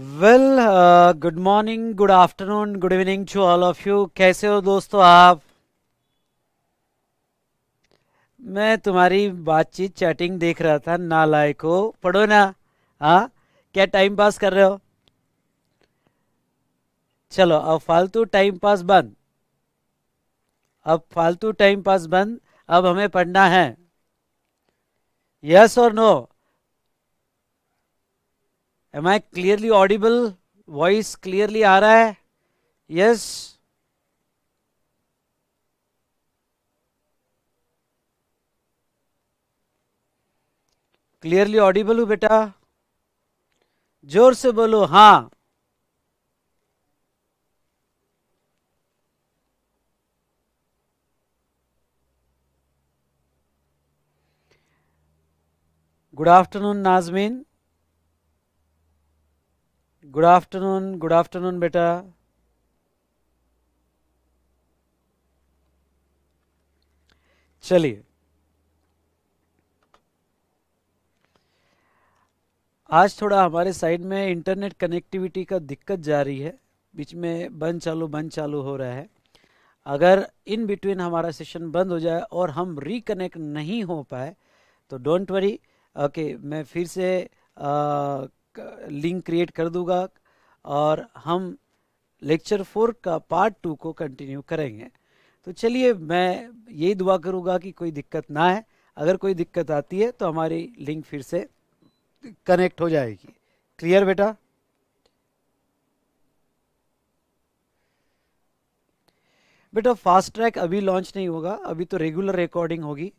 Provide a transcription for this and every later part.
Well good morning good afternoon good evening to all of you कैसे हो दोस्तों आप मैं तुम्हारी बातचीत चैटिंग देख रहा था ना लायक हो पढ़ो ना हाँ क्या टाइम पास कर रहे हो चलो अब फालतू टाइम पास बंद अब फालतू टाइम पास बंद अब हमें पढ़ना है यस और no am I clearly audible voice clearly आ रहा है यस yes. क्लियरली ऑडिबल हूं बेटा जोर से बोलो हाँ good afternoon Nazmeen good afternoon good afternoon बेटा चलिए आज थोड़ा हमारे साइड में इंटरनेट कनेक्टिविटी का दिक्कत जा रही है बीच में बंद चालू बंद चालू हो रहा है अगर इन बिटवीन हमारा सेशन बंद हो जाए और हम रिकनेक्ट नहीं हो पाए तो डोंट वरी ओके मैं फिर से आ, लिंक क्रिएट कर दूंगा और हम लेक्चर फोर का पार्ट टू को कंटिन्यू करेंगे तो चलिए मैं यही दुआ करूंगा कि कोई दिक्कत ना है अगर कोई दिक्कत आती है तो हमारी लिंक फिर से कनेक्ट हो जाएगी क्लियर बेटा बेटा फास्ट ट्रैक अभी लॉन्च नहीं होगा अभी तो रेगुलर रिकॉर्डिंग होगी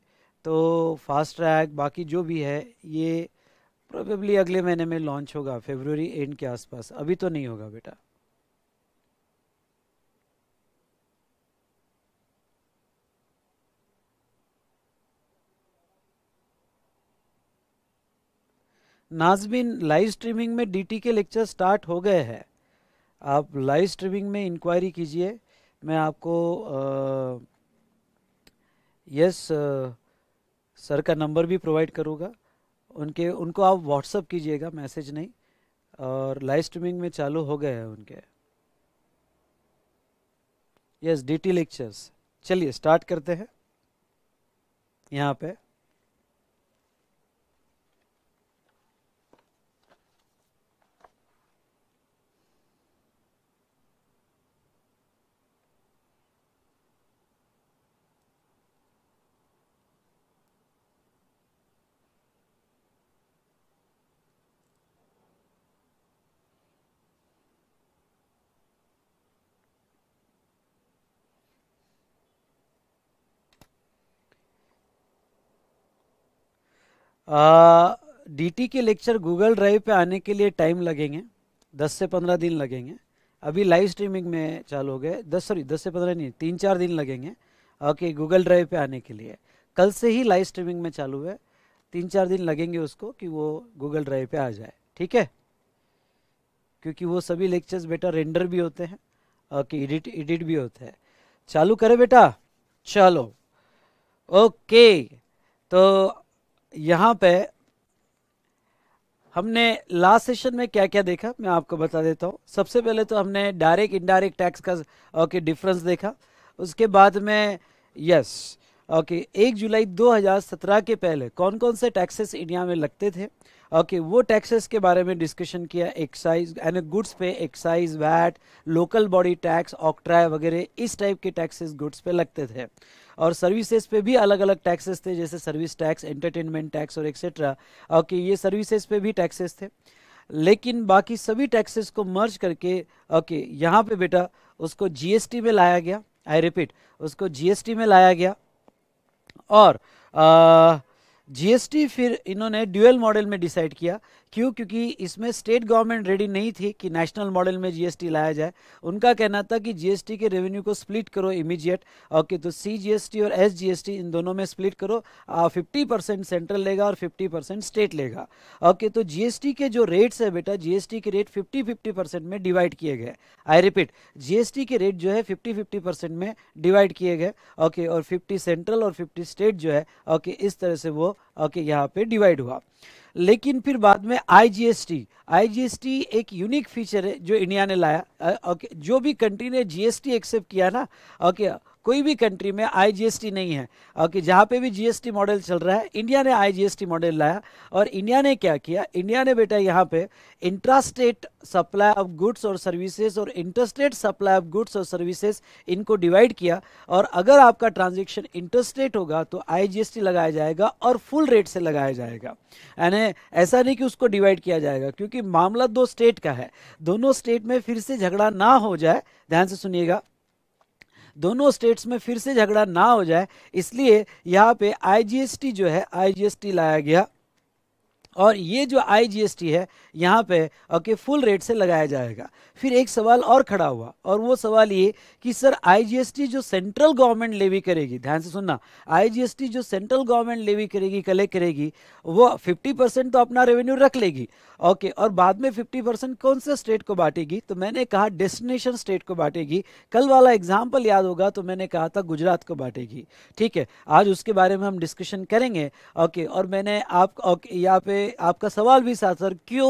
तो फास्ट ट्रैक बाकी जो भी है ये प्रोबेबली अगले महीने में लॉन्च होगा फेब्रुवरी एंड के आसपास अभी तो नहीं होगा बेटा नाजमिन लाइव स्ट्रीमिंग में डीटी के लेक्चर स्टार्ट हो गए हैं आप लाइव स्ट्रीमिंग में इंक्वायरी कीजिए मैं आपको यस सर का नंबर भी प्रोवाइड करूँगा उनके उनको आप व्हाट्सअप कीजिएगा मैसेज नहीं और लाइव स्ट्रीमिंग में चालू हो गए हैं उनके यस डीटी लेक्चर्स चलिए स्टार्ट करते हैं यहाँ पे डीटी के लेक्चर गूगल ड्राइव पे आने के लिए टाइम लगेंगे दस से पंद्रह दिन लगेंगे अभी लाइव स्ट्रीमिंग में चालू हो गए दस सॉरी दस से पंद्रह नहीं तीन चार दिन लगेंगे ओके गूगल ड्राइव पे आने के लिए कल से ही लाइव स्ट्रीमिंग में चालू है तीन चार दिन लगेंगे उसको कि वो गूगल ड्राइव पे आ जाए ठीक है क्योंकि वो सभी लेक्चर्स बेटा रेंडर भी होते हैं ओके एडिट एडिट भी होते हैं चालू करें बेटा चलो ओके तो यहाँ पे हमने लास्ट सेशन में क्या क्या देखा मैं आपको बता देता हूँ सबसे पहले तो हमने डायरेक्ट इनडायरेक्ट टैक्स का ओके डिफरेंस देखा उसके बाद में यस ओके एक जुलाई 2017 के पहले कौन कौन से टैक्सेस इंडिया में लगते थे ओके वो टैक्सेस के बारे में डिस्कशन किया एक्साइज यानी गुड्स पे excise VAT local body tax octroi वगैरह इस टाइप के टैक्सेस गुड्स पे लगते थे और सर्विसेज पे भी अलग अलग टैक्सेस थे जैसे सर्विस टैक्स एंटरटेनमेंट टैक्स और एक्सेट्रा ओके ये सर्विसेज पे भी टैक्सेस थे लेकिन बाकी सभी टैक्सेस को मर्ज करके ओके यहाँ पे बेटा उसको जीएसटी में लाया गया आई रिपीट उसको जीएसटी में लाया गया और आ, जीएसटी फिर इन्होंने ड्यूएल मॉडल में डिसाइड किया क्यों क्योंकि इसमें स्टेट गवर्नमेंट रेडी नहीं थी कि नेशनल मॉडल में जीएसटी लाया जाए उनका कहना था कि जीएसटी के रेवेन्यू को स्प्लिट करो इमीडिएट ओके तो सी जीएसटी और एस जीएसटी इन दोनों में स्प्लिट करो फिफ्टी परसेंट सेंट्रल लेगा और फिफ्टी परसेंट स्टेट लेगा ओके तो जीएसटी के जो रेट्स है बेटा जीएसटी के रेट फिफ्टी फिफ्टी परसेंट में डिवाइड किए गए आई रिपीट जीएसटी के रेट जो है फिफ्टी फिफ्टी परसेंट में डिवाइड किए गए ओके और फिफ्टी सेंट्रल और फिफ्टी स्टेट जो है ओके इस तरह से वो ओके यहाँ पे डिवाइड हुआ लेकिन फिर बाद में आईजीएसटी आईजीएसटी एक यूनिक फीचर है जो इंडिया ने लाया ओके जो भी कंट्री ने जीएसटी एक्सेप्ट किया ना ओके कोई भी कंट्री में आईजीएसटी नहीं है और कि जहाँ पे भी जीएसटी मॉडल चल रहा है इंडिया ने आईजीएसटी मॉडल लाया और इंडिया ने क्या किया इंडिया ने बेटा यहाँ पे इंट्रास्टेट सप्लाई ऑफ गुड्स और सर्विसेज और इंटरस्टेट सप्लाई ऑफ गुड्स और सर्विसेज इनको डिवाइड किया और अगर आपका ट्रांजेक्शन इंटरस्टेट होगा तो आई लगाया जाएगा और फुल रेट से लगाया जाएगा यानी ऐसा नहीं कि उसको डिवाइड किया जाएगा क्योंकि मामला दो स्टेट का है दोनों स्टेट में फिर से झगड़ा ना हो जाए ध्यान से सुनिएगा दोनों स्टेट्स में फिर से झगड़ा ना हो जाए इसलिए यहाँ पे आईजीएसटी जो है आईजीएसटी लाया गया और ये जो आईजीएसटी है यहाँ पे ओके फुल रेट से लगाया जाएगा फिर एक सवाल और खड़ा हुआ और वो सवाल ये कि सर आईजीएसटी जो सेंट्रल गवर्नमेंट लेवी करेगी ध्यान से सुनना आईजीएसटी जो सेंट्रल गवर्नमेंट लेवी करेगी कलेक्ट करेगी वो 50 परसेंट तो अपना रेवेन्यू रख लेगी ओके और बाद में 50 परसेंट कौन से स्टेट को बांटेगी तो मैंने कहा डेस्टिनेशन स्टेट को बांटेगी कल वाला एग्जाम्पल याद होगा तो मैंने कहा था गुजरात को बांटेगी ठीक है आज उसके बारे में हम डिस्कशन करेंगे ओके और मैंने आप यहाँ पे आपका सवाल भी था सर क्यों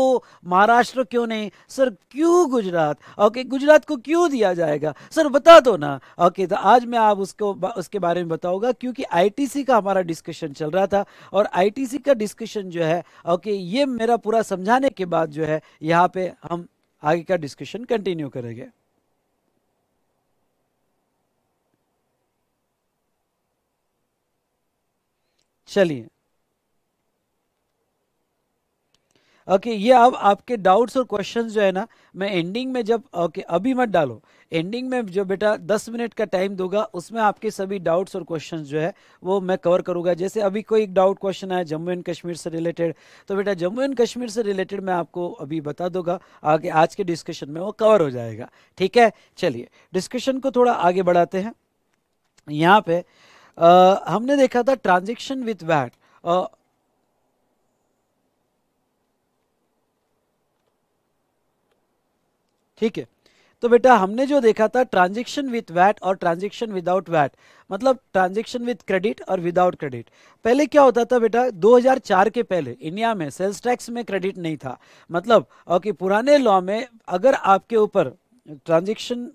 महाराष्ट्र क्यों नहीं सर क्यों गुजरात ओके गुजरात को क्यों दिया जाएगा सर बता दो ना ओके तो आज मैं आप उसको उसके बारे में बताऊंगा क्योंकि आईटीसी का हमारा डिस्कशन चल रहा था और आईटीसी का डिस्कशन जो है ओके ये मेरा पूरा समझाने के बाद जो है यहाँ पे हम आगे का डिस्कशन कंटिन्यू करेंगे चलिए ओके ये अब आपके डाउट्स और क्वेश्चंस जो है ना मैं एंडिंग में जब ओके अभी मत डालो एंडिंग में जो बेटा 10 मिनट का टाइम दूंगा उसमें आपके सभी डाउट्स और क्वेश्चंस जो है वो मैं कवर करूंगा जैसे अभी कोई एक डाउट क्वेश्चन आया जम्मू एंड कश्मीर से रिलेटेड तो बेटा जम्मू एंड कश्मीर से रिलेटेड मैं आपको अभी बता दूंगा आगे आज के डिस्कशन में वो कवर हो जाएगा ठीक है चलिए डिस्कशन को थोड़ा आगे बढ़ाते हैं यहाँ पे आ, हमने देखा था ट्रांजेक्शन विथ वैट ठीक है तो बेटा हमने जो देखा था ट्रांजेक्शन विथ वैट और ट्रांजेक्शन विदाउट वैट मतलब ट्रांजेक्शन विथ क्रेडिट और विदाउट क्रेडिट पहले क्या होता था बेटा 2004 के पहले इंडिया में सेल्स टैक्स में क्रेडिट नहीं था मतलब ओके पुराने लॉ में अगर आपके ऊपर ट्रांजेक्शन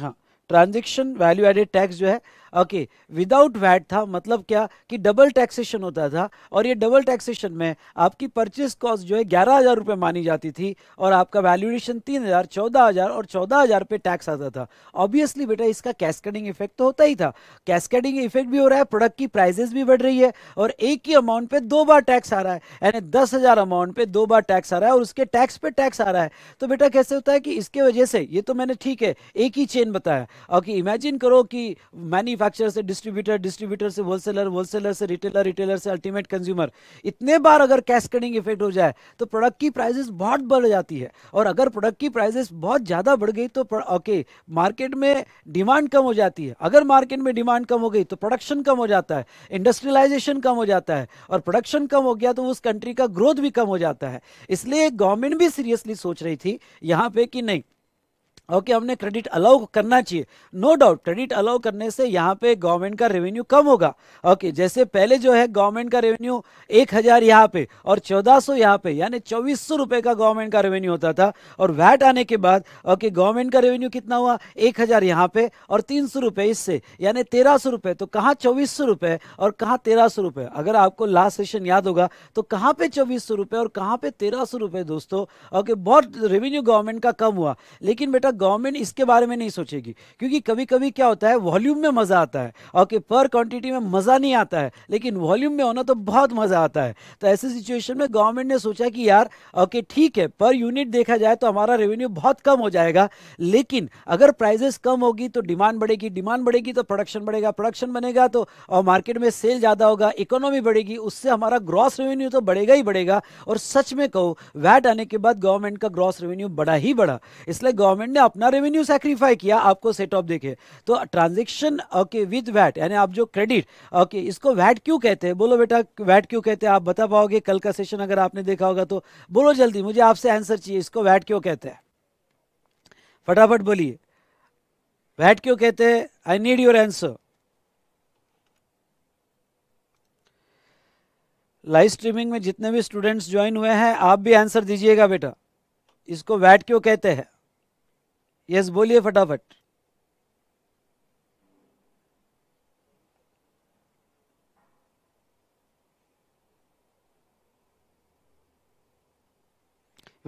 हाँ ट्रांजेक्शन वैल्यू एडेड टैक्स जो है ओके विदाउट वैट था मतलब क्या कि डबल टैक्सेशन होता था और ये डबल टैक्सेशन में आपकी परचेस कॉस्ट जो है ग्यारह हज़ार रुपये मानी जाती थी और आपका वैल्यूएशन तीन हज़ार चौदह हज़ार और चौदह हज़ार पे टैक्स आता था ऑब्वियसली बेटा इसका कैस्केडिंग इफेक्ट तो होता ही था कैस्केडिंग इफेक्ट भी हो रहा है प्रोडक्ट की प्राइजेस भी बढ़ रही है और एक ही अमाउंट पे दो बार टैक्स आ रहा है यानी दस हज़ार अमाउंट पे दो बार टैक्स आ रहा है और उसके टैक्स पे टैक्स आ रहा है तो बेटा कैसे होता है कि इसके वजह से ये तो मैंने ठीक है एक ही चेन बताया और इमेजिन करो कि मैनी मैन्युफैक्चरर से डिस्ट्रीब्यूटर डिस्ट्रीब्यूटर से होलसेलर होलसेलर से रिटेलर रिटेलर से अल्टीमेट कंज्यूमर इतने बार अगर कटिंग इफेक्ट हो जाए तो प्रोडक्ट की प्राइजेस बहुत बढ़ जाती है और अगर प्रोडक्ट की प्राइजेस बहुत ज़्यादा बढ़ गई तो ओके मार्केट में डिमांड कम हो जाती है अगर मार्केट में डिमांड कम हो गई तो प्रोडक्शन कम हो जाता है इंडस्ट्रियलाइजेशन कम हो जाता है और प्रोडक्शन कम हो गया तो उस कंट्री का ग्रोथ भी कम हो जाता है इसलिए गवर्नमेंट भी सीरियसली सोच रही थी यहाँ पे कि नहीं ओके okay, हमने क्रेडिट अलाउ करना चाहिए नो डाउट क्रेडिट अलाउ करने से यहाँ पे गवर्नमेंट का रेवेन्यू कम होगा ओके okay, जैसे पहले जो है गवर्नमेंट का रेवेन्यू एक हज़ार यहाँ पे और चौदह सौ यहाँ पे यानी चौबीस सौ रुपये का गवर्नमेंट का रेवेन्यू होता था और वैट आने के बाद ओके okay, गवर्नमेंट का रेवेन्यू कितना हुआ एक हज़ार यहाँ पे और तीन सौ रुपये इससे यानी तेरह सौ रुपये तो कहाँ चौबीस सौ रुपये और कहाँ तेरह सौ रुपये अगर आपको लास्ट सेशन याद होगा तो कहाँ पे चौबीस सौ रुपये और कहाँ पे तेरह सौ रुपये दोस्तों ओके बहुत रेवेन्यू गवर्नमेंट का कम हुआ लेकिन बेटा गवर्नमेंट इसके बारे में नहीं सोचेगी क्योंकि कभी कभी क्या होता है वॉल्यूम में मज़ा आता है ओके पर क्वांटिटी में मज़ा नहीं आता है लेकिन वॉल्यूम में होना तो बहुत मज़ा आता है तो ऐसे सिचुएशन में गवर्नमेंट ने सोचा कि यार ओके ठीक है पर यूनिट देखा जाए तो हमारा रेवेन्यू बहुत कम हो जाएगा लेकिन अगर प्राइजेस कम होगी तो डिमांड बढ़ेगी डिमांड बढ़ेगी तो प्रोडक्शन बढ़ेगा प्रोडक्शन बनेगा तो मार्केट में सेल ज़्यादा होगा इकोनॉमी बढ़ेगी उससे हमारा ग्रॉस रेवेन्यू तो बढ़ेगा ही बढ़ेगा और सच में कहो वैट आने के बाद गवर्नमेंट का ग्रॉस रेवेन्यू बढ़ा ही बढ़ा इसलिए गवर्नमेंट ने अपना रेवेन्यू सेक्रीफाई किया आपको सेट ऑफ देखे तो ट्रांजेक्शन ओके विद वैट यानी आप जो क्रेडिट ओके इसको वैट क्यों कहते हैं बोलो बेटा वैट क्यों कहते हैं आप बता पाओगे कल का सेशन अगर आपने देखा होगा तो बोलो जल्दी मुझे आपसे आंसर चाहिए इसको वैट क्यों कहते हैं फटाफट बोलिए वैट क्यों कहते हैं I need your answer live streaming में जितने भी स्टूडेंट्स ज्वाइन हुए हैं आप भी आंसर दीजिएगा बेटा इसको वैट क्यों कहते हैं यस बोलिए फटाफट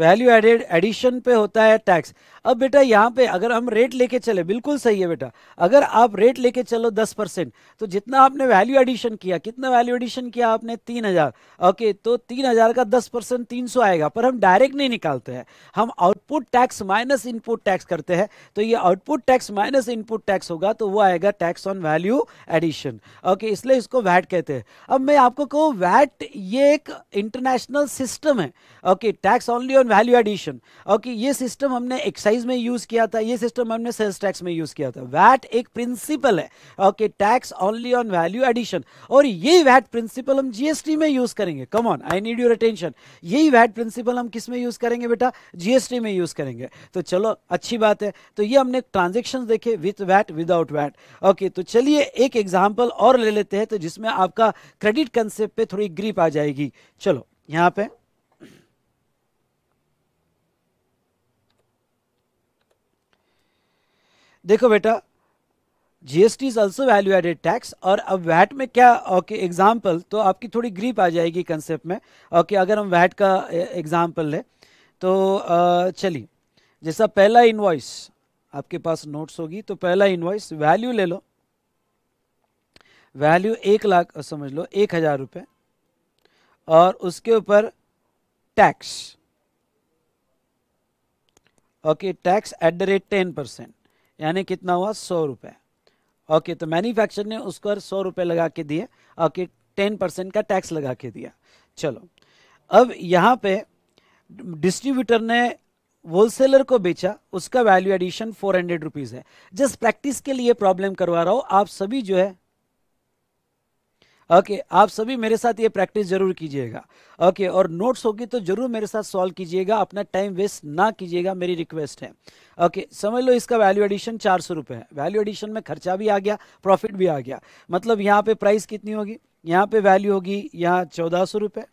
वैल्यू एडेड एडिशन पे होता है टैक्स अब बेटा यहाँ पे अगर हम रेट लेके चले बिल्कुल सही है बेटा अगर आप रेट लेके चलो दस परसेंट तो जितना आपने वैल्यू एडिशन किया कितना वैल्यू एडिशन किया आपने तीन हजार ओके तो तीन हजार का दस परसेंट तीन सौ आएगा पर हम डायरेक्ट नहीं निकालते हैं हम output tax minus input tax करते हैं तो ये output tax minus input tax होगा तो वो आएगा tax on value addition okay इसलिए इसको वैट कहते हैं अब मैं आपको कहूँ वैट ये एक इंटरनेशनल सिस्टम है okay tax only on value addition okay ये सिस्टम हमने एक्साइज में यूज किया था ये सिस्टम हमने सेल्स टैक्स में यूज किया था वैट एक प्रिंसिपल है okay tax only on value addition और ये वैट प्रिंसिपल हम जीएसटी में यूज करेंगे come on I need your attention यही वैट प्रिंसिपल हम किस में यूज करेंगे बेटा जीएसटी में यूज करेंगे तो चलो अच्छी बात है तो ये हमने ट्रांजेक्शन देखे with VAT without VAT okay तो चलिए एक एग्जाम्पल और ले लेते हैं तो जिसमें आपका क्रेडिट कंसेप्ट पे थोड़ी ग्रीप आ जाएगी चलो यहाँ पे देखो बेटा GST is also value added tax और अब वैट में क्या ओके okay, एग्जाम्पल तो आपकी थोड़ी ग्रीप आ जाएगी कंसेप्ट में ओके okay, अगर हम वैट का एग्जाम्पल लें तो चलिए जैसा पहला इन्वाइस आपके पास नोट्स होगी तो पहला इन्वाइस वैल्यू ले लो वैल्यू एक लाख समझ लो एक हज़ार रुपये और उसके ऊपर tax okay tax at the rate ten percent यानी कितना हुआ सौ रुपये ओके तो मैन्युफैक्चर ने उस पर सौ रुपये लगा के दिए ओके टेन परसेंट का टैक्स लगा के दिया चलो अब यहाँ पे डिस्ट्रीब्यूटर ने होलसेलर को बेचा उसका value addition four hundred rupees है जस्ट प्रैक्टिस के लिए प्रॉब्लम करवा रहा हूँ आप सभी जो है ओके okay, आप सभी मेरे साथ ये प्रैक्टिस जरूर कीजिएगा ओके okay, और नोट्स होगी तो जरूर मेरे साथ सॉल्व कीजिएगा अपना टाइम वेस्ट ना कीजिएगा मेरी रिक्वेस्ट है ओके okay, समझ लो इसका वैल्यू एडिशन चार सौ रुपये है वैल्यू एडिशन में खर्चा भी आ गया प्रॉफिट भी आ गया मतलब यहाँ पे प्राइस कितनी होगी यहाँ पे वैल्यू होगी यहाँ चौदह सौ रुपये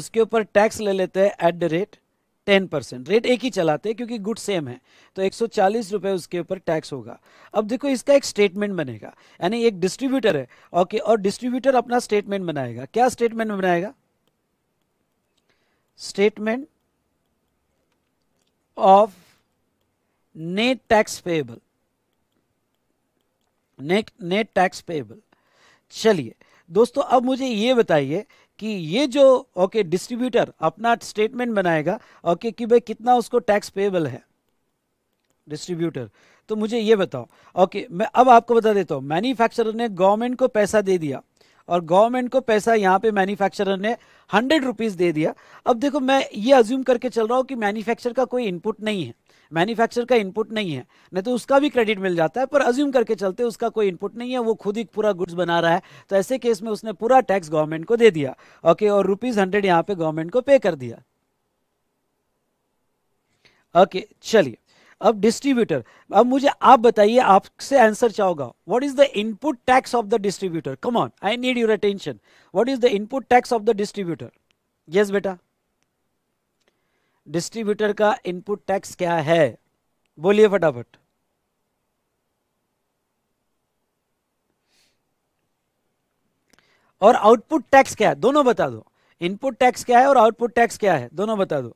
उसके ऊपर टैक्स ले लेते हैं at the rate ten percent rate एक ही चलाते हैं क्योंकि गुड सेम है तो एक सौ चालीस रुपये उसके ऊपर टैक्स होगा अब देखो इसका एक स्टेटमेंट बनेगा यानी एक डिस्ट्रीब्यूटर है ओके और डिस्ट्रीब्यूटर अपना स्टेटमेंट बनाएगा क्या स्टेटमेंट बनाएगा statement of net tax payable net net tax payable चलिए दोस्तों अब मुझे ये बताइए कि ये जो ओके डिस्ट्रीब्यूटर अपना स्टेटमेंट बनाएगा ओके कि भाई कितना उसको टैक्स पेबल है डिस्ट्रीब्यूटर तो मुझे ये बताओ ओके मैं अब आपको बता देता हूँ मैन्युफैक्चरर ने गवर्नमेंट को पैसा दे दिया और गवर्नमेंट को पैसा यहाँ पे मैन्युफैक्चरर ने हंड्रेड रुपीज़ दे दिया अब देखो मैं ये अज्यूम करके चल रहा हूँ कि मैन्युफैक्चर का कोई इनपुट नहीं है मैन्युफैक्चर का इनपुट नहीं है नहीं तो उसका भी क्रेडिट मिल जाता है पर अज्यूम करके चलते उसका कोई इनपुट नहीं है वो खुद ही पूरा गुड्स बना रहा है तो ऐसे केस में उसने पूरा टैक्स गवर्नमेंट को दे दिया ओके और रुपीज़ हंड्रेड यहाँ पे गवर्नमेंट को पे कर दिया ओके चलिए अब डिस्ट्रीब्यूटर अब मुझे आप बताइए आपसे आंसर चाहोगा what is the input tax of the distributor come on I need your attention what is the input tax of the distributor yes बेटा डिस्ट्रीब्यूटर का इनपुट टैक्स क्या है बोलिए फटाफट और आउटपुट टैक्स क्या है दोनों बता दो इनपुट टैक्स क्या है और आउटपुट टैक्स क्या है दोनों बता दो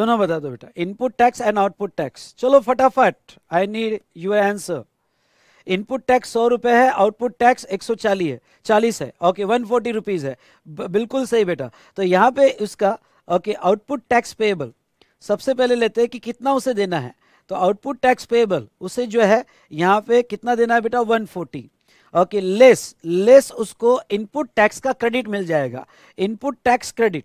दोनों बता दो बेटा input tax and output tax चलो फटाफट I need your answer input tax सौ रुपए है आउटपुट टैक्स एक सौ चालीस है चालीस है ओके वन फोर्टी रुपीज़ है बिल्कुल सही बेटा तो यहाँ पे उसका ओके आउटपुट टैक्स पेएबल सबसे पहले लेते हैं कि कितना उसे देना है तो आउटपुट टैक्स पेएबल उसे जो है यहाँ पे कितना देना है बेटा one forty okay less less उसको इनपुट टैक्स का क्रेडिट मिल जाएगा इनपुट टैक्स क्रेडिट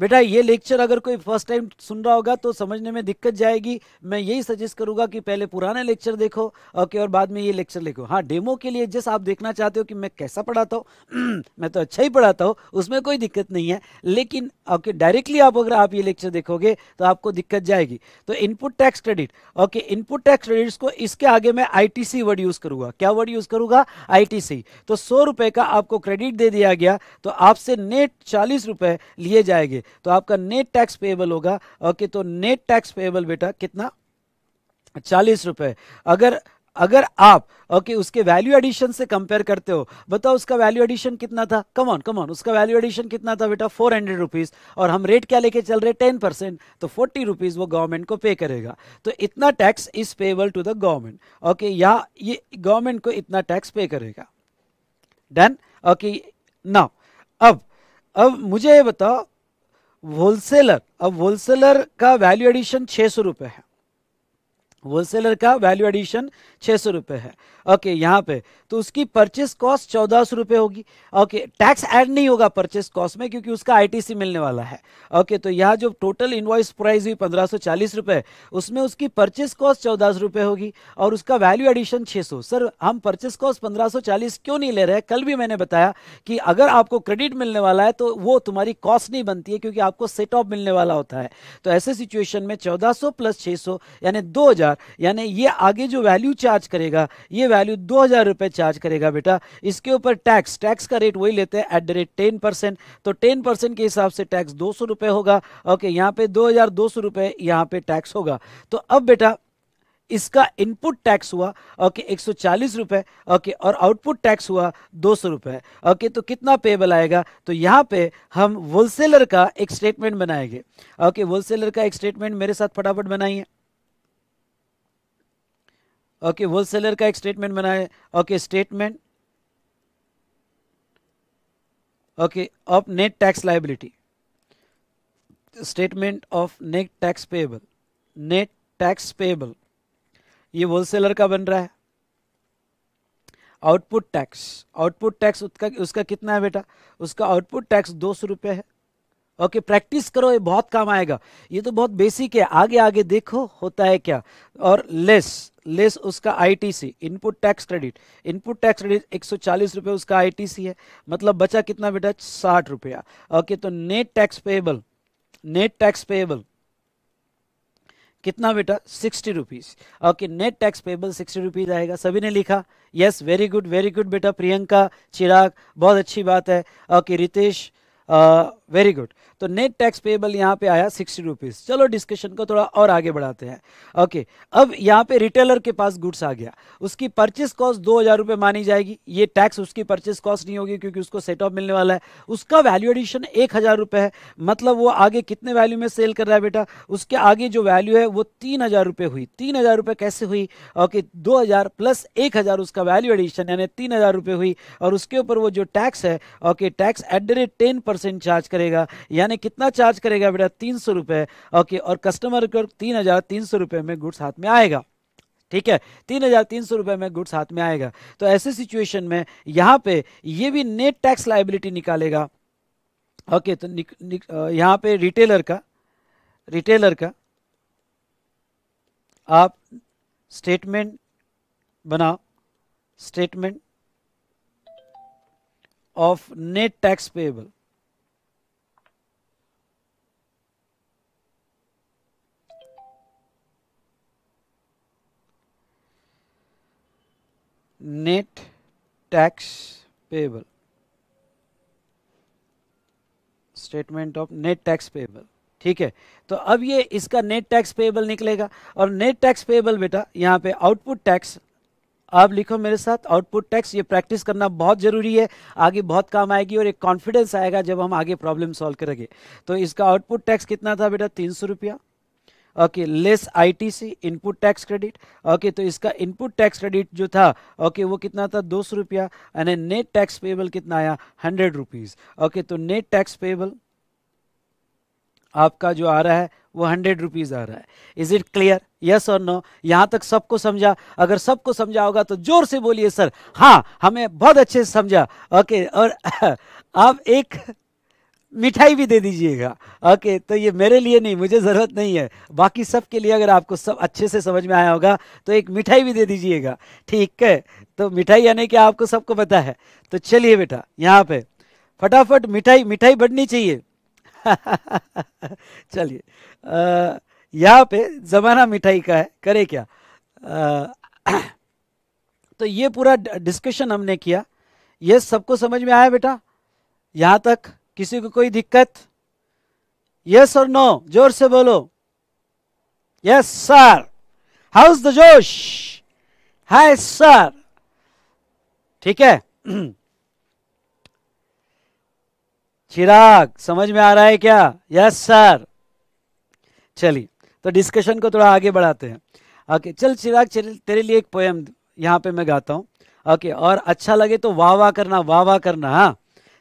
बेटा ये लेक्चर अगर कोई फर्स्ट टाइम सुन रहा होगा तो समझने में दिक्कत जाएगी मैं यही सजेस्ट करूँगा कि पहले पुराने लेक्चर देखो ओके और बाद में ये लेक्चर लिखो हाँ डेमो के लिए जस्ट आप देखना चाहते हो कि मैं कैसा पढ़ाता हूँ मैं तो अच्छा ही पढ़ाता हूँ उसमें कोई दिक्कत नहीं है लेकिन ओके डायरेक्टली आप अगर आप ये लेक्चर देखोगे तो आपको दिक्कत जाएगी तो input tax credit okay input tax credits को इसके आगे मैं आई वर्ड यूज़ करूँगा क्या वर्ड यूज़ करूँगा आई तो सौ रुपये का आपको क्रेडिट दे दिया गया तो आपसे नेट चालीस रुपये लिए जाएंगे तो आपका नेट टैक्स पेबल होगा ओके तो नेट टैक्स पेबल बेटा कितना चालीस रुपए अगर अगर आप ओके उसके वैल्यू एडिशन से कंपेयर करते हो बताओ उसका वैल्यू एडिशन कितना था कम ऑन कम ऑन उसका वैल्यू एडिशन कितना था बेटा फोर हंड्रेड रुपीज़ और हम रेट क्या लेके चल रहे टेन परसेंट तो फोर्टी रुपीज़ वो गवर्नमेंट को पे करेगा तो इतना tax is payable to the government okay या ये गवर्नमेंट को इतना टैक्स पे करेगा डन ओके ना अब अब मुझे बताओ होलसेलर अब होलसेलर का वैल्यू एडिशन छः सौ रुपये है होलसेलर का वैल्यू एडिशन छः सौ रुपये है ओके यहाँ पे तो उसकी परचेस कॉस्ट चौदह सौ रुपये होगी ओके टैक्स ऐड नहीं होगा परचेस कॉस्ट में क्योंकि उसका आईटीसी मिलने वाला है ओके तो यहाँ जो टोटल इनवॉइस प्राइस हुई पंद्रह सौ चालीस रुपये उसमें उसकी परचेस कॉस्ट चौदह सौ रुपये होगी और उसका वैल्यू एडिशन छः सौ सर हम परचेस कॉस्ट पंद्रह सौ चालीस क्यों नहीं ले रहे कल भी मैंने बताया कि अगर आपको क्रेडिट मिलने वाला है तो वो तुम्हारी कॉस्ट नहीं बनती है क्योंकि आपको सेट ऑफ मिलने वाला होता है तो ऐसे सिचुएशन में चौदह सौ प्लस छः सौ यानी दो हज़ार हजार यानी ये आगे जो वैल्यू चार्ज करेगा ये वैल्यू दो हजार रुपये चार्ज करेगा बेटा इसके ऊपर टैक्स टैक्स का रेट वही लेते हैं at the rate ten percent तो टेन परसेंट के हिसाब से टैक्स दो सौ रुपये होगा ओके यहाँ पे दो हजार दो सौ रुपये यहाँ पे टैक्स होगा तो अब बेटा इसका इनपुट टैक्स हुआ ओके एक सौ चालीस रुपये ओके और आउटपुट टैक्स हुआ दो सौ रुपये ओके तो कितना पेबल आएगा तो यहाँ पे हम होलसेलर का एक स्टेटमेंट बनाएंगे ओके होलसेलर का एक स्टेटमेंट मेरे साथ फटाफट बनाइए ओके होल सेलर का एक स्टेटमेंट बनाए okay statement okay of net tax liability statement of net tax payable net tax payable ये होल सेलर का बन रहा है आउटपुट टैक्स आउटपुट टैक्स उसका उसका कितना है बेटा उसका आउटपुट टैक्स दो सौ रुपये है ओके प्रैक्टिस करो ये बहुत काम आएगा ये तो बहुत बेसिक है आगे आगे देखो होता है क्या और लेस लेस उसका ITC input tax credit input tax credit एक सौ उसका आईटीसी है मतलब बचा कितना बेटा साठ रुपया ओके तो net tax payable net tax payable कितना बेटा sixty rupees okay net tax payable sixty rupees आएगा सभी ने लिखा yes very good very good बेटा प्रियंका चिराग बहुत अच्छी बात है ओके रितेश वेरी गुड तो नेट टैक्स पेबल यहाँ पे आया सिक्सटी रुपीज़ चलो डिस्कशन को थोड़ा और आगे बढ़ाते हैं ओके अब यहाँ पे रिटेलर के पास गुड्स आ गया उसकी परचेस कॉस्ट दो हज़ार रुपये मानी जाएगी ये टैक्स उसकी परचेस कॉस्ट नहीं होगी क्योंकि उसको सेट ऑफ मिलने वाला है उसका वैल्यू एडिशन एक हज़ार रुपये है मतलब वो आगे कितने वैल्यू में सेल कर रहा है बेटा उसके आगे जो वैल्यू है वो तीन हज़ार रुपये हुई तीन हज़ार रुपये कैसे हुई ओके दो हज़ार प्लस एक हज़ार उसका वैल्यू एडिशन यानी तीन हज़ार रुपये हुई और उसके ऊपर वो जो टैक्स है okay tax at the rate ten percent charge कर करेगा यानी कितना चार्ज करेगा बेटा तीन सौ रुपये ओके और कस्टमर को तीन हज़ार तीन सौ रुपये में गुड्स हाथ में आएगा ठीक है तीन हजार तीन सौ रुपये में गुड्स हाथ में आएगा तो ऐसे सिचुएशन में यहाँ पे ये भी नेट टैक्स लाइबिलिटी निकालेगा ओके तो निक, निक, यहाँ पे रिटेलर का रिटेलर का आप स्टेटमेंट बनाओ statement of net tax payable net tax payable statement of net tax payable ठीक है तो अब ये इसका नेट टैक्स पेबल निकलेगा और नेट टैक्स पेबल बेटा यहाँ पे आउटपुट टैक्स आप लिखो मेरे साथ आउटपुट टैक्स ये प्रैक्टिस करना बहुत ज़रूरी है आगे बहुत काम आएगी और एक कॉन्फिडेंस आएगा जब हम आगे प्रॉब्लम सॉल्व करेंगे तो इसका आउटपुट टैक्स कितना था बेटा तीन सौ रुपया okay less ITC input tax credit okay तो इसका इनपुट टैक्स क्रेडिट जो था ओके वो कितना था दो सौ रुपया एंड नेट टैक्स पेबल कितना आया हंड्रेड रुपीज़ ओके तो नेट टैक्स पेबल आपका जो आ रहा है वो हंड्रेड रुपीज़ आ रहा है इज इट क्लियर यस और नो यहां तक सबको समझा अगर सबको समझा होगा तो जोर से बोलिए सर हाँ हमें बहुत अच्छे से समझा ओके और आप एक मिठाई भी दे दीजिएगा ओके तो ये मेरे लिए नहीं मुझे ज़रूरत नहीं है बाकी सब के लिए अगर आपको सब अच्छे से समझ में आया होगा तो एक मिठाई भी दे दीजिएगा ठीक है तो मिठाई यानी कि आपको सबको पता है तो चलिए बेटा यहाँ पे फटाफट मिठाई मिठाई बढ़नी चाहिए चलिए यहाँ पे ज़माना मिठाई का है करे क्या आ, तो ये पूरा डिस्कशन हमने किया ये सबको समझ में आया बेटा यहाँ तक किसी को कोई दिक्कत यस और नो जोर से बोलो यस सर हाउस द जोश हाय सर ठीक है चिराग समझ में आ रहा है क्या यस सर चलिए तो डिस्कशन को थोड़ा आगे बढ़ाते हैं ओके चल चिराग चल तेरे लिए एक पोएम यहाँ पे मैं गाता हूँ ओके और अच्छा लगे तो वाह वाह करना वाह वाह करना हाँ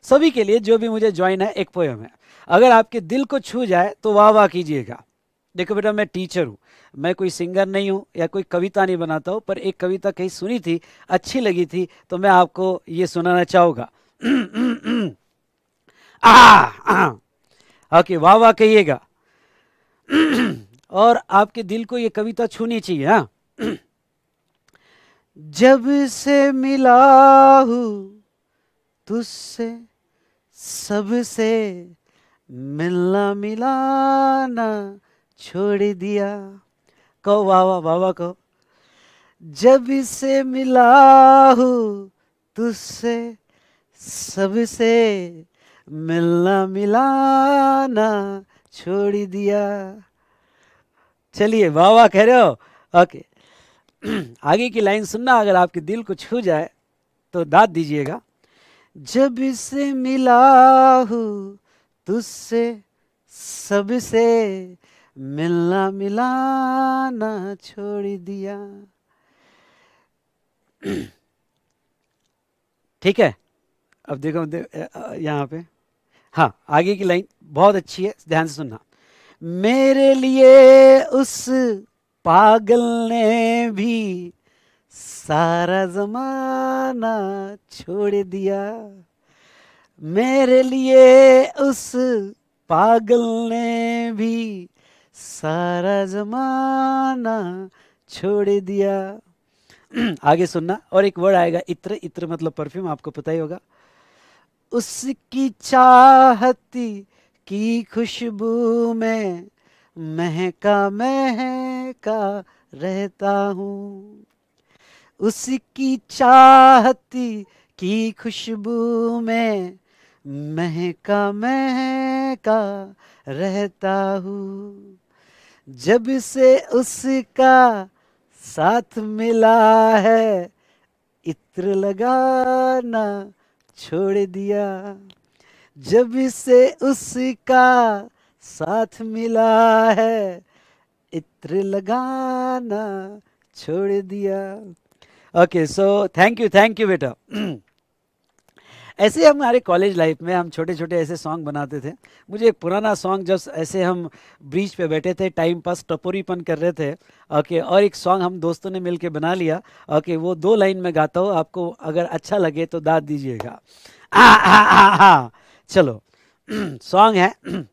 सभी के लिए जो भी मुझे ज्वाइन है एक पोएम है अगर आपके दिल को छू जाए तो वाह वाह कीजिएगा देखो बेटा मैं टीचर हूँ मैं कोई सिंगर नहीं हूँ या कोई कविता नहीं बनाता हूँ पर एक कविता कहीं सुनी थी अच्छी लगी थी तो मैं आपको ये सुनाना चाहूँगा ओके वाह वाह कहिएगा और आपके दिल को ये कविता छूनी चाहिए हाँ जब से मिला हूँ तुझसे सबसे मिलना मिलाना छोड़ दिया कहो वाह वाह बाबा कहो जब से मिला हूँ तुझसे सबसे मिलना मिलाना छोड़ दिया चलिए वाह वाह कह रहे हो ओके आगे की लाइन सुनना अगर आपके दिल को छू जाए तो दाद दीजिएगा जब से मिला हूँ तुझसे सबसे मिलना मिलाना छोड़ दिया ठीक है अब देखो यहाँ पे हाँ आगे की लाइन बहुत अच्छी है ध्यान से सुनना मेरे लिए उस पागल ने भी सारा जमाना छोड़ दिया मेरे लिए उस पागल ने भी सारा जमाना छोड़ दिया आगे सुनना और एक वर्ड आएगा इत्र इत्र मतलब परफ्यूम आपको पता ही होगा उसकी चाहती की खुशबू में महका महका रहता हूँ उसकी चाहती की खुशबू में महका महका रहता हूँ जब से उसका साथ मिला है इत्र लगाना छोड़ दिया जब से उसका साथ मिला है इत्र लगाना छोड़ दिया okay so thank you thank you बेटा ऐसे हमारे कॉलेज लाइफ में हम छोटे छोटे ऐसे सॉन्ग बनाते थे मुझे एक पुराना सॉन्ग जब ऐसे हम ब्रिज पे बैठे थे टाइम पास टपोरीपन कर रहे थे ओके और एक सॉन्ग हम दोस्तों ने मिलके बना लिया ओके वो दो लाइन में गाता हूँ आपको अगर अच्छा लगे तो दाद दीजिएगा चलो सॉन्ग है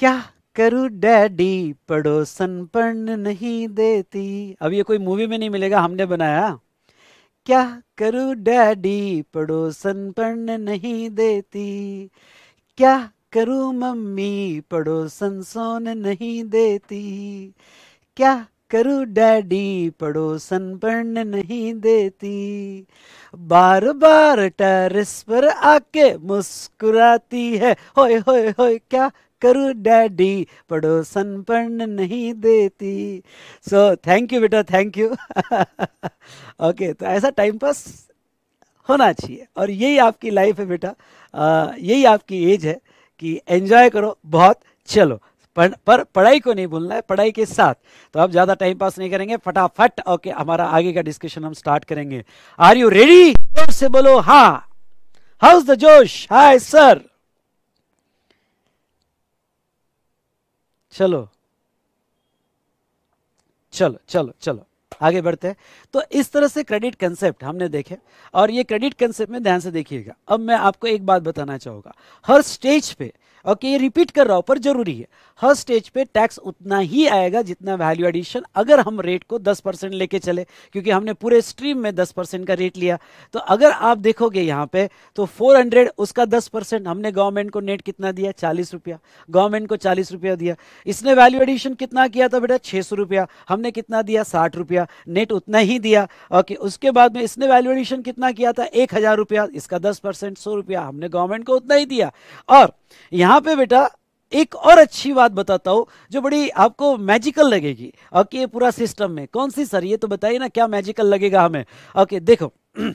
क्या करूँ डैडी पड़ोसन पढ़ नहीं देती अब ये कोई मूवी में नहीं मिलेगा हमने बनाया क्या करूँ डैडी पड़ोसन पढ़ नहीं देती क्या करू मम्मी पड़ोसन सोन नहीं देती क्या करूँ डैडी पड़ोसन पढ़ नहीं देती बार बार टेरिस पर आके मुस्कुराती है होय होय होय क्या करू डैडी पड़ोसन पढ़ नहीं देती सो थैंक यू बेटा थैंक यू ओके तो ऐसा टाइम पास होना चाहिए और यही आपकी लाइफ है बेटा यही आपकी एज है कि एंजॉय करो बहुत चलो पर, पर पढ़ाई को नहीं भूलना है पढ़ाई के साथ तो आप ज़्यादा टाइम पास नहीं करेंगे फटाफट ओके हमारा आगे का डिस्कशन हम स्टार्ट करेंगे आर यू रेडी से बोलो हाँ इज द जोश हाय सर चलो चलो चलो चलो आगे बढ़ते हैं तो इस तरह से क्रेडिट कंसेप्ट हमने देखे और ये क्रेडिट कंसेप्ट में ध्यान से देखिएगा अब मैं आपको एक बात बताना चाहूंगा हर स्टेज पे ओके okay, ये रिपीट कर रहा हूं पर जरूरी है हर स्टेज पे टैक्स उतना ही आएगा जितना वैल्यू एडिशन अगर हम रेट को 10 परसेंट लेके चले क्योंकि हमने पूरे स्ट्रीम में 10 परसेंट का रेट लिया तो अगर आप देखोगे यहाँ पे तो 400 उसका 10 परसेंट हमने गवर्नमेंट को नेट कितना दिया चालीस रुपया गवर्नमेंट को चालीस रुपया दिया इसने वैल्यू एडिशन कितना किया था बेटा छह रुपया हमने कितना दिया साठ रुपया रुपया नेट उतना ही दिया ओके उसके बाद में इसने वैल्यूएशन कितना किया था एक हज़ार रुपया इसका दस परसेंट सौ रुपया हमने गवर्नमेंट को उतना ही दिया और यहां पे बेटा एक और अच्छी बात बताता हूं जो बड़ी आपको मैजिकल लगेगी ओके ये पूरा सिस्टम में कौन सी सर ये तो बताइए ना क्या मैजिकल लगेगा हमें ओके देखो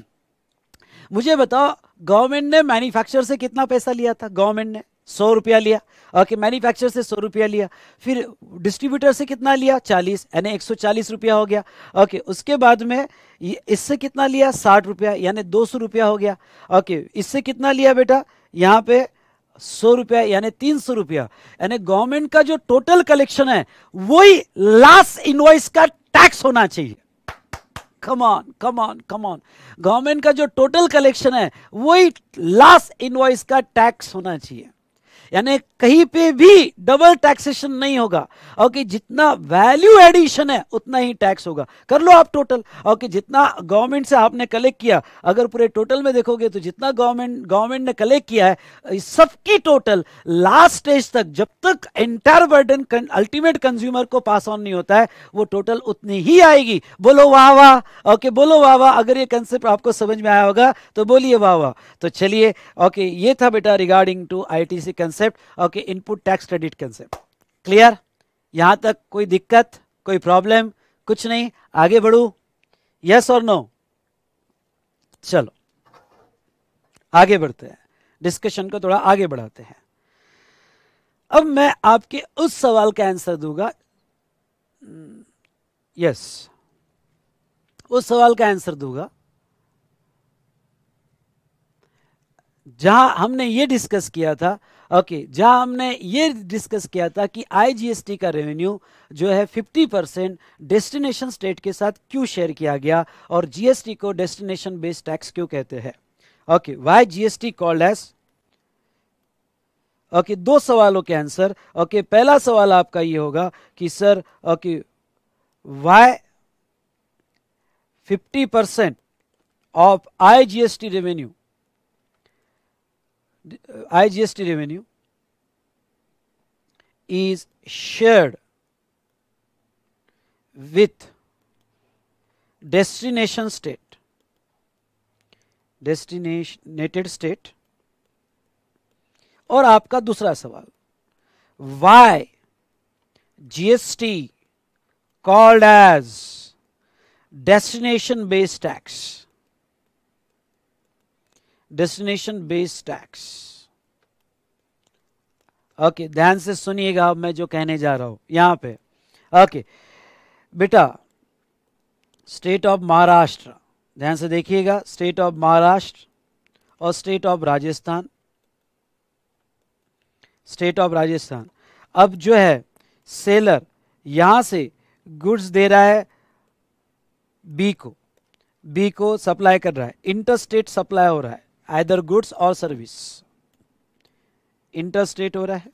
मुझे बताओ गवर्नमेंट ने मैन्युफैक्चर से कितना पैसा लिया था गवर्नमेंट ने सौ रुपया लिया ओके मैन्युफैक्चर से सौ रुपया लिया फिर डिस्ट्रीब्यूटर से कितना लिया चालीस यानी एक सौ चालीस रुपया हो गया ओके उसके बाद में इससे कितना लिया साठ रुपया यानी दो सौ रुपया हो गया ओके इससे कितना लिया बेटा यहाँ पे सौ रुपया यानी तीन सौ रुपया यानी गवर्नमेंट का जो टोटल कलेक्शन है वही लास्ट इनवॉइस का टैक्स होना चाहिए कमान कमान कमान गवर्नमेंट का जो टोटल कलेक्शन है वही लास्ट इनवॉइस का टैक्स होना चाहिए यानी कहीं पे भी डबल टैक्सेशन नहीं होगा और कि जितना वैल्यू एडिशन है उतना ही टैक्स होगा कर लो आप टोटल और कि जितना गवर्नमेंट से आपने कलेक्ट किया अगर पूरे टोटल में देखोगे तो जितना गवर्नमेंट गवर्नमेंट ने कलेक्ट किया है सबकी टोटल लास्ट स्टेज तक जब तक एंटायर बर्डन अल्टीमेट कंज्यूमर को पास ऑन नहीं होता है वो टोटल उतनी ही आएगी बोलो वाह वाह ओके बोलो वाह वाह अगर ये कंसेप्ट आपको समझ में आया होगा तो बोलिए वाह वाह तो चलिए ओके ये था बेटा regarding to ITC concept concept okay input tax credit concept clear यहां तक कोई दिक्कत कोई प्रॉब्लम कुछ नहीं आगे बढ़ू यस और नो चलो आगे बढ़ते हैं डिस्कशन को थोड़ा आगे बढ़ाते हैं अब मैं आपके उस सवाल का आंसर दूंगा यस उस सवाल का आंसर दूंगा जहां हमने ये डिस्कस किया था ओके जहां हमने ये डिस्कस किया था कि आईजीएसटी का रेवेन्यू जो है 50 परसेंट डेस्टिनेशन स्टेट के साथ क्यों शेयर किया गया और जीएसटी को डेस्टिनेशन बेस्ड टैक्स क्यों कहते हैं okay why GST called as okay दो सवालों के आंसर ओके okay, पहला सवाल आपका ये होगा कि sir okay why fifty percent of I GST revenue IGST revenue is shared with destination state destinated state और आपका दूसरा सवाल why GST called as destination based tax destination based tax okay ध्यान से सुनिएगा अब मैं जो कहने जा रहा हूं यहां पे ओके बेटा स्टेट ऑफ महाराष्ट्र ध्यान से देखिएगा स्टेट ऑफ महाराष्ट्र और state of Rajasthan state of Rajasthan अब जो है सेलर यहां से गुड्स दे रहा है बी को बी को सप्लाई कर रहा है इंटर स्टेट सप्लाई हो रहा है आइदर गुड्स और सर्विस इंटरेस्ट रेट हो रहा है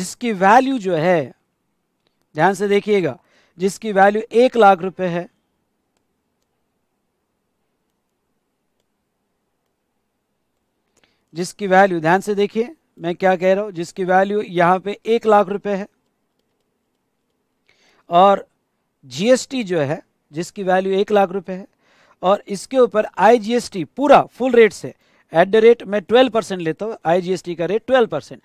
जिसकी वैल्यू जो है ध्यान से देखिएगा जिसकी वैल्यू एक लाख रुपए है जिसकी वैल्यू ध्यान से देखिए मैं क्या कह रहा हूं जिसकी वैल्यू यहां पे एक लाख रुपए है और जीएसटी जो है जिसकी वैल्यू एक लाख रुपए है और इसके ऊपर आईजीएसटी पूरा फुल रेट से एट द रेट मैं ट्वेल्व परसेंट लेता हूँ आईजीएसटी का रेट ट्वेल्व परसेंट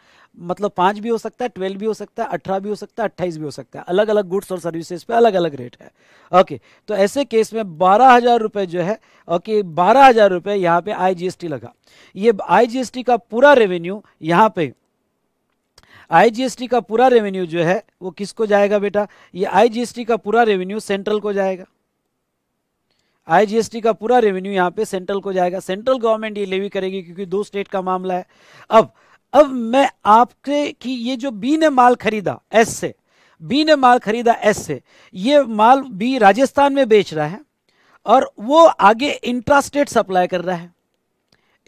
मतलब पाँच भी हो सकता है ट्वेल्व भी हो सकता है अठारह भी हो सकता है अट्ठाईस भी हो सकता है अलग अलग गुड्स और सर्विसेज पे अलग अलग रेट है ओके तो ऐसे केस में बारह हज़ार रुपये जो है ओके बारह हज़ार रुपये यहाँ पे आईजीएसटी लगा ये आईजीएसटी का पूरा रेवेन्यू यहाँ पे आईजीएसटी का पूरा रेवेन्यू जो है वो किसको जाएगा बेटा ये आईजीएसटी का पूरा रेवेन्यू सेंट्रल को जाएगा आईजीएसटी का पूरा रेवेन्यू यहाँ पे सेंट्रल को जाएगा सेंट्रल गवर्नमेंट ये लेवी करेगी क्योंकि दो स्टेट का मामला है अब अब मैं आपके कि ये जो बी ने माल खरीदा एस से बी ने माल खरीदा एस से ये माल बी राजस्थान में बेच रहा है और वो आगे इंट्रास्टेट सप्लाई कर रहा है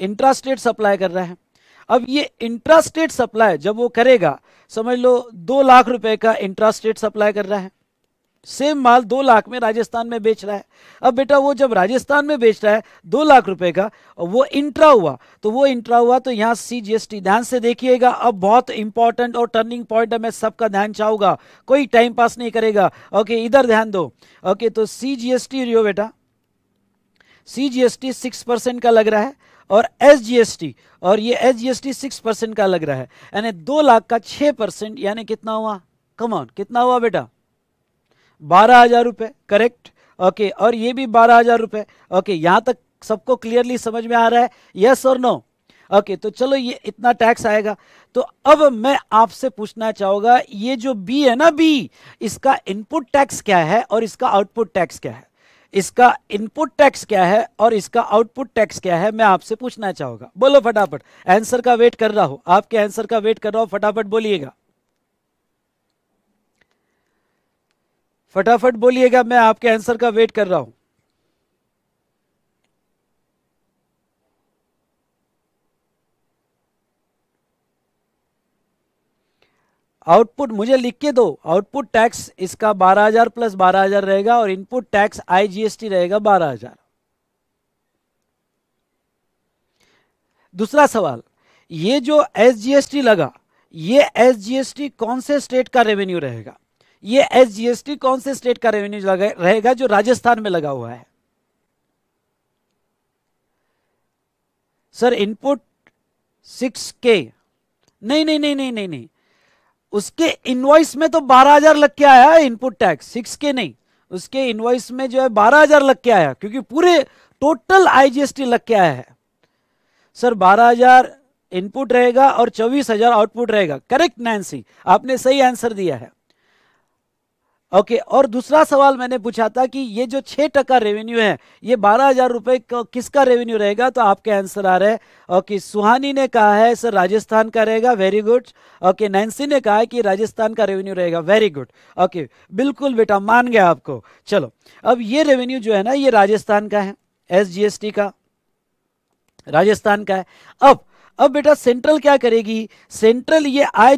इंट्रास्टेट सप्लाई कर रहा है अब ये इंट्रास्टेट सप्लाई जब वो करेगा समझ लो दो लाख रुपए का इंट्रास्टेट सप्लाई कर रहा है सेम माल दो लाख में राजस्थान में बेच रहा है अब बेटा वो जब राजस्थान में बेच रहा है दो लाख रुपए का वो इंट्रा हुआ तो वो इंट्रा हुआ तो यहाँ सी जी एस टी ध्यान से देखिएगा अब बहुत इंपॉर्टेंट और टर्निंग पॉइंट है मैं सबका ध्यान चाहूंगा कोई टाइम पास नहीं करेगा ओके इधर ध्यान दो ओके तो सी जी एस टी रियो बेटा C G S T six percent का लग रहा है और एस जी एस टी और ये S G S T six percent का लग रहा है यानी दो लाख का छह परसेंट यानी कितना हुआ कमॉन कितना हुआ बेटा बारह हज़ार रुपये करेक्ट ओके और ये भी बारह हज़ार रुपये ओके यहाँ तक सबको क्लियरली समझ में आ रहा है यस और नो ओके तो चलो ये इतना टैक्स आएगा तो अब मैं आपसे पूछना चाहूंगा ये जो बी है ना बी इसका इनपुट टैक्स क्या है और इसका आउटपुट टैक्स क्या है इसका इनपुट टैक्स क्या है और इसका आउटपुट टैक्स क्या है मैं आपसे पूछना चाहूंगा बोलो फटाफट आंसर का वेट कर रहा हूँ आपके आंसर का वेट कर रहा हूं फटाफट बोलिएगा फटाफट बोलिएगा मैं आपके आंसर का वेट कर रहा हूं आउटपुट मुझे लिख के दो आउटपुट टैक्स इसका 12000 प्लस 12000 रहेगा और इनपुट टैक्स आईजीएसटी रहेगा 12000 दूसरा सवाल ये जो एसजीएसटी लगा ये एसजीएसटी कौन से स्टेट का रेवेन्यू रहेगा ये एसजीएसटी कौन से स्टेट का रेवेन्यू रहेगा जो राजस्थान में लगा हुआ है सर इनपुट सिक्स के नहीं नहीं नहीं नहीं नहीं नहीं उसके इनवॉइस में तो बारह हजार लग के आया है इनपुट टैक्स सिक्स के नहीं उसके इनवॉइस में जो है बारह हजार लग के आया क्योंकि पूरे टोटल आईजीएसटी लग के आया है सर बारह हजार इनपुट रहेगा और चौबीस हजार आउटपुट रहेगा करेक्ट नैन आपने सही आंसर दिया है ओके okay, और दूसरा सवाल मैंने पूछा था कि ये जो छह टका रेवेन्यू है ये बारह हजार रुपए किसका रेवेन्यू रहेगा तो आपके आंसर आ रहे हैं ओके okay, सुहानी ने कहा है सर राजस्थान का रहेगा वेरी गुड ओके नैन्सी ने कहा है कि राजस्थान का रेवेन्यू रहेगा वेरी गुड ओके बिल्कुल बेटा मान गया आपको चलो अब ये रेवेन्यू जो है ना ये राजस्थान का है एस का राजस्थान का है अब अब बेटा सेंट्रल क्या करेगी सेंट्रल ये आई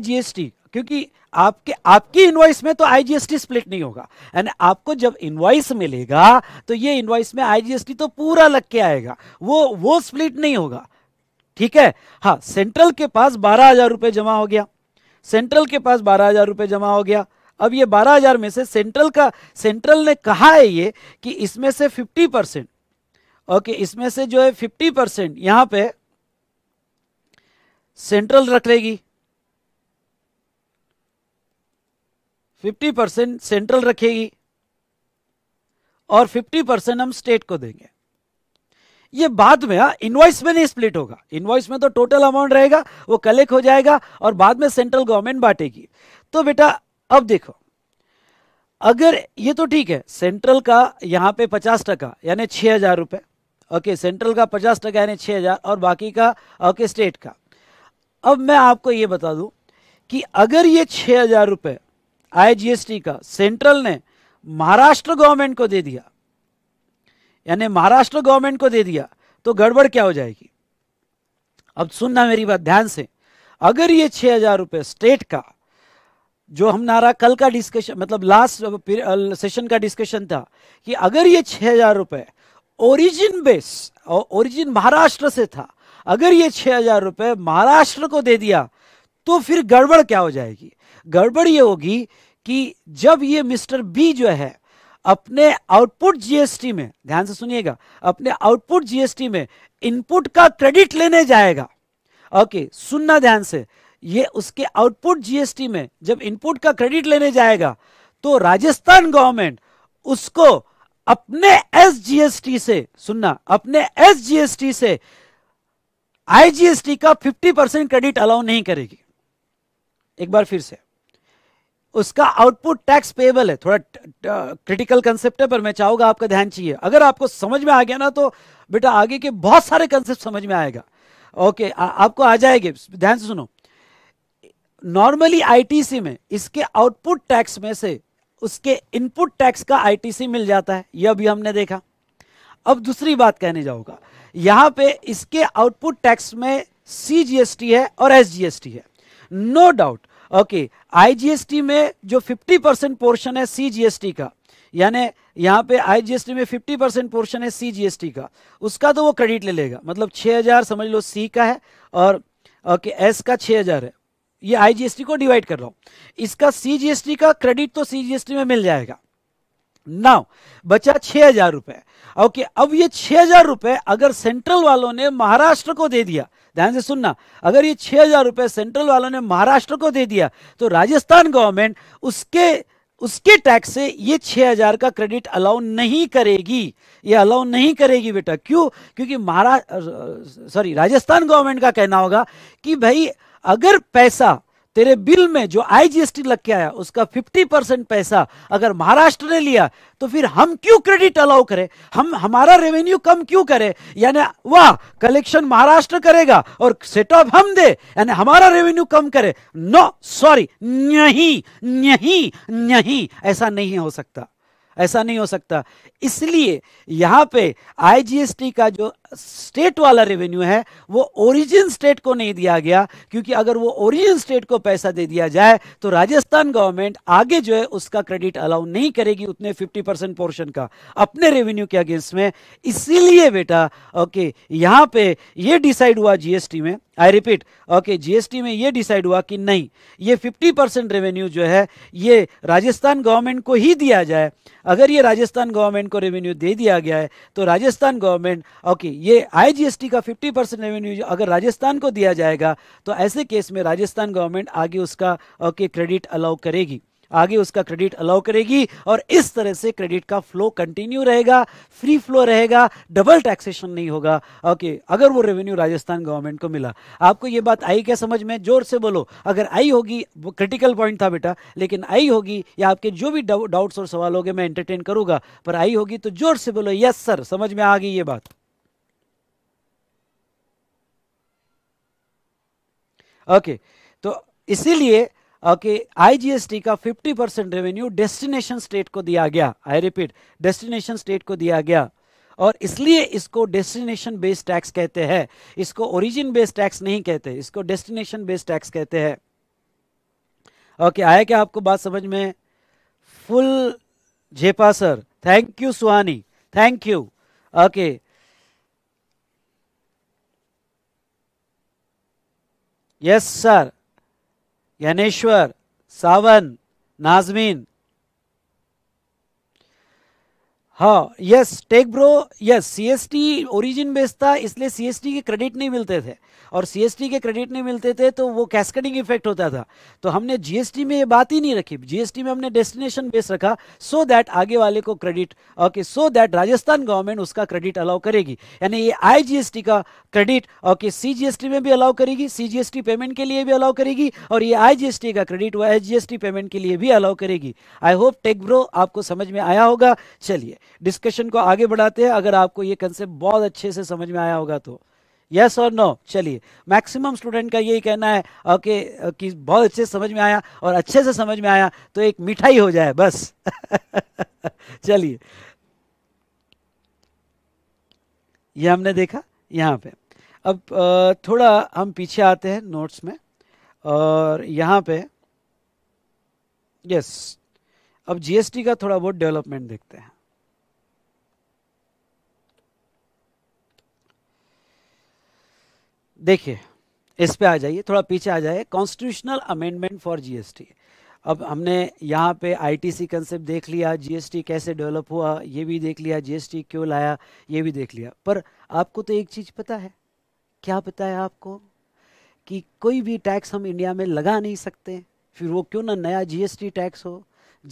क्योंकि आपके आपकी इन्वाइस में तो आईजीएसटी स्प्लिट नहीं होगा एंड आपको जब इनवॉइस मिलेगा तो ये इनवाइस में आईजीएसटी तो पूरा लग के आएगा वो वो स्प्लिट नहीं होगा ठीक है हाँ सेंट्रल के पास बारह हजार रुपये जमा हो गया सेंट्रल के पास बारह हजार रुपये जमा हो गया अब ये बारह हजार में से सेंट्रल का सेंट्रल ने कहा है ये कि इसमें से फिफ्टी परसेंट ओके इसमें से जो है फिफ्टी परसेंट यहां पर सेंट्रल रख लेगी फिफ्टी परसेंट सेंट्रल रखेगी और फिफ्टी परसेंट हम स्टेट को देंगे ये बाद में इनवाइस हाँ, में नहीं स्प्लिट होगा इनवाइस में तो टोटल अमाउंट रहेगा वो कलेक्ट हो जाएगा और बाद में सेंट्रल गवर्नमेंट बांटेगी तो बेटा अब देखो अगर ये तो ठीक है सेंट्रल का यहां पे पचास टका यानी छह हज़ार रुपए ओके सेंट्रल का पचास टका यानी छह हज़ार और बाकी का ओके स्टेट का अब मैं आपको ये बता दू कि अगर ये छह हज़ार रुपए आईजीएसटी का सेंट्रल ने महाराष्ट्र गवर्नमेंट को दे दिया यानी महाराष्ट्र गवर्नमेंट को दे दिया तो गड़बड़ क्या हो जाएगी अब सुनना मेरी बात ध्यान से अगर ये छह हजार रुपए स्टेट का जो हमारा कल का डिस्कशन मतलब लास्ट सेशन का डिस्कशन था कि अगर ये छह हजार रुपए ओरिजिन बेस ओरिजिन महाराष्ट्र से था अगर ये छह हजार रुपए महाराष्ट्र को दे दिया तो फिर गड़बड़ क्या हो जाएगी गड़बड़ ये होगी कि जब ये मिस्टर बी जो है अपने आउटपुट जीएसटी में ध्यान से सुनिएगा अपने आउटपुट जीएसटी में इनपुट का क्रेडिट लेने जाएगा ओके सुनना ध्यान से ये उसके आउटपुट जीएसटी में जब इनपुट का क्रेडिट लेने जाएगा तो राजस्थान गवर्नमेंट उसको अपने एसजीएसटी से सुनना अपने एसजीएसटी से आईजीएसटी का 50 परसेंट क्रेडिट अलाउ नहीं करेगी एक बार फिर से उसका आउटपुट टैक्स पेबल है थोड़ा क्रिटिकल कंसेप्ट है पर मैं चाहूंगा आपका ध्यान चाहिए अगर आपको समझ में आ गया ना तो बेटा आगे के बहुत सारे कंसेप्ट समझ में आएगा ओके आ, आपको आ जाएगी ध्यान से सुनो नॉर्मली आईटीसी में इसके आउटपुट टैक्स में से उसके इनपुट टैक्स का आईटीसी मिल जाता है यह भी हमने देखा अब दूसरी बात कहने जाऊंगा यहां पे इसके आउटपुट टैक्स में सीजीएसटी है और एसजीएसटी है no no doubt okay IGST में जो 50 परसेंट पोर्शन है सीजीएसटी का यानी यहाँ पे आईजीएसटी में 50 परसेंट पोर्शन है सीजीएसटी का उसका तो वो क्रेडिट ले लेगा मतलब 6000 समझ लो सी का है और ओके एस का 6000 है ये आईजीएसटी को डिवाइड कर रहा हूं इसका सीजीएसटी का क्रेडिट तो सीजीएसटी में मिल जाएगा नाउ बचा छह हजार रुपए ओके अब ये छह हजार रुपए अगर सेंट्रल वालों ने महाराष्ट्र को दे दिया ध्यान से सुनना अगर ये छह हजार रुपये सेंट्रल वालों ने महाराष्ट्र को दे दिया तो राजस्थान गवर्नमेंट उसके उसके टैक्स से ये छह हजार का क्रेडिट अलाउ नहीं करेगी ये अलाउ नहीं करेगी बेटा क्यों क्योंकि महाराष्ट्र सॉरी राजस्थान गवर्नमेंट का कहना होगा कि भाई अगर पैसा तेरे बिल में जो आईजीएसटी लग के आया उसका 50 परसेंट पैसा अगर महाराष्ट्र ने लिया तो फिर हम क्यों क्रेडिट अलाउ करें हम हमारा रेवेन्यू कम क्यों करें यानी वाह कलेक्शन महाराष्ट्र करेगा और सेट ऑफ हम दे यानी हमारा रेवेन्यू कम करे नो सॉरी नहीं नहीं नहीं ऐसा नहीं हो सकता ऐसा नहीं हो सकता इसलिए यहां पे आईजीएसटी का जो स्टेट वाला रेवेन्यू है वो ओरिजिन स्टेट को नहीं दिया गया क्योंकि अगर वो ओरिजिन स्टेट को पैसा दे दिया जाए तो राजस्थान गवर्नमेंट आगे जो है उसका क्रेडिट अलाउ नहीं करेगी उतने 50 परसेंट पोर्शन का अपने रेवेन्यू के अगेंस्ट में इसीलिए बेटा ओके यहां पे ये डिसाइड हुआ जीएसटी में आई रिपीट ओके जीएसटी में ये डिसाइड हुआ कि नहीं ये 50 परसेंट रेवेन्यू जो है ये राजस्थान गवर्नमेंट को ही दिया जाए अगर ये राजस्थान गवर्नमेंट को रेवेन्यू दे दिया गया है तो राजस्थान गवर्नमेंट ओके ये आईजीएसटी का 50 परसेंट रेवेन्यू अगर राजस्थान को दिया जाएगा तो ऐसे केस में राजस्थान गवर्नमेंट आगे उसका ओके क्रेडिट अलाउ करेगी आगे उसका क्रेडिट अलाउ करेगी और इस तरह से क्रेडिट का फ्लो कंटिन्यू रहेगा फ्री फ्लो रहेगा डबल टैक्सेशन नहीं होगा ओके अगर वो रेवेन्यू राजस्थान गवर्नमेंट को मिला आपको ये बात आई क्या समझ में जोर से बोलो अगर आई होगी वो क्रिटिकल पॉइंट था बेटा लेकिन आई होगी या आपके जो भी डाउट्स और सवाल होंगे मैं एंटरटेन करूंगा पर आई होगी तो जोर से बोलो यस सर समझ में आ गई ये बात ओके तो इसीलिए ओके आईजीएसटी का 50 परसेंट रेवेन्यू डेस्टिनेशन स्टेट को दिया गया आई रिपीट डेस्टिनेशन स्टेट को दिया गया और इसलिए इसको डेस्टिनेशन बेस्ड टैक्स कहते हैं इसको ओरिजिन बेस्ड टैक्स नहीं कहते इसको डेस्टिनेशन बेस्ड टैक्स कहते हैं ओके आया क्या आपको बात समझ में फुल झेपा sir thank you Suhani thank you okay yes sir Gyaneshwar Sawan Nazmeen हाँ यस टेक ब्रो यस सीएसटी ओरिजिन बेस था इसलिए सीएसटी के क्रेडिट नहीं मिलते थे और सीएसटी के क्रेडिट नहीं मिलते थे तो वो कैस्केडिंग इफेक्ट होता था तो हमने जीएसटी में ये बात ही नहीं रखी जीएसटी में हमने डेस्टिनेशन बेस रखा सो so दैट आगे वाले को credit okay so that Rajasthan government उसका क्रेडिट अलाउ करेगी यानी ये आई का क्रेडिट ओके सी में भी अलाउ करेगी सी पेमेंट के लिए भी अलाउ करेगी और ये आई का क्रेडिट वो एच पेमेंट के लिए भी अलाउ करेगी आई होप टेक ब्रो आपको समझ में आया होगा चलिए डिस्कशन को आगे बढ़ाते हैं अगर आपको ये कंसेप्ट बहुत अच्छे से समझ में आया होगा तो यस और नो चलिए मैक्सिमम स्टूडेंट का यही कहना है ओके कि बहुत अच्छे से समझ में आया और अच्छे से समझ में आया तो एक मिठाई हो जाए बस चलिए ये हमने देखा यहाँ पे अब थोड़ा हम पीछे आते हैं नोट्स में और यहाँ पे यस अब जीएसटी का थोड़ा बहुत डेवलपमेंट देखते हैं देखिए इस पे आ जाइए थोड़ा पीछे आ जाइए कॉन्स्टिट्यूशनल अमेंडमेंट फॉर जीएसटी अब हमने यहाँ पे आईटीसी कंसेप्ट देख लिया जीएसटी कैसे डेवलप हुआ ये भी देख लिया जीएसटी क्यों लाया ये भी देख लिया पर आपको तो एक चीज़ पता है क्या पता है आपको कि कोई भी टैक्स हम इंडिया में लगा नहीं सकते फिर वो क्यों ना नया जीएसटी टैक्स हो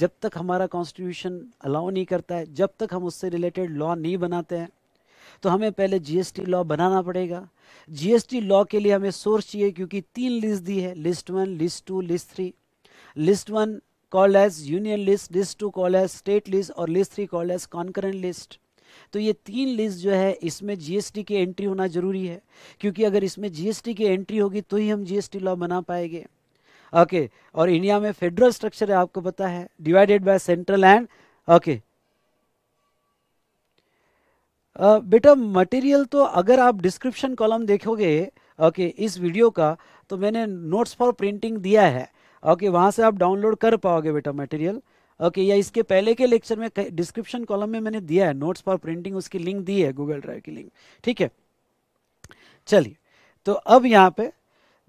जब तक हमारा कॉन्स्टिट्यूशन अलाउ नहीं करता है जब तक हम उससे रिलेटेड लॉ नहीं बनाते हैं तो हमें पहले जीएसटी लॉ बनाना पड़ेगा जीएसटी लॉ के लिए हमें सोर्स चाहिए क्योंकि तीन लिस्ट दी है list one list two list three list one call as union list list two call as state list और list three call as concurrent list तो ये तीन लिस्ट जो है इसमें जीएसटी की एंट्री होना जरूरी है क्योंकि अगर इसमें जीएसटी की एंट्री होगी तो ही हम जीएसटी लॉ बना पाएंगे ओके okay, और इंडिया में फेडरल स्ट्रक्चर है आपको पता है divided by central and okay बेटा मटेरियल तो अगर आप डिस्क्रिप्शन कॉलम देखोगे ओके इस वीडियो का तो मैंने नोट्स फॉर प्रिंटिंग दिया है ओके वहाँ से आप डाउनलोड कर पाओगे बेटा मटेरियल ओके या इसके पहले के लेक्चर में डिस्क्रिप्शन कॉलम में मैंने दिया है नोट्स फॉर प्रिंटिंग उसकी लिंक दी है गूगल ड्राइव की लिंक ठीक है चलिए तो अब यहाँ पे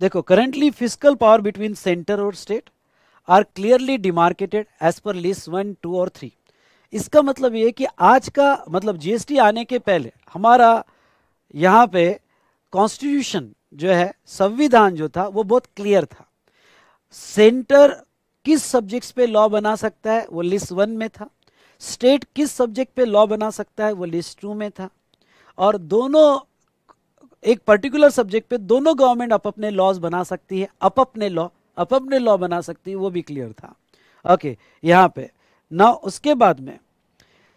देखो currently physical power between centre और state are clearly demarcated as per list one two और थ्री इसका मतलब ये कि आज का मतलब जीएसटी आने के पहले हमारा यहाँ पे कॉन्स्टिट्यूशन जो है संविधान जो था वो बहुत क्लियर था सेंटर किस सब्जेक्ट्स पे लॉ बना सकता है वो लिस्ट वन में था स्टेट किस सब्जेक्ट पे लॉ बना सकता है वो लिस्ट टू में था और दोनों एक पर्टिकुलर सब्जेक्ट पे दोनों गवर्नमेंट अप अपने लॉज बना सकती है अप अपने लॉ अप अपने लॉ बना सकती है वो भी क्लियर था ओके okay, यहाँ पे नाउ उसके बाद में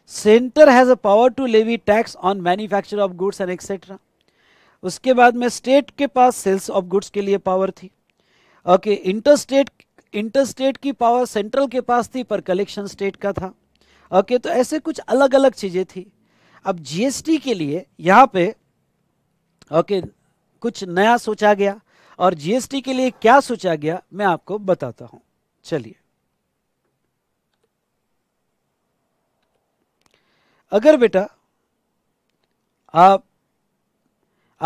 centre has a power to levy tax on manufacture of goods and etcetera उसके बाद में स्टेट के पास सेल्स ऑफ गुड्स के लिए पावर थी ओके इंटरस्टेट स्टेट की पावर सेंट्रल के पास थी पर कलेक्शन स्टेट का था ओके okay, तो ऐसे कुछ अलग अलग चीज़ें थी अब जीएसटी के लिए यहाँ पे ओके okay, कुछ नया सोचा गया और जीएसटी के लिए क्या सोचा गया मैं आपको बताता हूं चलिए अगर बेटा आप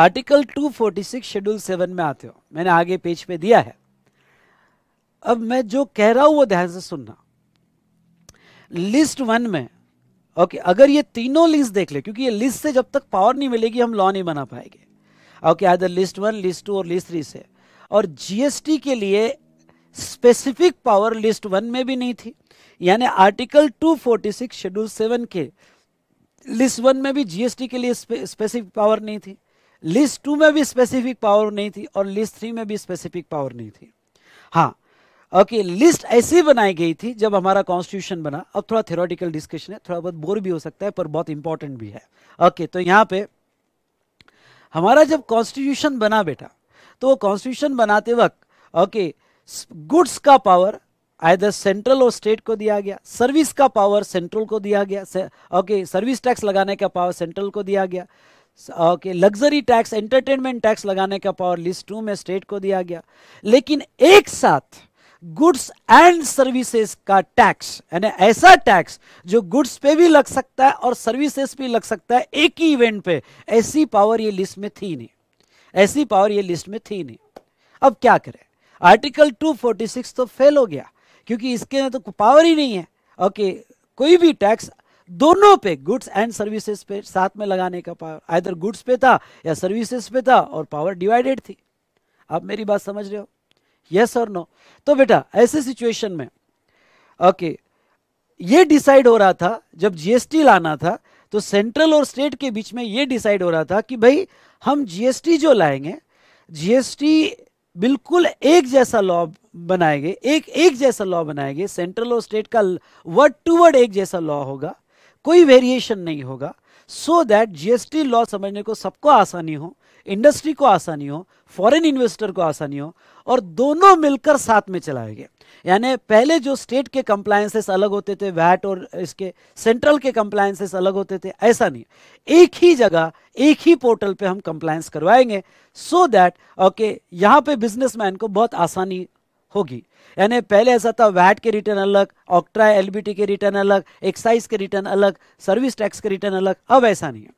आर्टिकल 246 शेड्यूल सेवन में आते हो मैंने आगे पेज पे दिया है अब मैं जो कह रहा हूं वो ध्यान से सुनना लिस्ट वन में ओके अगर ये तीनों लिस्ट देख ले क्योंकि ये लिस्ट से जब तक पावर नहीं मिलेगी हम लॉ नहीं बना पाएंगे ओके आज लिस्ट वन लिस्ट टू और लिस्ट थ्री से और जीएसटी के लिए स्पेसिफिक पावर लिस्ट वन में भी नहीं थी यानी आर्टिकल 246 शेड्यूल सेवन के लिस्ट वन में भी जीएसटी के लिए स्पे, स्पेसिफिक पावर नहीं थी लिस्ट टू में भी स्पेसिफिक पावर नहीं थी और लिस्ट थ्री में भी स्पेसिफिक पावर नहीं थी हाँ ओके लिस्ट ऐसी बनाई गई थी जब हमारा कॉन्स्टिट्यूशन बना अब थोड़ा थियोरटिकल डिस्कशन है थोड़ा बहुत बोर भी हो सकता है पर बहुत इंपॉर्टेंट भी है ओके okay, तो यहाँ पे हमारा जब कॉन्स्टिट्यूशन बना बेटा तो वो कॉन्स्टिट्यूशन बनाते वक्त ओके okay, गुड्स का पावर आयदर सेंट्रल और स्टेट को दिया गया सर्विस का पावर सेंट्रल को दिया गया ओके सर्विस टैक्स लगाने का पावर सेंट्रल को दिया गया okay luxury tax entertainment tax लगाने का पावर लिस्ट टू में स्टेट को दिया गया लेकिन एक साथ गुड्स एंड सर्विसेज का टैक्स यानी ऐसा टैक्स जो गुड्स पे भी लग सकता है और सर्विसेज भी लग सकता है एक ही इवेंट पे ऐसी पावर ये लिस्ट में थी नहीं ऐसी पावर ये लिस्ट में थी नहीं अब क्या करें आर्टिकल 246 तो फेल हो गया क्योंकि इसके अंदर तो पावर ही नहीं है ओके कोई भी टैक्स दोनों पे गुड्स एंड सर्विसेज पे साथ में लगाने का पावर आइधर गुड्स पे था या सर्विसेज पे था और पावर डिवाइडेड थी आप मेरी बात समझ रहे हो यस और नो तो बेटा ऐसे सिचुएशन में ओके okay, ये डिसाइड हो रहा था जब जीएसटी लाना था तो सेंट्रल और स्टेट के बीच में ये डिसाइड हो रहा था कि भाई हम जीएसटी जो लाएंगे जीएसटी बिल्कुल एक जैसा लॉ बनाएंगे एक एक जैसा लॉ बनाएंगे सेंट्रल और स्टेट का वर्ड टू वर्ड एक जैसा लॉ होगा कोई वेरिएशन नहीं होगा सो दैट जीएसटी लॉ समझने को सबको आसानी हो इंडस्ट्री को आसानी हो फॉरेन इन्वेस्टर को आसानी हो और दोनों मिलकर साथ में चलाएंगे यानी पहले जो स्टेट के कंप्लायंसेस अलग होते थे वैट और इसके सेंट्रल के कंप्लायंसेस अलग होते थे ऐसा नहीं एक ही जगह एक ही पोर्टल पे हम कंप्लायंस करवाएंगे सो दैट ओके यहाँ पे बिजनेसमैन को बहुत आसानी होगी यानी पहले ऐसा था वैट के रिटर्न अलग ऑक्ट्रा एलबीटी के रिटर्न अलग एक्साइज के रिटर्न अलग सर्विस टैक्स के रिटर्न अलग अब ऐसा नहीं है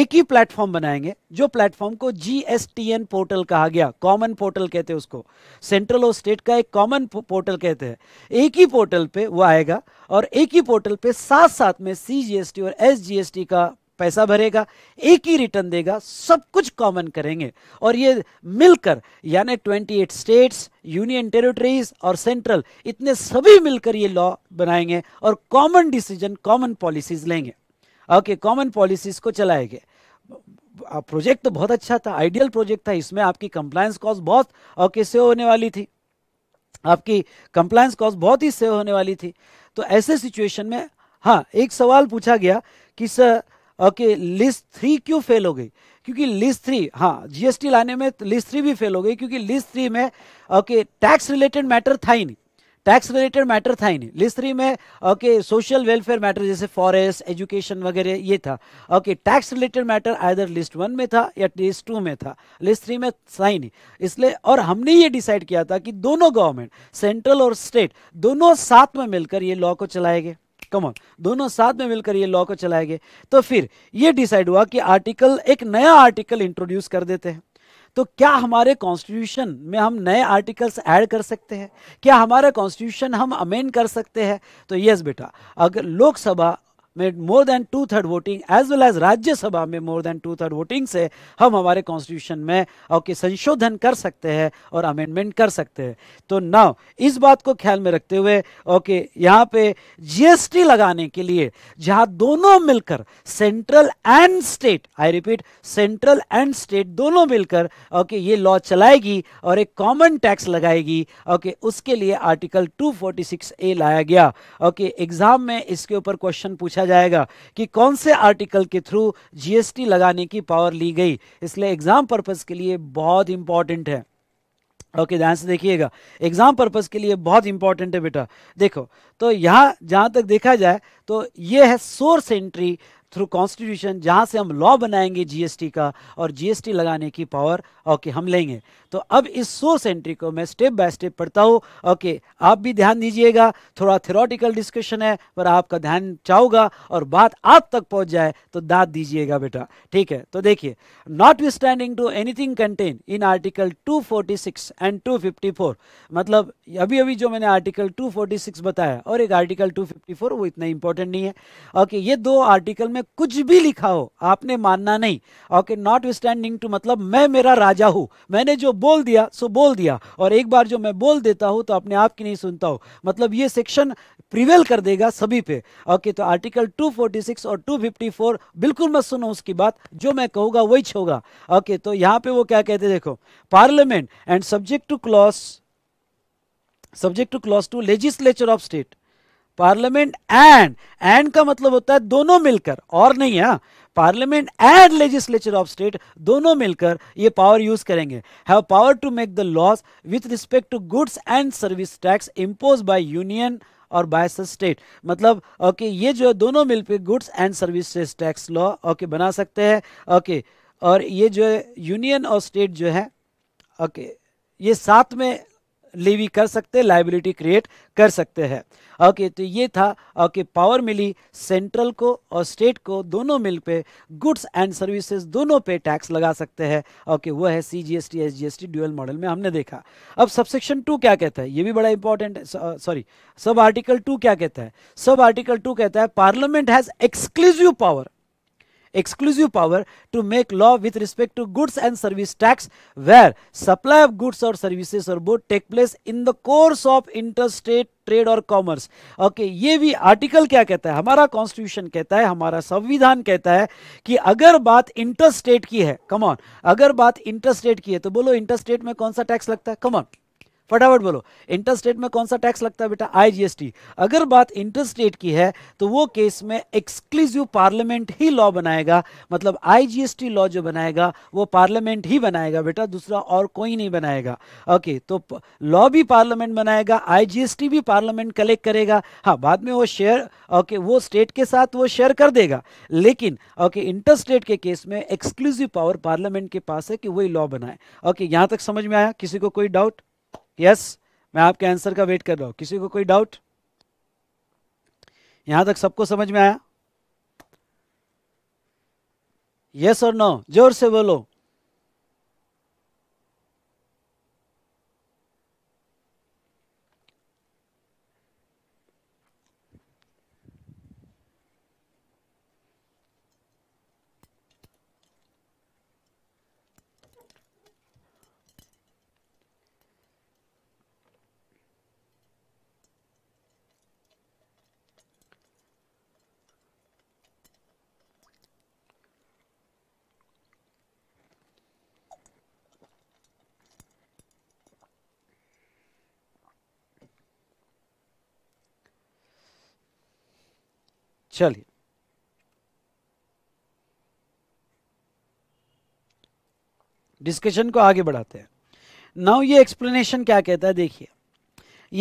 एक ही प्लेटफॉर्म बनाएंगे जो प्लेटफॉर्म को जीएसटीएन पोर्टल कहा गया कॉमन पोर्टल कहते हैं उसको सेंट्रल और स्टेट का एक कॉमन पोर्टल कहते हैं एक ही पोर्टल पे वो आएगा और एक ही पोर्टल पे साथ साथ में सीजीएसटी और एसजीएसटी का पैसा भरेगा एक ही रिटर्न देगा सब कुछ कॉमन करेंगे और ये मिलकर यानी 28 स्टेट्स यूनियन टेरिटरीज और सेंट्रल इतने सभी मिलकर ये लॉ बनाएंगे और कॉमन डिसीजन कॉमन पॉलिसीज लेंगे ओके कॉमन पॉलिसीज को चलाएंगे प्रोजेक्ट तो बहुत अच्छा था आइडियल प्रोजेक्ट था इसमें आपकी कंप्लायंस कॉस्ट बहुत ओके से होने वाली थी आपकी कंप्लायंस कॉस्ट बहुत ही सेव होने वाली थी तो ऐसे सिचुएशन में हाँ एक सवाल पूछा गया कि सर ओके लिस्ट थ्री क्यों फेल हो गई क्योंकि लिस्ट थ्री हाँ जीएसटी लाने में लिस्ट तो थ्री भी फेल हो गई क्योंकि लिस्ट थ्री में ओके टैक्स रिलेटेड मैटर था ही नहीं टैक्स रिलेटेड मैटर था ही नहीं लिस्ट थ्री में ओके सोशल वेलफेयर मैटर जैसे फॉरेस्ट एजुकेशन वगैरह ये था okay tax related matter either list one में था या लिस्ट टू में था लिस्ट थ्री में था ही नहीं इसलिए और हमने ये डिसाइड किया था कि दोनों गवर्नमेंट सेंट्रल और स्टेट दोनों साथ में मिलकर ये लॉ को चलाएंगे कमॉन दोनों साथ में मिलकर ये लॉ को चलाए गए तो फिर ये डिसाइड हुआ कि आर्टिकल एक नया आर्टिकल इंट्रोड्यूस कर देते हैं तो क्या हमारे कॉन्स्टिट्यूशन में हम नए आर्टिकल्स ऐड कर सकते हैं क्या हमारा कॉन्स्टिट्यूशन हम अमेंड कर सकते हैं तो यस बेटा अगर लोकसभा में more than two third voting as well as Rajya Sabha में more than two third voting से हम हमारे कॉन्स्टिट्यूशन में ओके संशोधन कर सकते हैं और अमेंडमेंट कर सकते हैं तो नाउ इस बात को ख्याल में रखते हुए ओके यहाँ पे जीएसटी लगाने के लिए जहाँ दोनों मिलकर central and state I repeat central and state दोनों मिलकर ओके ये लॉ चलाएगी और एक कॉमन टैक्स लगाएगी ओके उसके लिए आर्टिकल टू ए लाया गया ओके एग्जाम में इसके ऊपर क्वेश्चन पूछा पूछा जाएगा कि कौन से आर्टिकल के थ्रू जीएसटी लगाने की पावर ली गई इसलिए एग्ज़ाम पर्पज़ के लिए बहुत इंपॉर्टेंट है ओके ध्यान से देखिएगा एग्ज़ाम पर्पज़ के लिए बहुत इंपॉर्टेंट है बेटा देखो तो यहाँ जहाँ तक देखा जाए तो ये है सोर्स एंट्री थ्रू कॉन्स्टिट्यूशन जहां से हम लॉ बनाएंगे जीएसटी का और जीएसटी लगाने की पावर ओके हम लेंगे तो अब इस सोर्स एंट्री को मैं स्टेप बाय स्टेप पढ़ता हूँ ओके आप भी ध्यान दीजिएगा थोड़ा थेरोटिकल डिस्कशन है पर आपका ध्यान चाहूंगा और बात आप तक पहुंच जाए तो दाद दीजिएगा बेटा ठीक है तो देखिए notwithstanding to anything contain in article 246 and 254 मतलब अभी अभी जो मैंने आर्टिकल 246 बताया और एक आर्टिकल 254 वो इतना इंपॉर्टेंट नहीं है ओके ये दो आर्टिकल में में कुछ भी लिखा हो आपने मानना नहीं ओके नॉट स्टैंडिंग टू मतलब मैं मेरा राजा हूं मैंने जो बोल दिया सो बोल दिया और एक बार जो मैं बोल देता हूं तो अपने आप की नहीं सुनता हूं मतलब ये सेक्शन प्रिवेल कर देगा सभी पे ओके तो आर्टिकल 246 और 254 बिल्कुल मत सुनो उसकी बात जो मैं कहूँगा वही होगा ओके तो यहां पे वो क्या कहते देखो parliament and subject to clause subject to clause two legislature of state parliament and and का मतलब होता है दोनों मिलकर और नहीं है हाँ। Parliament and legislature of state दोनों मिलकर ये पावर यूज करेंगे have power to make the laws with respect to goods and service tax impose by union और बाय स्टेट मतलब ओके okay, ये जो है दोनों मिल पे goods and service tax law okay बना सकते हैं ओके okay, और ये जो है यूनियन और स्टेट जो है ओके okay, ये साथ में लेवी कर सकते हैं लाइबिलिटी क्रिएट कर सकते हैं ओके तो ये था ओके पावर मिली सेंट्रल को और स्टेट को दोनों मिल पे गुड्स एंड सर्विसेज दोनों पे टैक्स लगा सकते हैं ओके वो है C G S T S G S T dual model में हमने देखा अब सबसेक्शन टू क्या कहता है ये भी बड़ा इंपॉर्टेंट है सॉरी सब आर्टिकल टू क्या कहता है सब आर्टिकल टू कहता है parliament has exclusive power exclusive power to make law with respect to goods and service tax where supply of goods or services or both take place in the course of interstate trade और commerce okay ये भी article क्या कहता है हमारा constitution कहता है हमारा संविधान कहता है कि अगर बात इंटर स्टेट की है कमॉन अगर बात इंटर स्टेट की है तो बोलो इंटर स्टेट में कौन सा टैक्स लगता है कमॉन फटाफट बोलो इंटर स्टेट में कौन सा टैक्स लगता है बेटा आईजीएसटी अगर बात इंटर स्टेट की है तो वो केस में एक्सक्लूसिव पार्लियामेंट ही लॉ बनाएगा मतलब आईजीएसटी लॉ जो बनाएगा वो पार्लियामेंट ही बनाएगा बेटा दूसरा और कोई नहीं बनाएगा ओके तो लॉ भी पार्लियामेंट बनाएगा आईजीएसटी भी पार्लियामेंट कलेक्ट करेगा हाँ बाद में वो शेयर ओके वो स्टेट के साथ वो शेयर कर देगा लेकिन ओके इंटर स्टेट के केस में एक्सक्लूसिव पावर पार्लियामेंट के पास है कि वही लॉ बनाए ओके यहां तक समझ में आया किसी को कोई डाउट यस मैं आपके आंसर का वेट कर रहा हूं किसी को कोई डाउट यहां तक सबको समझ में आया यस और नो जोर से बोलो चलिए डिस्कशन को आगे बढ़ाते हैं नाउ ये एक्सप्लेनेशन क्या कहता है देखिए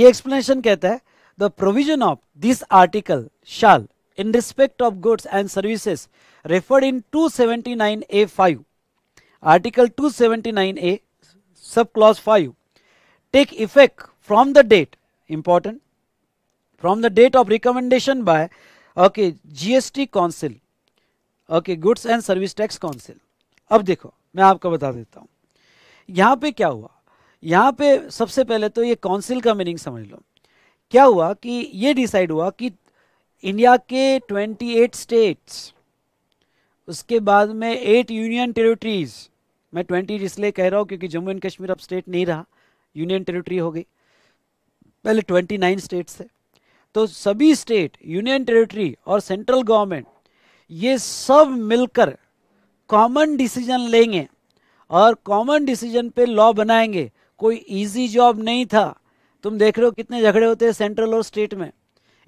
ये एक्सप्लेनेशन कहता है the provision of this article shall in respect of goods and services referred in 279 A 5 article 279 A sub clause 5 take effect from the date important from the date of recommendation by okay GST council okay goods and service tax council अब देखो मैं आपको बता देता हूँ यहाँ पे क्या हुआ यहाँ पे सबसे पहले तो ये काउंसिल का मीनिंग समझ लो क्या हुआ कि ये डिसाइड हुआ कि इंडिया के 28 स्टेट्स उसके बाद में एट यूनियन टेरिटरीज मैं ट्वेंटी इसलिए कह रहा हूँ क्योंकि जम्मू एंड कश्मीर अब स्टेट नहीं रहा यूनियन टेरिटरी हो गई पहले नाइन स्टेट्स है तो सभी स्टेट यूनियन टेरिटरी और सेंट्रल गवर्नमेंट ये सब मिलकर कॉमन डिसीजन लेंगे और कॉमन डिसीजन पे लॉ बनाएंगे कोई इजी जॉब नहीं था तुम देख रहे हो कितने झगड़े होते हैं सेंट्रल और स्टेट में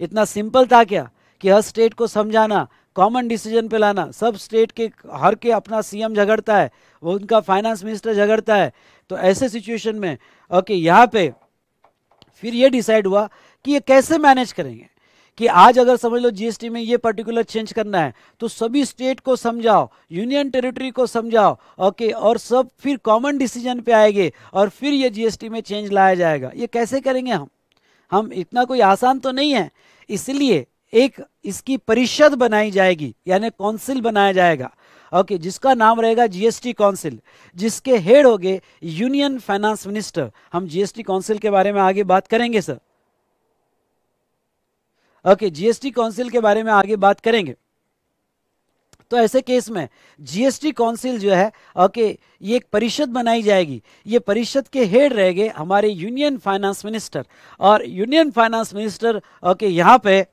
इतना सिंपल था क्या कि हर स्टेट को समझाना कॉमन डिसीजन पे लाना सब स्टेट के हर के अपना सीएम झगड़ता है वो उनका फाइनेंस मिनिस्टर झगड़ता है तो ऐसे सिचुएशन में ओके यहाँ पे फिर ये डिसाइड हुआ कि ये कैसे मैनेज करेंगे कि आज अगर समझ लो जीएसटी में ये पर्टिकुलर चेंज करना है तो सभी स्टेट को समझाओ यूनियन टेरिटरी को समझाओ ओके और सब फिर कॉमन डिसीजन पे आएंगे और फिर ये जीएसटी में चेंज लाया जाएगा ये कैसे करेंगे हम हम इतना कोई आसान तो नहीं है इसलिए एक इसकी परिषद बनाई जाएगी यानी काउंसिल बनाया जाएगा ओके okay, जिसका नाम रहेगा जीएसटी काउंसिल जिसके हेड हो यूनियन फाइनेंस मिनिस्टर हम जीएसटी काउंसिल के बारे में आगे बात करेंगे सर ओके जीएसटी काउंसिल के बारे में आगे बात करेंगे तो ऐसे केस में जीएसटी काउंसिल जो है ओके ये एक परिषद बनाई जाएगी ये परिषद के हेड रहेंगे हमारे यूनियन फाइनेंस मिनिस्टर और यूनियन फाइनेंस मिनिस्टर ओके यहाँ पे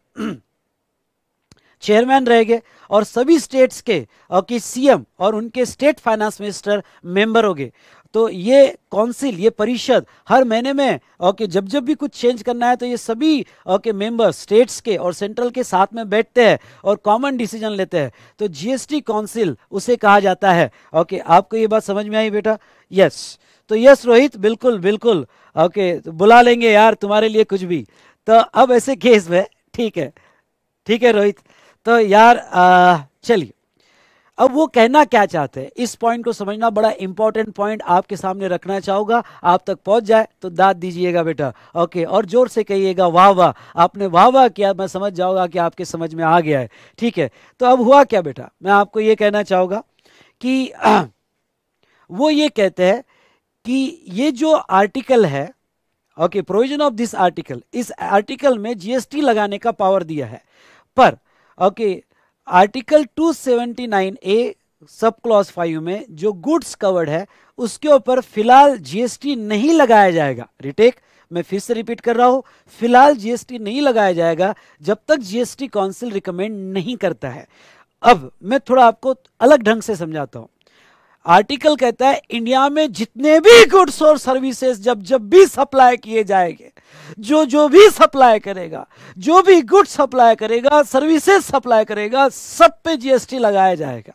चेयरमैन रहेंगे और सभी स्टेट्स के ओके सीएम और उनके स्टेट फाइनेंस मिनिस्टर मेंबर होंगे तो ये काउंसिल ये परिषद हर महीने में ओके जब जब भी कुछ चेंज करना है तो ये सभी ओके मेंबर स्टेट्स के और सेंट्रल के साथ में बैठते हैं और कॉमन डिसीजन लेते हैं तो जीएसटी काउंसिल उसे कहा जाता है ओके आपको ये बात समझ में आई बेटा यस तो यस रोहित बिल्कुल बिल्कुल ओके तो बुला लेंगे यार तुम्हारे लिए कुछ भी तो अब ऐसे केस में ठीक है ठीक है रोहित तो यार चलिए अब वो कहना क्या चाहते हैं इस पॉइंट को समझना बड़ा इंपॉर्टेंट पॉइंट आपके सामने रखना चाहूंगा आप तक पहुंच जाए तो दाद दीजिएगा बेटा ओके और जोर से कहिएगा वाह वाह आपने वाह वाह किया मैं समझ जाऊंगा कि आपके समझ में आ गया है ठीक है तो अब हुआ क्या बेटा मैं आपको ये कहना चाहूंगा कि वो ये कहते हैं कि ये जो आर्टिकल है okay provision of this article इस आर्टिकल में जीएसटी लगाने का पावर दिया है पर okay okay, article 279 A sub clause five में जो गुड्स कवर्ड है उसके ऊपर फिलहाल जीएसटी नहीं लगाया जाएगा रिटेक मैं फिर से रिपीट कर रहा हूं फिलहाल जीएसटी नहीं लगाया जाएगा जब तक जीएसटी काउंसिल रिकमेंड नहीं करता है अब मैं थोड़ा आपको अलग ढंग से समझाता हूं आर्टिकल कहता है इंडिया में जितने भी गुड्स और सर्विसेज जब जब भी सप्लाई किए जाएंगे जो जो भी सप्लाई करेगा जो भी गुड्स सप्लाई करेगा सर्विसेज सप्लाई करेगा सब पे जीएसटी लगाया जाएगा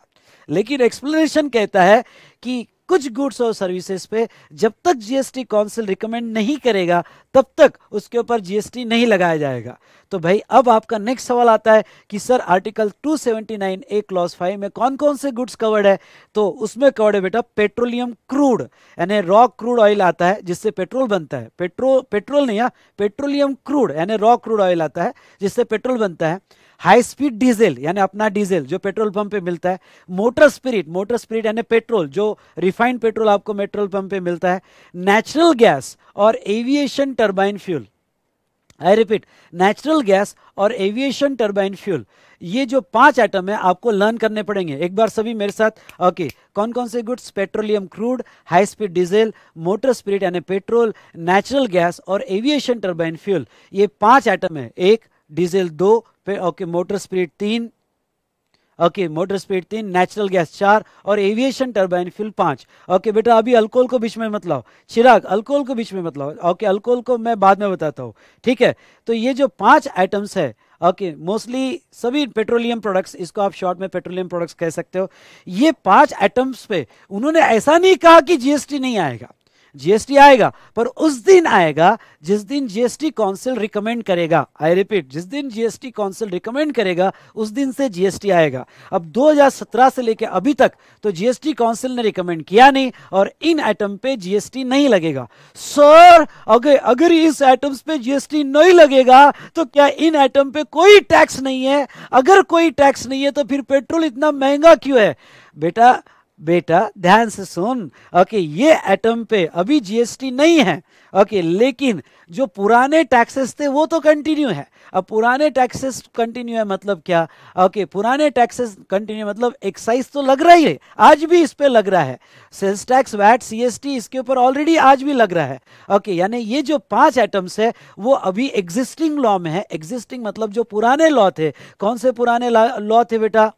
लेकिन एक्सप्लेनेशन कहता है कि कुछ गुड्स और सर्विसेज पे जब तक जीएसटी काउंसिल रिकमेंड नहीं करेगा तब तक उसके ऊपर जीएसटी नहीं लगाया जाएगा तो भाई अब आपका नेक्स्ट सवाल आता है कि sir article 279 A clause five में कौन कौन से गुड्स कवर्ड है तो उसमें कवर्ड है बेटा पेट्रोलियम क्रूड यानी रॉक क्रूड ऑयल आता है जिससे पेट्रोल बनता है पेट्रो पेट्रोल नहीं है पेट्रोलियम क्रूड यानी रॉक क्रूड ऑयल आता है जिससे पेट्रोल बनता है हाई स्पीड डीजल यानी अपना डीजल जो पेट्रोल पंप पे मिलता है मोटर स्पिरिट मोटर स्पिरिट यानी पेट्रोल जो रिफाइंड पेट्रोल आपको पेट्रोल पंप पे मिलता है नेचुरल गैस और aviation turbine fuel I repeat natural gas और एविएशन टर्बाइन फ्यूल ये जो पांच आइटम है आपको लर्न करने पड़ेंगे एक बार सभी मेरे साथ ओके okay, कौन कौन से goods petroleum crude high speed diesel motor spirit यानी पेट्रोल नेचुरल गैस और एविएशन टर्बाइन फ्यूल ये पांच आइटम है एक डीजल दो ओके मोटर स्पिरिट तीन ओके मोटर स्पीड तीन नेचुरल गैस चार और एविएशन टर्बाइन फ्यूल पांच ओके बेटा अभी अल्कोहल को बीच में मत लाओ चिराग अल्कोहल को बीच में मत लाओ ओके अल्कोहल को मैं बाद में बताता हूँ ठीक है तो ये जो पांच आइटम्स है ओके मोस्टली सभी पेट्रोलियम प्रोडक्ट्स इसको आप शॉर्ट में पेट्रोलियम प्रोडक्ट्स कह सकते हो ये पांच आइटम्स पे उन्होंने ऐसा नहीं कहा कि जीएसटी नहीं आएगा जीएसटी आएगा पर उस दिन आएगा जिस दिन जीएसटी काउंसिल रिकमेंड करेगा आई रिपीट जिस दिन जीएसटी काउंसिल रिकमेंड करेगा उस दिन से जीएसटी आएगा अब 2017 से लेकर अभी तक तो जीएसटी काउंसिल ने रिकमेंड किया नहीं और इन आइटम पे जीएसटी नहीं लगेगा सर अगर अगर इस आइटम्स पे जीएसटी नहीं लगेगा तो क्या इन आइटम पे कोई टैक्स नहीं है अगर कोई टैक्स नहीं है तो फिर पेट्रोल इतना महंगा क्यों है बेटा बेटा ध्यान से सुन ओके ये एटम पे अभी जीएसटी नहीं है ओके लेकिन जो पुराने टैक्सेस थे वो तो कंटिन्यू है अब पुराने टैक्सेस कंटिन्यू है मतलब क्या ओके पुराने टैक्सेस कंटिन्यू मतलब एक्साइज तो लग रहा ही है आज भी इस पे लग रहा है सेल्स टैक्स वैट सीएसटी इसके ऊपर ऑलरेडी आज भी लग रहा है ओके यानी ये जो पांच एटम्स है वो अभी एग्जिस्टिंग लॉ में है एग्जिस्टिंग मतलब जो पुराने लॉ थे कौन से पुराने लॉ थे बेटा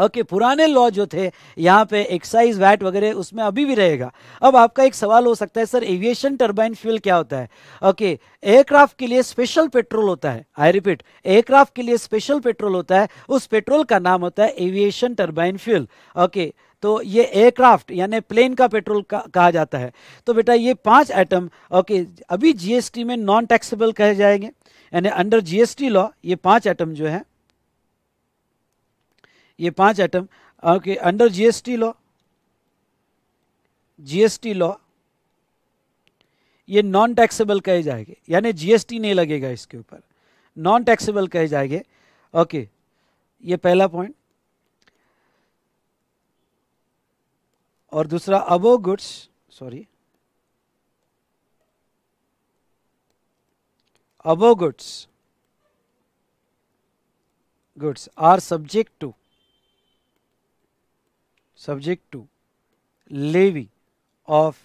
ओके okay, पुराने लॉ जो थे यहाँ पे एक्साइज वैट वगैरह उसमें अभी भी रहेगा अब आपका एक सवाल हो सकता है सर एविएशन टर्बाइन फ्यूल क्या होता है ओके okay, एयरक्राफ्ट के लिए स्पेशल पेट्रोल होता है आई रिपीट एयरक्राफ्ट के लिए स्पेशल पेट्रोल होता है उस पेट्रोल का नाम होता है एविएशन टर्बाइन फ्यूल ओके तो ये एयरक्राफ्ट यानी प्लेन का पेट्रोल कहा जाता है तो बेटा ये पांच आइटम ओके अभी जीएसटी में नॉन टैक्सेबल कहे जाएंगे यानी अंडर जीएसटी लॉ ये पांच आइटम जो है ये पांच item okay under GST law GST law ये नॉन टैक्सेबल कहे जाएंगे यानी जीएसटी नहीं लगेगा इसके ऊपर नॉन टैक्सेबल कहे जाएंगे ओके ये पहला पॉइंट और दूसरा above goods sorry above goods goods are subject to subject to levy of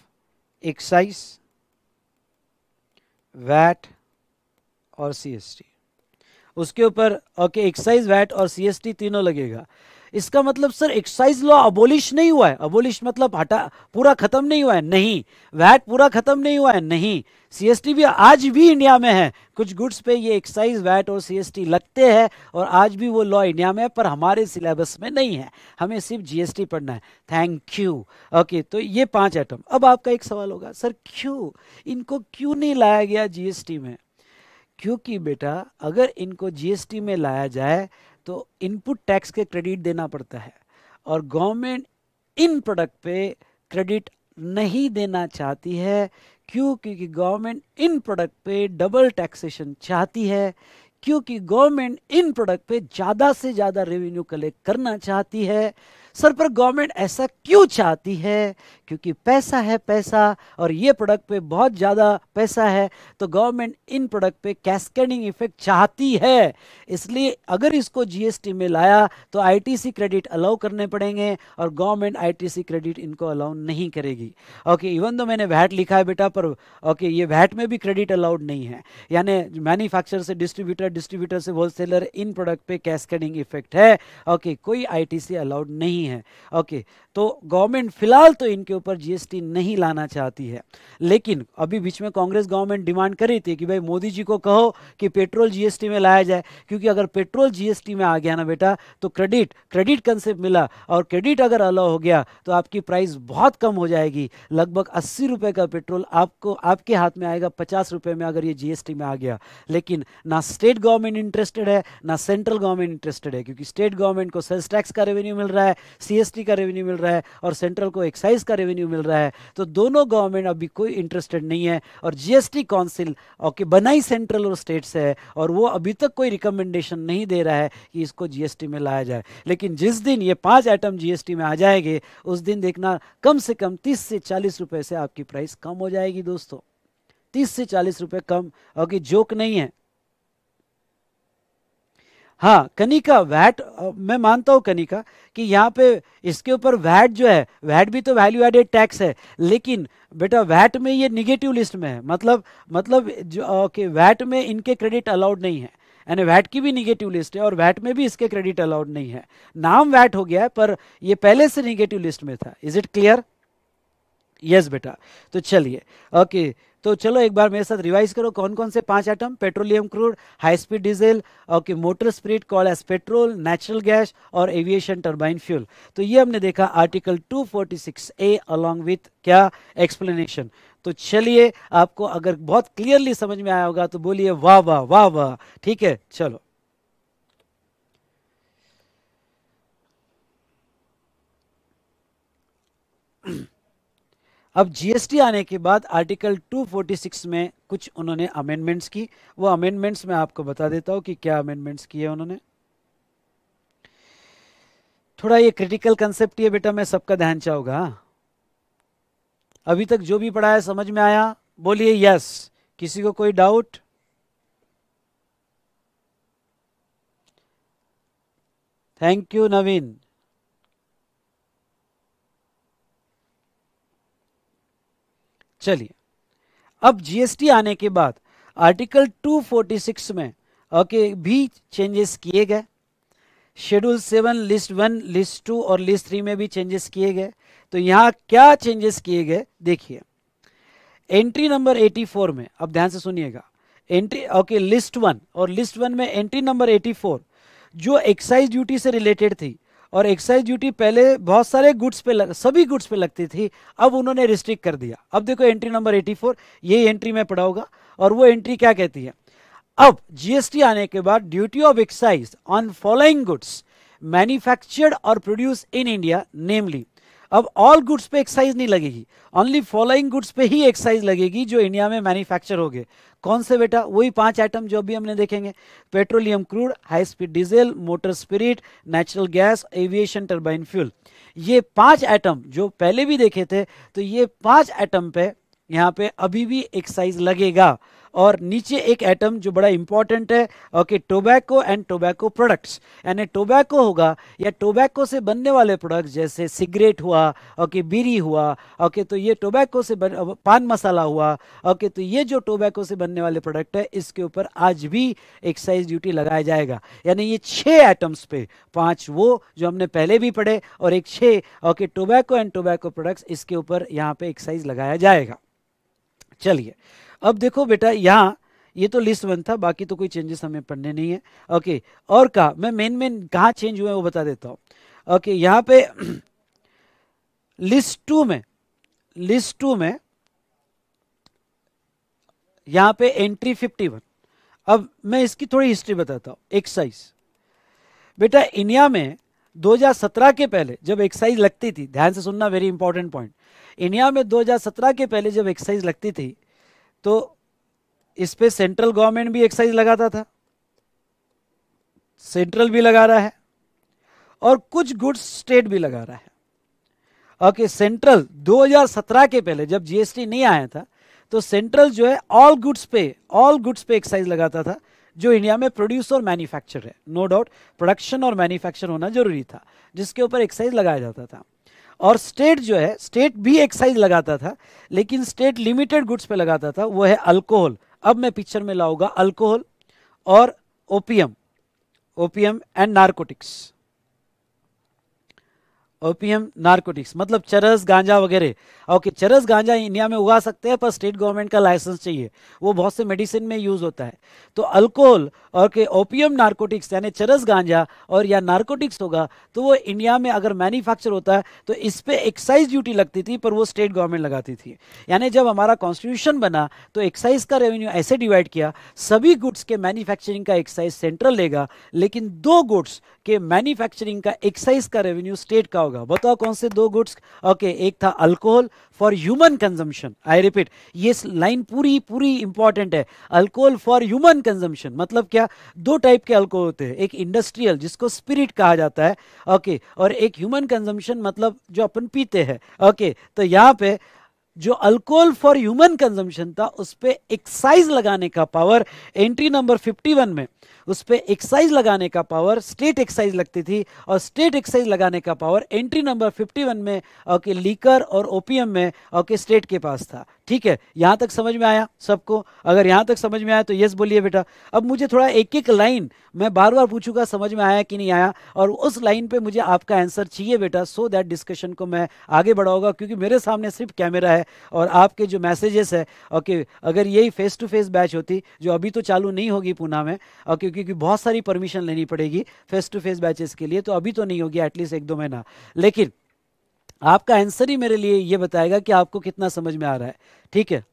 excise, VAT और सीएसटी उसके ऊपर ओके एक्साइज वैट और सीएसटी तीनों लगेगा इसका मतलब सर एक्साइज लॉ अबोलिश नहीं हुआ है अबोलिश मतलब हटा पूरा खत्म नहीं हुआ है नहीं वैट पूरा खत्म नहीं हुआ है नहीं सीएसटी भी आज भी इंडिया में है कुछ गुड्स पे ये एक्साइज वैट और सीएसटी लगते हैं और आज भी वो लॉ इंडिया में है पर हमारे सिलेबस में नहीं है हमें सिर्फ जीएसटी पढ़ना है थैंक यू ओके तो ये पांच आइटम अब आपका एक सवाल होगा सर क्यों इनको क्यों नहीं लाया गया जीएसटी में क्योंकि बेटा अगर इनको जीएसटी में लाया जाए तो इनपुट टैक्स के क्रेडिट देना पड़ता है और गवर्नमेंट इन प्रोडक्ट पे क्रेडिट नहीं देना चाहती है क्यों क्योंकि गवर्नमेंट इन प्रोडक्ट पे डबल टैक्सेशन चाहती है क्योंकि गवर्नमेंट इन प्रोडक्ट पे ज़्यादा से ज़्यादा रेवेन्यू कलेक्ट करना चाहती है सर पर गवर्नमेंट ऐसा क्यों चाहती है क्योंकि पैसा है पैसा और ये प्रोडक्ट पे बहुत ज़्यादा पैसा है तो गवर्नमेंट इन प्रोडक्ट पे कैस्केडिंग इफेक्ट चाहती है इसलिए अगर इसको जीएसटी में लाया तो आईटीसी क्रेडिट अलाउ करने पड़ेंगे और गवर्नमेंट आईटीसी क्रेडिट इनको अलाउ नहीं करेगी ओके इवन तो मैंने वैट लिखा है बेटा पर ओके ये वैट में भी क्रेडिट अलाउड नहीं है यानी मैन्युफैक्चर से डिस्ट्रीब्यूटर डिस्ट्रीब्यूटर से होलसेलर इन प्रोडक्ट पे कैस्केडिंग इफेक्ट है ओके कोई आई अलाउड नहीं है है ओके तो गवर्नमेंट फिलहाल तो इनके ऊपर जीएसटी नहीं लाना चाहती है लेकिन अभी बीच में कांग्रेस गवर्नमेंट डिमांड कर रही थी कि भाई मोदी जी को कहो कि पेट्रोल जीएसटी में लाया जाए क्योंकि अगर पेट्रोल जीएसटी में आ गया ना बेटा तो क्रेडिट क्रेडिट कंसेप्ट मिला और क्रेडिट अगर अलाउ हो गया तो आपकी प्राइस बहुत कम हो जाएगी लगभग अस्सी का पेट्रोल आपको आपके हाथ में आएगा पचास में अगर ये जीएसटी में आ गया लेकिन ना स्टेट गवर्नमेंट इंटरेस्टेड है ना सेंट्रल गवर्नमेंट इंटरेस्टेड है क्योंकि स्टेट गवर्नमेंट को सेल्स टैक्स का रेवेन्यू मिल रहा है सीएसटी का रेवेन्यू मिल रहा है रहा है और सेंट्रल को एक्साइज का रेवेन्यू मिल रहा है तो दोनों गवर्नमेंट अभी कोई इंटरेस्टेड नहीं है और जीएसटी काउंसिल ओके बनाई सेंट्रल और स्टेट से है और वो अभी तक कोई रिकमेंडेशन नहीं दे रहा है कि इसको जीएसटी में लाया जाए लेकिन जिस दिन ये पांच आइटम जीएसटी में आ जाएंगे उस दिन देखना कम से कम तीस से चालीस रुपए से आपकी प्राइस कम हो जाएगी दोस्तों तीस से चालीस रुपए कम ओके जोक नहीं है हाँ कनिका वैट मैं मानता हूँ कनिका कि यहाँ पे इसके ऊपर वैट जो है वैट भी तो वैल्यू एडेड टैक्स है लेकिन बेटा वैट में ये निगेटिव लिस्ट में है मतलब मतलब जो ओके वैट में इनके क्रेडिट अलाउड नहीं है यानी वैट की भी निगेटिव लिस्ट है और वैट में भी इसके क्रेडिट अलाउड नहीं है नाम वैट हो गया है पर ये पहले से निगेटिव लिस्ट में था इज इट क्लियर यस बेटा तो चलिए ओके तो चलो एक बार मेरे साथ रिवाइज करो कौन कौन से पांच item petroleum crude high speed diesel okay motor spirit called as petrol natural gas और एविएशन टर्बाइन फ्यूल तो ये हमने देखा आर्टिकल 246 ए अलॉन्ग विथ क्या एक्सप्लेनेशन तो चलिए आपको अगर बहुत क्लियरली समझ में आया होगा तो बोलिए वाह वाह वाह वाह ठीक है चलो mm अब जीएसटी आने के बाद आर्टिकल 246 में कुछ उन्होंने अमेंडमेंट्स की वो अमेंडमेंट्स मैं आपको बता देता हूं कि क्या अमेंडमेंट्स किए उन्होंने थोड़ा ये क्रिटिकल कंसेप्ट है बेटा मैं सबका ध्यान चाहूंगा हाँ। अभी तक जो भी पढ़ाया समझ में आया बोलिए यस किसी को कोई डाउट थैंक यू नवीन चलिए अब जीएसटी आने के बाद आर्टिकल 246 में ओके भी चेंजेस किए गए schedule seven list one list two और लिस्ट थ्री में भी चेंजेस किए गए तो यहां क्या चेंजेस किए गए देखिए एंट्री नंबर 84 में अब ध्यान से सुनिएगा एंट्री ओके लिस्ट वन और लिस्ट वन में एंट्री नंबर 84 जो एक्साइज ड्यूटी से रिलेटेड थी और एक्साइज ड्यूटी पहले बहुत सारे गुड्स पे लग सभी गुड्स पे लगती थी अब उन्होंने रिस्ट्रिक्ट कर दिया अब देखो एंट्री नंबर 84 यही एंट्री में पड़ा होगा और वो एंट्री क्या कहती है अब जीएसटी आने के बाद duty of excise on following goods manufactured और प्रोड्यूस इन इंडिया नेमली अब ऑल गुड्स पे एक्साइज नहीं लगेगी ओनली फॉलोइंग गुड्स पे ही एक्साइज लगेगी जो इंडिया में मैन्युफैक्चर हो गए कौन से बेटा वही पांच आइटम जो अभी हमने देखेंगे petroleum crude high speed diesel motor spirit natural gas aviation turbine fuel ये पांच आइटम जो पहले भी देखे थे तो ये पांच आइटम पे यहाँ पे अभी भी एक्साइज लगेगा और नीचे एक आइटम जो बड़ा इंपॉर्टेंट है okay tobacco and tobacco products यानी टोबैको होगा या टोबैको से बनने वाले प्रोडक्ट्स जैसे सिगरेट हुआ ओके बीरी हुआ ओके तो ये टोबैको से बन पान मसाला हुआ ओके तो ये जो टोबैको से बनने वाले प्रोडक्ट है इसके ऊपर आज भी एक्साइज ड्यूटी लगाया जाएगा यानी ये छः आइटम्स पे पाँच वो जो हमने पहले भी पढ़े और एक छः okay tobacco and tobacco products इसके ऊपर यहाँ पे एक्साइज लगाया जाएगा चलिए अब देखो बेटा यहाँ ये तो लिस्ट वन था बाकी तो कोई चेंजेस हमें पढ़ने नहीं है ओके और कहा मैं मेन मेन कहाँ चेंज हुए वो बता देता हूँ ओके यहाँ पे लिस्ट टू में लिस्ट टू में यहाँ पे एंट्री फिफ्टी वन अब मैं इसकी थोड़ी हिस्ट्री बताता हूँ एक्साइज बेटा इंडिया में 2017 के पहले जब एक्साइज लगती थी ध्यान से सुनना वेरी इंपॉर्टेंट पॉइंट इंडिया में 2017 के पहले जब एक्साइज लगती थी तो इस पर सेंट्रल गवर्नमेंट भी एक्साइज लगाता था सेंट्रल भी लगा रहा है और कुछ गुड्स स्टेट भी लगा रहा है ओके सेंट्रल 2017 के पहले जब जीएसटी नहीं आया था तो सेंट्रल जो है ऑल गुड्स पे ऑल गुड्स पे एक्साइज लगाता था जो इंडिया में प्रोड्यूस और मैन्युफैक्चर है नो डाउट प्रोडक्शन और मैन्युफैक्चर होना जरूरी था जिसके ऊपर एक्साइज लगाया जाता था और स्टेट जो है स्टेट भी एक्साइज लगाता था लेकिन स्टेट लिमिटेड गुड्स पे लगाता था वो है अल्कोहल अब मैं पिक्चर में लाऊंगा अल्कोहल और OPM OPM and narcotics OPM narcotics मतलब चरस गांजा वगैरह ओके चरस गांजा इंडिया में उगा सकते हैं पर स्टेट गवर्नमेंट का लाइसेंस चाहिए वो बहुत से मेडिसिन में यूज़ होता है तो अल्कोहल और के ओपीएम नार्कोटिक्स यानी चरस गांजा और या नारकोटिक्स होगा तो वो इंडिया में अगर मैन्युफैक्चर होता है तो इस पर एक्साइज ड्यूटी लगती थी पर वो स्टेट गवर्नमेंट लगाती थी यानी जब हमारा कॉन्स्टिट्यूशन बना तो एक्साइज का रेवेन्यू ऐसे डिवाइड किया सभी गुड्स के मैन्युफैक्चरिंग का एक्साइज सेंट्रल लेगा लेकिन दो गुड्स के मैन्युफैक्चरिंग का एक्साइज का रेवेन्यू स्टेट का होगा बताओ कौन से दो गुड्स ओके एक था alcohol for human consumption I repeat ये लाइन पूरी पूरी इंपॉर्टेंट है अल्कोहल फॉर ह्यूमन कंजम्पशन मतलब क्या दो टाइप के अल्कोहल होते हैं एक इंडस्ट्रियल जिसको स्पिरिट कहा जाता है ओके okay, और एक ह्यूमन कंजम्पशन मतलब जो अपन पीते हैं ओके okay, तो यहाँ पे जो अल्कोहल फॉर ह्यूमन कंजम्पशन था उस पर एक्साइज लगाने का पावर एंट्री नंबर 51 में उस पर एक्साइज लगाने का पावर स्टेट एक्साइज लगती थी और स्टेट एक्साइज लगाने का पावर एंट्री नंबर 51 में ओके लीकर और ओपीएम में ओके स्टेट के पास था ठीक है यहाँ तक समझ में आया सबको अगर यहाँ तक समझ में आया तो यस बोलिए बेटा अब मुझे थोड़ा एक एक लाइन मैं बार बार पूछूंगा समझ में आया कि नहीं आया और उस लाइन पे मुझे आपका आंसर चाहिए बेटा सो दैट डिस्कशन को मैं आगे बढ़ाऊंगा क्योंकि मेरे सामने सिर्फ कैमरा है और आपके जो मैसेजेस है ओके अगर यही फेस टू फेस बैच होती जो अभी तो चालू नहीं होगी पूना में ओके क्योंकि बहुत सारी परमिशन लेनी पड़ेगी फेस टू फेस बैचेस के लिए तो अभी तो नहीं होगी एटलीस्ट एक दो महीना लेकिन आपका आंसर ही मेरे लिए ये बताएगा कि आपको कितना समझ में आ रहा है ठीक है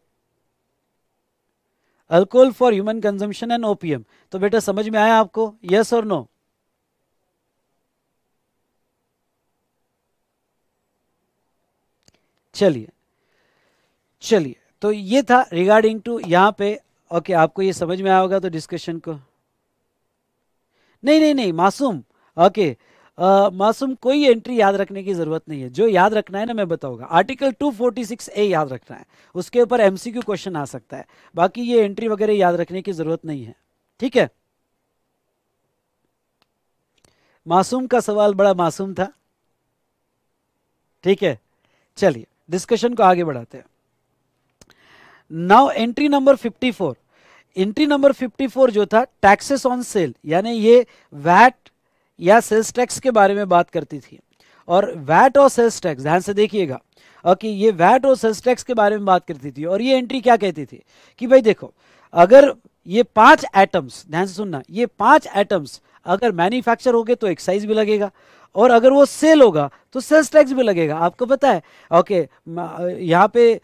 alcohol for human consumption and OPM तो बेटा समझ में आया आपको यस और नो चलिए चलिए तो ये था रिगार्डिंग टू यहां पे ओके आपको ये समझ में आया होगा तो डिस्कशन को नहीं नहीं नहीं मासूम ओके मासूम कोई एंट्री याद रखने की ज़रूरत नहीं है जो याद रखना है ना मैं बताऊंगा आर्टिकल 246 ए याद रखना है उसके ऊपर एमसीक्यू क्वेश्चन आ सकता है बाकी ये एंट्री वगैरह याद रखने की ज़रूरत नहीं है ठीक है मासूम का सवाल बड़ा मासूम था ठीक है चलिए डिस्कशन को आगे बढ़ाते हैं now entry number 54 entry number 54 जो था टैक्सेस ऑन सेल यानी ये वैट या सेल्स टैक्स के बारे में बात करती थी और वैट और सेल्स टैक्स ध्यान से देखिएगा कि ये वैट और सेल्स टैक्स के बारे में बात करती थी और ये एंट्री क्या कहती थी कि भाई देखो अगर ये पांच एटम्स ध्यान से सुनना ये पांच एटम्स अगर मैन्युफैक्चर हो गए तो एक्साइज भी लगेगा और अगर वो सेल होगा तो सेल्स टैक्स भी लगेगा आपको पता है ओके यहाँ पे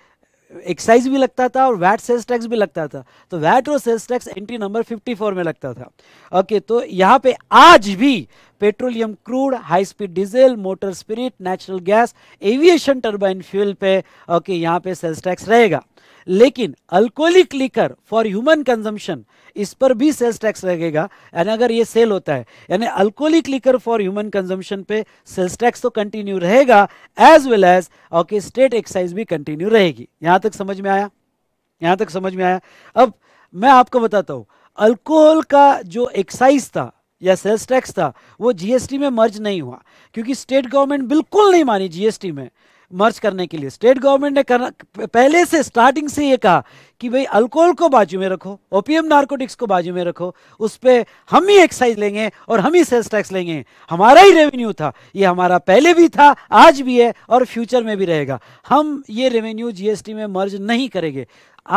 एक्साइज भी लगता था और वैट सेल्स टैक्स भी लगता था तो वैट और सेल्स टैक्स एंट्री नंबर 54 में लगता था ओके तो यहाँ पे आज भी petroleum crude high speed diesel motor spirit natural gas aviation turbine fuel पे ओके यहाँ पे सेल्स टैक्स रहेगा लेकिन alcoholic liquor for human consumption इस पर भी सेल्स टैक्स लगेगा यानी अगर ये सेल होता है यानी alcoholic liquor for human consumption पे सेल्स टैक्स तो कंटिन्यू रहेगा as well as okay state excise भी कंटिन्यू रहेगी यहां तक समझ में आया यहां तक समझ में आया अब मैं आपको बताता हूं अल्कोहल का जो एक्साइज था या सेल्स टैक्स था वो जीएसटी में मर्ज नहीं हुआ क्योंकि स्टेट गवर्नमेंट बिल्कुल नहीं मानी जीएसटी में मर्ज करने के लिए स्टेट गवर्नमेंट ने करना पहले से स्टार्टिंग से ये कहा कि भाई अल्कोहल को बाजू में रखो ओपीएम नार्कोटिक्स को बाजू में रखो उस पर हम ही एक्साइज लेंगे और हम ही सेल्स टैक्स लेंगे हमारा ही रेवेन्यू था ये हमारा पहले भी था आज भी है और फ्यूचर में भी रहेगा हम ये रेवेन्यू जीएसटी में मर्ज नहीं करेंगे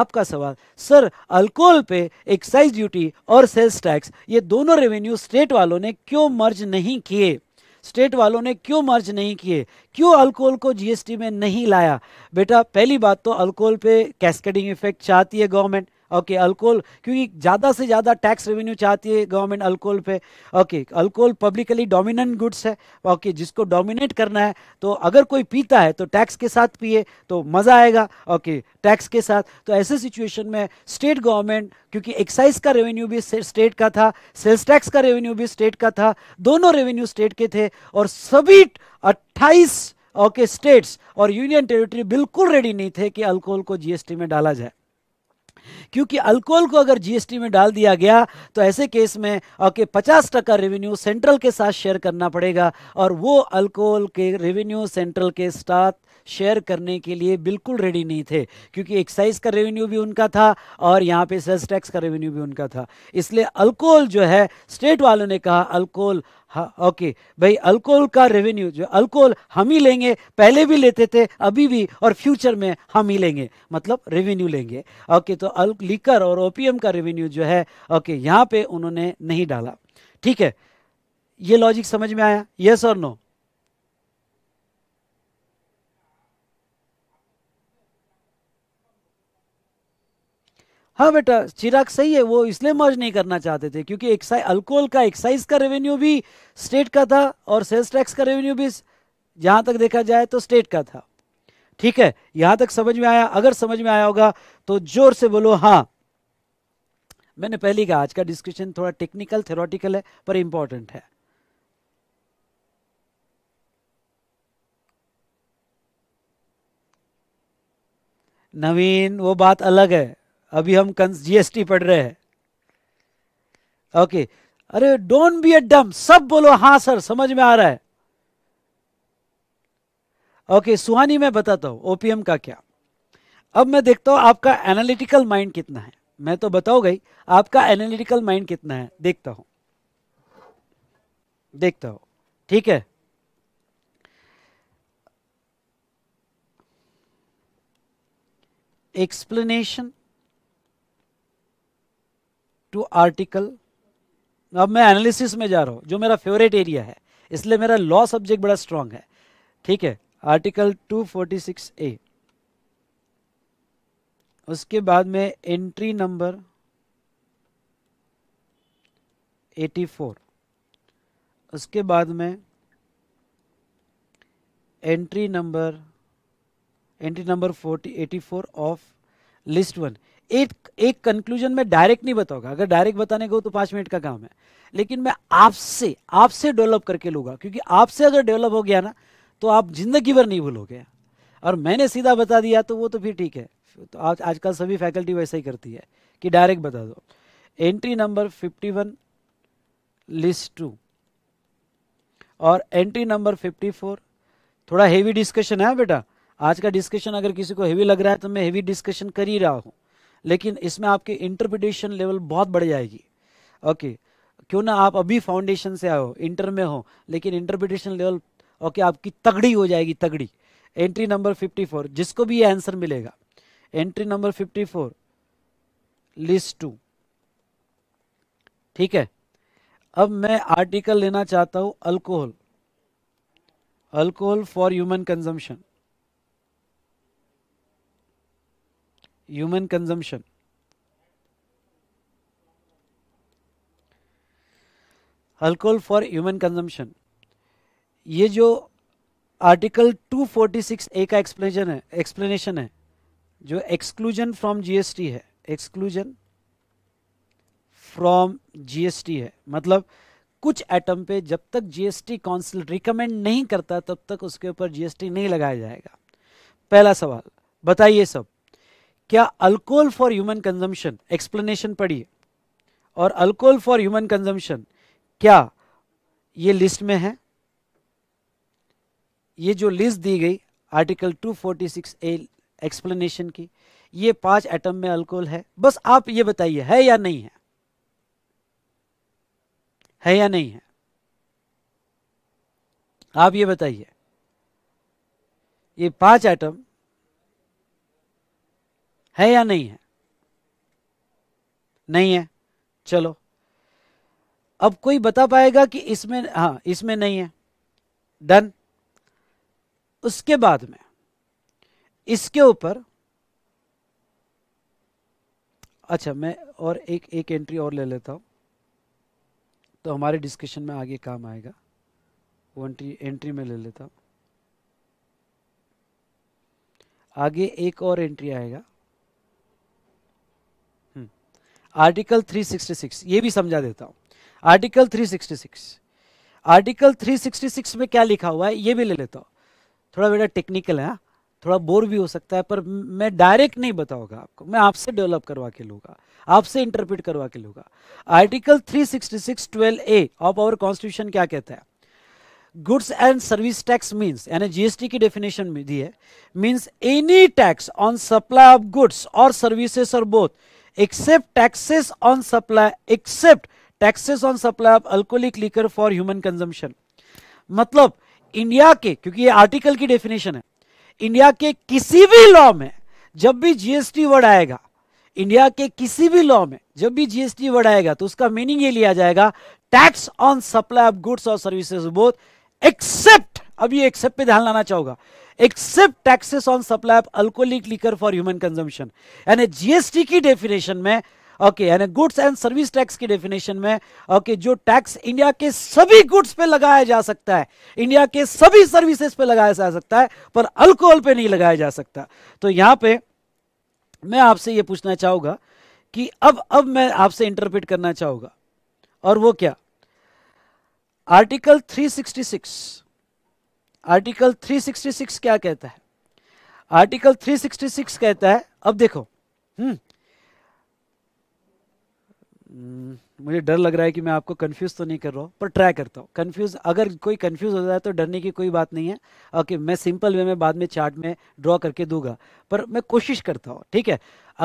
आपका सवाल सर अल्कोहल पे एक्साइज ड्यूटी और सेल्स टैक्स ये दोनों रेवेन्यू स्टेट वालों ने क्यों मर्ज नहीं किए स्टेट वालों ने क्यों मर्ज नहीं किए क्यों अल्कोहल को जीएसटी में नहीं लाया बेटा पहली बात तो अल्कोहल पे कैस्केडिंग इफेक्ट चाहती है गवर्नमेंट ओके अल्कोहल क्योंकि ज़्यादा से ज़्यादा टैक्स रेवेन्यू चाहती है गवर्नमेंट अल्कोहल पे okay alcohol publicly dominant goods है ओके जिसको डोमिनेट करना है तो अगर कोई पीता है तो टैक्स के साथ पिए तो मज़ा आएगा ओके टैक्स के साथ तो ऐसे सिचुएशन में स्टेट गवर्नमेंट क्योंकि एक्साइज का रेवेन्यू भी स्टेट का था सेल्स टैक्स का रेवेन्यू भी स्टेट का था दोनों रेवेन्यू स्टेट के थे और सभी अट्ठाईस ओके स्टेट्स और यूनियन टेरिटरी बिल्कुल रेडी नहीं थे कि अल्कोहल को जीएसटी में डाला जाए क्योंकि अल्कोहल को अगर जीएसटी में डाल दिया गया तो ऐसे केस में ओके पचास टका रेवेन्यू सेंट्रल के साथ शेयर करना पड़ेगा और वो अल्कोहल के रेवेन्यू सेंट्रल के साथ शेयर करने के लिए बिल्कुल रेडी नहीं थे क्योंकि एक्साइज का रेवेन्यू भी उनका था और यहाँ पे सेल्स टैक्स का रेवेन्यू भी उनका था इसलिए अल्कोहल जो है स्टेट वालों ने कहा अल्कोहल हाँ ओके भाई अल्कोहल का रेवेन्यू जो अल्कोहल हम ही लेंगे पहले भी लेते थे अभी भी और फ्यूचर में हम ही लेंगे मतलब रेवेन्यू लेंगे ओके तो लीकर और ओपीएम का रेवेन्यू जो है ओके यहाँ पे उन्होंने नहीं डाला ठीक है ये लॉजिक समझ में आया यस और नो हाँ बेटा चिराग सही है वो इसलिए मर्ज नहीं करना चाहते थे क्योंकि एक्साइज अल्कोहल का एक्साइज का रेवेन्यू भी स्टेट का था और सेल्स टैक्स का रेवेन्यू भी जहां तक देखा जाए तो स्टेट का था ठीक है यहां तक समझ में आया अगर समझ में आया होगा तो जोर से बोलो हाँ मैंने पहले कहा आज का डिस्कशन थोड़ा टेक्निकल थेरोटिकल है पर इंपॉर्टेंट है नवीन वो बात अलग है अभी हम जीएसटी पढ़ रहे हैं ओके अरे डोंट बी ए डम सब बोलो हाँ सर समझ में आ रहा है ओके सुहानी मैं बताता हूं ओपीएम का क्या अब मैं देखता हूं आपका एनालिटिकल माइंड कितना है मैं तो बताओ गई आपका एनालिटिकल माइंड कितना है देखता हूं देखता हूं ठीक है एक्सप्लेनेशन टू आर्टिकल अब मैं एनालिसिस में जा रहा हूँ जो मेरा फेवरेट एरिया है इसलिए मेरा लॉ सब्जेक्ट बड़ा स्ट्रांग है ठीक है आर्टिकल 246 ए उसके बाद में एंट्री नंबर 84 उसके बाद में entry number entry number eighty four of list one एक एक कंक्लूजन में डायरेक्ट नहीं बताऊंगा अगर डायरेक्ट बताने को तो पांच मिनट का काम है लेकिन मैं आपसे आपसे डेवलप करके लूंगा क्योंकि आपसे अगर डेवलप हो गया ना तो आप जिंदगी भर नहीं भूलोगे और मैंने सीधा बता दिया तो वो तो फिर ठीक है तो आज आजकल सभी फैकल्टी वैसा ही करती है कि डायरेक्ट बता दो एंट्री नंबर 51 लिस्ट टू और एंट्री नंबर 54 थोड़ा हेवी डिस्कशन है बेटा आज का डिस्कशन अगर किसी को हेवी लग रहा है तो मैं हेवी डिस्कशन कर ही रहा हूँ लेकिन इसमें आपकी इंटरप्रिटेशन लेवल बहुत बढ़ जाएगी ओके क्यों ना आप अभी फाउंडेशन से आओ इंटर में हो लेकिन इंटरप्रिटेशन लेवल ओके आपकी तगड़ी हो जाएगी तगड़ी एंट्री नंबर 54 जिसको भी ये आंसर मिलेगा एंट्री नंबर 54 लिस्ट टू ठीक है अब मैं आर्टिकल लेना चाहता हूं alcohol alcohol for human consumption human consumption. Alcohol for human consumption ये जो आर्टिकल 246 ए का एक्सप्लेनेशन है एक्सप्लेनेशन है जो एक्सक्लूजन फ्रॉम जीएसटी है एक्सक्लूजन फ्रॉम जीएसटी है मतलब कुछ एटम पे जब तक जीएसटी काउंसिल रिकमेंड नहीं करता तब तक उसके ऊपर जीएसटी नहीं लगाया जाएगा पहला सवाल बताइए सब क्या alcohol for human consumption explanation पढ़िए और अल्कोहल फॉर ह्यूमन कंजम्पशन क्या ये लिस्ट में है ये जो लिस्ट दी गई आर्टिकल 246 ए एक्सप्लेनेशन की ये पांच एटम में अल्कोहल है बस आप ये बताइए है या नहीं है है या नहीं है आप ये बताइए ये पांच एटम है या नहीं है नहीं है चलो अब कोई बता पाएगा कि इसमें हाँ इसमें नहीं है डन उसके बाद में इसके ऊपर अच्छा मैं और एक एक एंट्री और ले लेता हूं तो हमारे डिस्कशन में आगे काम आएगा वो एंट्री एंट्री में ले लेता हूं आगे एक और एंट्री आएगा आर्टिकल 366 ये भी समझा देता हूं आर्टिकल 366 आर्टिकल 366 में क्या लिखा हुआ है ये भी ले लेता हूं थोड़ा बेटा टेक्निकल है हाँ, थोड़ा बोर भी हो सकता है पर मैं डायरेक्ट नहीं बताऊंगा आपको मैं आपसे डेवलप करवा के लूंगा आपसे इंटरप्रिट करवा के लूंगा article 366 12 A of our constitution क्या कहता है goods and service tax means यानी जीएसटी की डेफिनेशन दी है means any tax on supply of goods और सर्विसेस और both except taxes on supply except taxes on supply of alcoholic liquor for human consumption मतलब इंडिया के क्योंकि ये आर्टिकल की डेफिनेशन है इंडिया के किसी भी लॉ में जब भी जीएसटी वर्ड आएगा इंडिया के किसी भी लॉ में जब भी जीएसटी वर्ड आएगा तो उसका मीनिंग ये लिया जाएगा tax on supply of goods और सर्विसेज बोथ एक्सेप्ट अब ये एक्सेप्ट पे ध्यान लाना चाहूंगा except taxes on supply of alcoholic liquor for human consumption यानी जीएसटी की डेफिनेशन में ओके यानी गुड्स एंड सर्विस टैक्स की डेफिनेशन में ओके okay, जो टैक्स इंडिया के सभी गुड्स पे लगाया जा सकता है इंडिया के सभी सर्विसेज पे लगाया जा सकता है पर अल्कोहल पे नहीं लगाया जा सकता तो यहां पे मैं आपसे ये पूछना चाहूंगा कि अब अब मैं आपसे इंटरप्रेट करना चाहूंगा और वो क्या आर्टिकल थ्री आर्टिकल 366 क्या कहता है आर्टिकल 366 कहता है अब देखो हम्म।, हम्म मुझे डर लग रहा है कि मैं आपको कंफ्यूज तो नहीं कर रहा हूँ पर ट्राई करता हूँ कंफ्यूज अगर कोई कंफ्यूज हो जाए तो डरने की कोई बात नहीं है ओके मैं सिंपल वे में बाद में चार्ट में ड्रॉ करके दूंगा पर मैं कोशिश करता हूँ ठीक है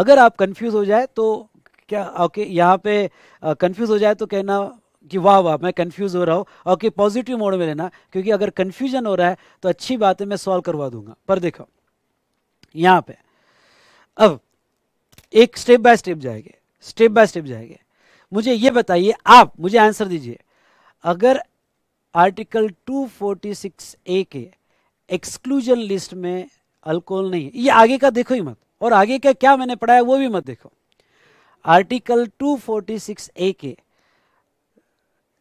अगर आप कंफ्यूज हो जाए तो क्या ओके यहाँ पे कंफ्यूज हो जाए तो कहना कि वाह वाह मैं कंफ्यूज हो रहा हूँ और कि पॉजिटिव मोड में रहना क्योंकि अगर कन्फ्यूजन हो रहा है तो अच्छी बात है मैं सॉल्व करवा दूंगा पर देखो यहाँ पे अब एक स्टेप बाय स्टेप जाएंगे स्टेप बाय स्टेप जाएंगे मुझे ये बताइए आप मुझे आंसर दीजिए अगर आर्टिकल 246 ए के एक्सक्लूजन लिस्ट में अल्कोहल नहीं है ये आगे का देखो ही मत और आगे का क्या मैंने पढ़ाया वो भी मत देखो आर्टिकल 246 ए के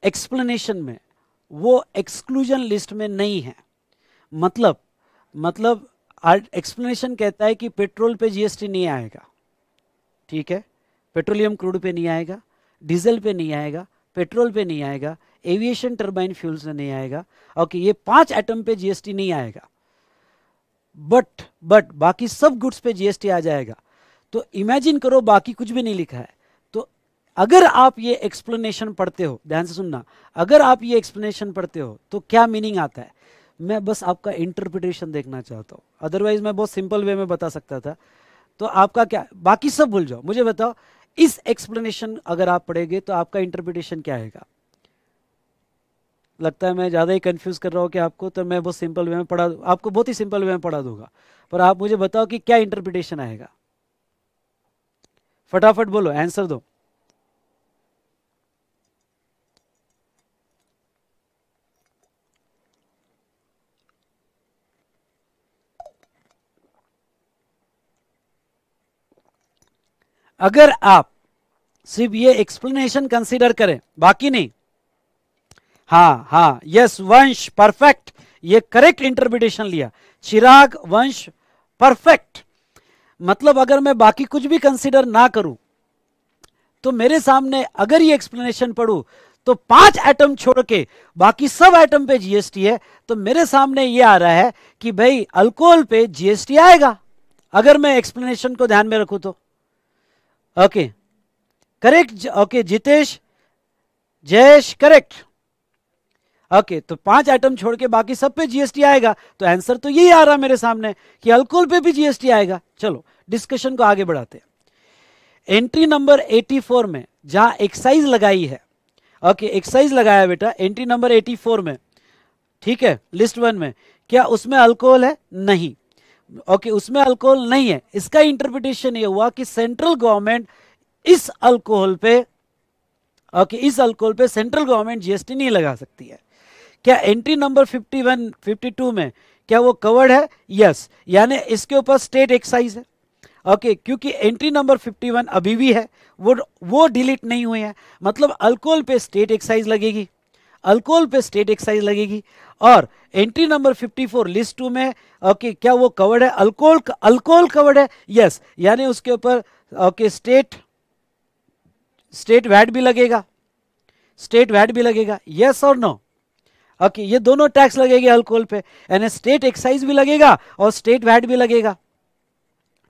एक्सप्लेनेशन में वो एक्सक्लूजन लिस्ट में नहीं है मतलब मतलब एक्सप्लेनेशन कहता है कि पेट्रोल पे जीएसटी नहीं आएगा ठीक है पेट्रोलियम क्रूड पे नहीं आएगा डीजल पे नहीं आएगा पेट्रोल पे नहीं आएगा एविएशन टर्बाइन फ्यूल से नहीं आएगा ओके ये पांच आइटम पे जीएसटी नहीं आएगा बट बट बाकी सब गुड्स पे जीएसटी आ जाएगा तो इमेजिन करो बाकी कुछ भी नहीं लिखा है अगर आप ये एक्सप्लेनेशन पढ़ते हो ध्यान से सुनना अगर आप ये एक्सप्लेनेशन पढ़ते हो तो क्या मीनिंग आता है मैं बस आपका इंटरप्रिटेशन देखना चाहता हूँ अदरवाइज मैं बहुत सिंपल वे में बता सकता था तो आपका क्या बाकी सब भूल जाओ मुझे बताओ इस एक्सप्लेनेशन अगर आप पढ़ेंगे तो आपका इंटरप्रिटेशन क्या आएगा लगता है मैं ज़्यादा ही कंफ्यूज कर रहा हूँ कि आपको तो मैं बहुत सिंपल वे में पढ़ा आपको बहुत ही सिंपल वे में पढ़ा दूंगा पर आप मुझे बताओ कि क्या इंटरप्रिटेशन आएगा फटाफट बोलो आंसर दो अगर आप सिर्फ ये एक्सप्लेनेशन कंसीडर करें बाकी नहीं हाँ हाँ यस वंश परफेक्ट ये करेक्ट इंटरप्रिटेशन लिया चिराग वंश परफेक्ट मतलब अगर मैं बाकी कुछ भी कंसीडर ना करूं तो मेरे सामने अगर ये एक्सप्लेनेशन पढ़ू तो पांच एटम छोड़ के बाकी सब एटम पे जीएसटी है तो मेरे सामने ये आ रहा है कि भाई अल्कोहल पे जीएसटी आएगा अगर मैं एक्सप्लेनेशन को ध्यान में रखू तो okay correct okay Jitesh Jayesh correct okay okay, तो पांच आइटम छोड़ के बाकी सब पे जीएसटी आएगा तो आंसर तो यही आ रहा मेरे सामने कि अल्कोहल पे भी जीएसटी आएगा चलो डिस्कशन को आगे बढ़ाते हैं एंट्री नंबर 84 में जहां एक्साइज लगाई है ओके okay, एक्साइज लगाया बेटा एंट्री नंबर 84 में ठीक है लिस्ट वन में क्या उसमें अल्कोहल है नहीं ओके उसमें अल्कोहल नहीं है इसका इंटरप्रिटेशन ये हुआ कि सेंट्रल गवर्नमेंट इस अल्कोहल पे ओके इस अल्कोहल पे सेंट्रल गवर्नमेंट जीएसटी नहीं लगा सकती है क्या एंट्री नंबर 51 52 में क्या वो कवर्ड है यस यानी इसके ऊपर स्टेट एक्साइज है ओके okay, क्योंकि एंट्री नंबर 51 अभी भी है वो वो डिलीट नहीं हुई है मतलब अल्कोहल पे स्टेट एक्साइज लगेगी अल्कोहल पे स्टेट एक्साइज लगेगी और एंट्री नंबर 54 लिस्ट टू में ओके okay, क्या वो कवर्ड है अल्कोहल अल्कोहल कवर्ड है यस yes, यानी उसके ऊपर ओके स्टेट स्टेट वैट भी लगेगा स्टेट वैट भी लगेगा यस और नो ओके ये दोनों टैक्स लगेंगे अल्कोहल पे यानी स्टेट एक्साइज भी लगेगा और स्टेट वैट भी लगेगा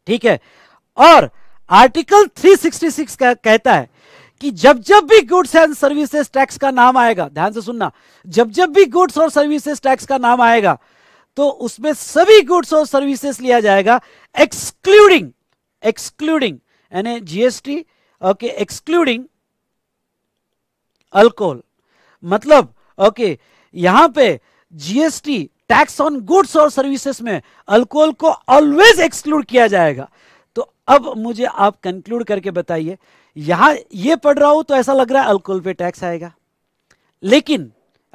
ठीक है और आर्टिकल 366 का कहता है कि जब जब भी गुड्स एंड सर्विसेज टैक्स का नाम आएगा ध्यान से सुनना जब जब भी गुड्स और सर्विसेज टैक्स का नाम आएगा तो उसमें सभी गुड्स और सर्विसेज लिया जाएगा एक्सक्लूडिंग एक्सक्लूडिंग यानी जीएसटी ओके एक्सक्लूडिंग अल्कोहल मतलब ओके okay, यहां पे जीएसटी टैक्स ऑन गुड्स और सर्विसेज में अल्कोहल को ऑलवेज एक्सक्लूड किया जाएगा तो अब मुझे आप कंक्लूड करके बताइए यहां ये पढ़ रहा हूं तो ऐसा लग रहा है अल्कोहल पे टैक्स आएगा लेकिन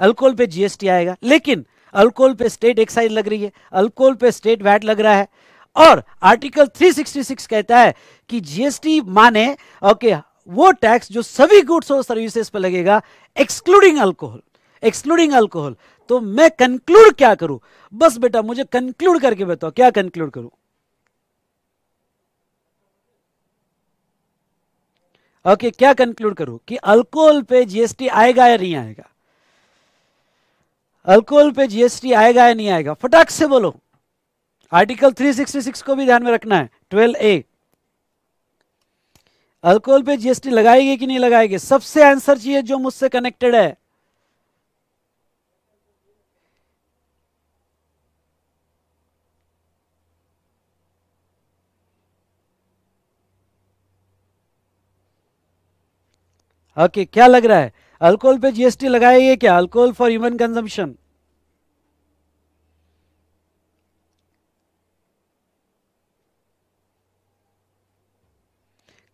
अल्कोहल पे जीएसटी आएगा लेकिन अल्कोहल पे स्टेट एक्साइज लग रही है अल्कोहल पे स्टेट वैट लग रहा है और आर्टिकल 366 कहता है कि जीएसटी माने ओके वो टैक्स जो सभी गुड्स और सर्विसेज पर लगेगा एक्सक्लूडिंग अल्कोहल एक्सक्लूडिंग अल्कोहल तो मैं कंक्लूड क्या करूं बस बेटा मुझे कंक्लूड करके बताओ क्या कंक्लूड करूं ओके क्या कंक्लूड करूं कि अल्कोहल पे जीएसटी आएगा या नहीं आएगा अल्कोहल पे जीएसटी आएगा या नहीं आएगा फटाक से बोलो आर्टिकल 366 को भी ध्यान में रखना है 12 ए अल्कोहल पे जीएसटी लगाएगी कि नहीं लगाएगी सबसे आंसर चाहिए जो मुझसे कनेक्टेड है ओके क्या लग रहा है अल्कोहल पे जीएसटी लगाया ये क्या alcohol for human consumption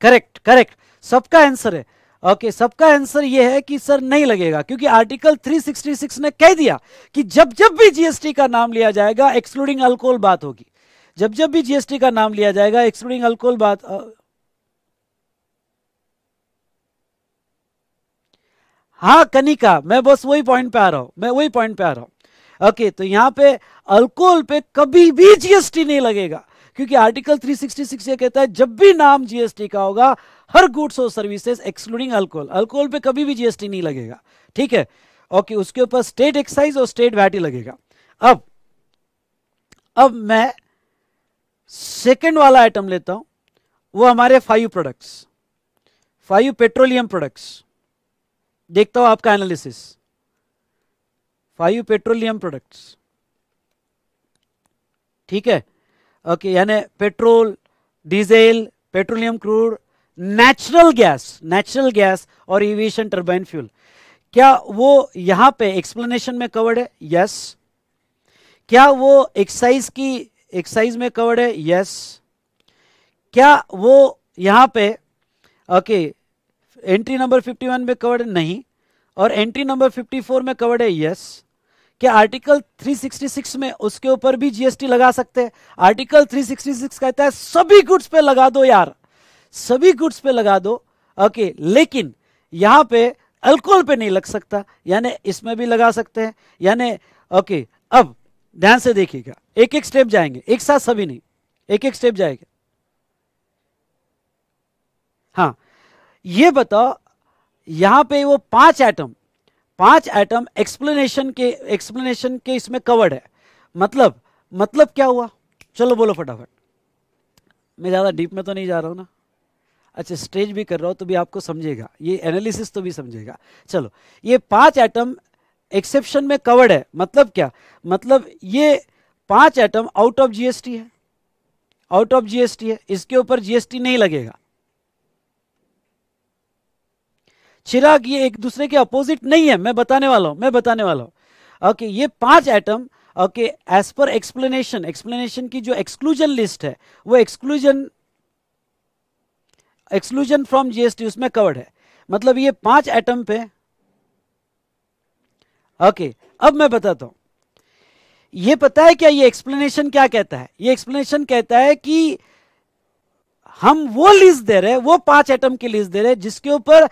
correct correct सबका आंसर है ओके okay, सबका आंसर यह है कि सर नहीं लगेगा क्योंकि आर्टिकल 366 ने कह दिया कि जब जब भी जीएसटी का नाम लिया जाएगा एक्सक्लूडिंग अल्कोहल बात होगी जब जब भी जीएसटी का नाम लिया जाएगा एक्सक्लूडिंग अल्कोहल बात हाँ कनिका मैं बस वही पॉइंट पे आ रहा हूं मैं वही पॉइंट पे आ रहा हूं ओके तो यहाँ पे अल्कोहल पे कभी भी जीएसटी नहीं लगेगा क्योंकि आर्टिकल 366 ये कहता है जब भी नाम जीएसटी का होगा हर गुड्स और सर्विसेज एक्सक्लूडिंग अल्कोहल अल्कोहल पे कभी भी जीएसटी नहीं लगेगा ठीक है ओके उसके ऊपर स्टेट एक्साइज और स्टेट वैट ही लगेगा अब अब मैं सेकेंड वाला आइटम लेता हूं वो हमारे five products five petroleum products देखता हूं आपका एनालिसिस फाइव पेट्रोलियम प्रोडक्ट्स ठीक है ओके यानी petrol diesel petroleum crude natural gas natural gas और एविएशन टर्बाइन फ्यूल क्या वो यहां पे एक्सप्लेनेशन में कवर्ड है यस क्या वो एक्साइज की एक्साइज में कवर्ड है यस क्या वो यहां पे ओके एंट्री नंबर 51 में कवर्ड नहीं और एंट्री नंबर 54 में कवर्ड है यस क्या आर्टिकल 366 में उसके ऊपर भी जीएसटी लगा सकते हैं आर्टिकल 366 कहता है सभी गुड्स पे लगा दो यार सभी गुड्स पे लगा दो ओके लेकिन यहां पे अल्कोहल पे नहीं लग सकता यानी इसमें भी लगा सकते हैं यानी ओके अब ध्यान से देखिएगा एक एक स्टेप जाएंगे एक साथ सभी नहीं एक एक स्टेप जाएगा हाँ ये बताओ यहां पे वो पांच एटम पांच एटम एक्सप्लेनेशन के एक्सप्लेनेशन के इसमें कवर्ड है मतलब मतलब क्या हुआ चलो बोलो फटाफट मैं ज़्यादा डीप में तो नहीं जा रहा हूं ना अच्छा स्टेज भी कर रहा हूं तो भी आपको समझेगा ये एनालिसिस तो भी समझेगा चलो ये पांच एटम एक्सेप्शन में कवर्ड है मतलब क्या मतलब ये पांच एटम आउट ऑफ जीएसटी है आउट ऑफ जीएसटी है इसके ऊपर जीएसटी नहीं लगेगा चिराग ये एक दूसरे के अपोजिट नहीं है मैं बताने वाला हूं मैं बताने वाला हूं ओके ये पांच item okay as per explanation explanation की जो एक्सक्लूजन लिस्ट है वो एक्सक्लूजन एक्सक्लूजन फ्रॉम जीएसटी उसमें कवर्ड है मतलब ये पांच एटम पे ओके okay, अब मैं बताता हूं ये पता है क्या ये एक्सप्लेनेशन क्या कहता है ये एक्सप्लेनेशन कहता है कि हम वो लिस्ट दे रहे वो पांच आइटम की लिस्ट दे रहे जिसके ऊपर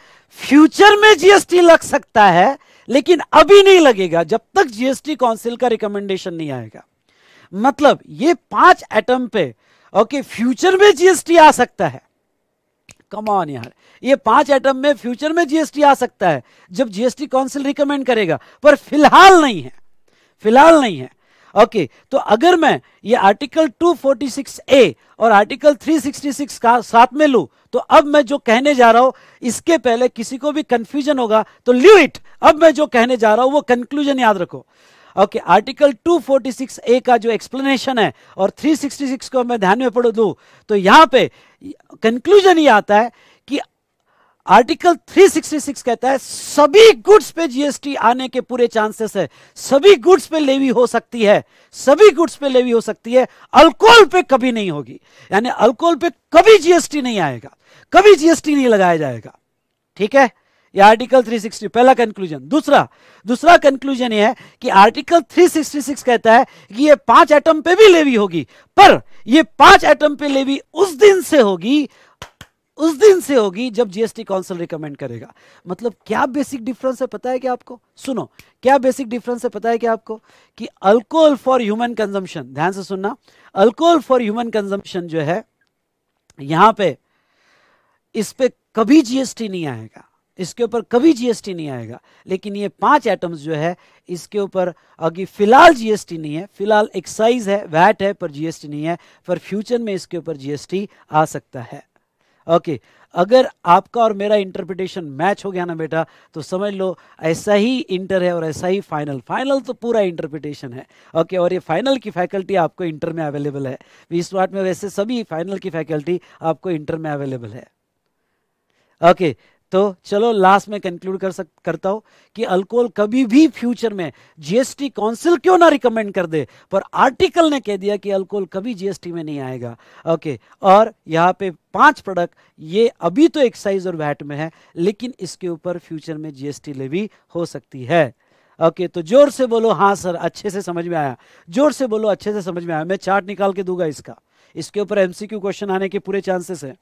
फ्यूचर में जीएसटी लग सकता है लेकिन अभी नहीं लगेगा जब तक जीएसटी काउंसिल का रिकमेंडेशन नहीं आएगा मतलब ये पांच एटम पे ओके फ्यूचर में जीएसटी आ सकता है कमान यार ये पांच एटम में फ्यूचर में जीएसटी आ सकता है जब जीएसटी काउंसिल रिकमेंड करेगा पर फिलहाल नहीं है फिलहाल नहीं है ओके okay, तो अगर मैं ये आर्टिकल 246 ए और आर्टिकल 366 का साथ में लू तो अब मैं जो कहने जा रहा हूं इसके पहले किसी को भी कंफ्यूजन होगा तो लिव इट अब मैं जो कहने जा रहा हूं वो कंक्लूजन याद रखो ओके आर्टिकल 246 ए का जो एक्सप्लेनेशन है और 366 को मैं ध्यान में पढ़ दू तो यहां पे कंक्लूजन ये आता है आर्टिकल 366 कहता है सभी गुड्स पे जीएसटी आने के पूरे चांसेस है सभी गुड्स पे लेवी हो सकती है सभी गुड्स पे लेवी हो सकती है अल्कोहल पे कभी नहीं होगी यानी अल्कोहल पे कभी जीएसटी नहीं आएगा कभी जीएसटी नहीं लगाया जाएगा ठीक है ये आर्टिकल 360 पहला कंक्लूजन दूसरा दूसरा कंक्लूजन ये है कि आर्टिकल 366 कहता है कि ये पांच एटम पे भी लेवी होगी पर ये पांच एटम पे लेवी उस दिन से होगी उस दिन से होगी जब जीएसटी काउंसिल रिकमेंड करेगा मतलब क्या बेसिक डिफरेंस है पता है क्या आपको सुनो क्या बेसिक डिफरेंस है पता है क्या आपको कि अल्कोहल फॉर ह्यूमन कंजम्पशन ध्यान से सुनना अल्कोहल फॉर ह्यूमन कंजम्पशन जो है यहां पे इस पे कभी जीएसटी नहीं आएगा इसके ऊपर कभी जीएसटी नहीं आएगा लेकिन ये पांच एटम्स जो है इसके ऊपर अभी फिलहाल जीएसटी नहीं है फिलहाल एक्साइज है वैट है पर जीएसटी नहीं है पर फ्यूचर में इसके ऊपर जीएसटी आ सकता है ओके अगर आपका और मेरा इंटरप्रिटेशन मैच हो गया ना बेटा तो समझ लो ऐसा ही इंटर है और ऐसा ही फाइनल फाइनल तो पूरा इंटरप्रिटेशन है ओके और ये फाइनल की फैकल्टी आपको इंटर में अवेलेबल है बीस वाट में वैसे सभी फाइनल की फैकल्टी आपको इंटर में अवेलेबल है ओके तो चलो लास्ट में कंक्लूड कर सक करता हूं कि अल्कोहल कभी भी फ्यूचर में जीएसटी काउंसिल क्यों ना रिकमेंड कर दे पर आर्टिकल ने कह दिया कि अल्कोहल कभी जीएसटी में नहीं आएगा ओके और यहाँ पे पांच प्रोडक्ट ये अभी तो एक्साइज और वैट में है लेकिन इसके ऊपर फ्यूचर में जीएसटी लेवी हो सकती है ओके okay, तो जोर से बोलो हाँ सर अच्छे से समझ में आया जोर से बोलो अच्छे से समझ में आया मैं चार्ट निकाल के दूंगा इसका इसके ऊपर एमसीक्यू क्वेश्चन आने के पूरे चांसेस हैं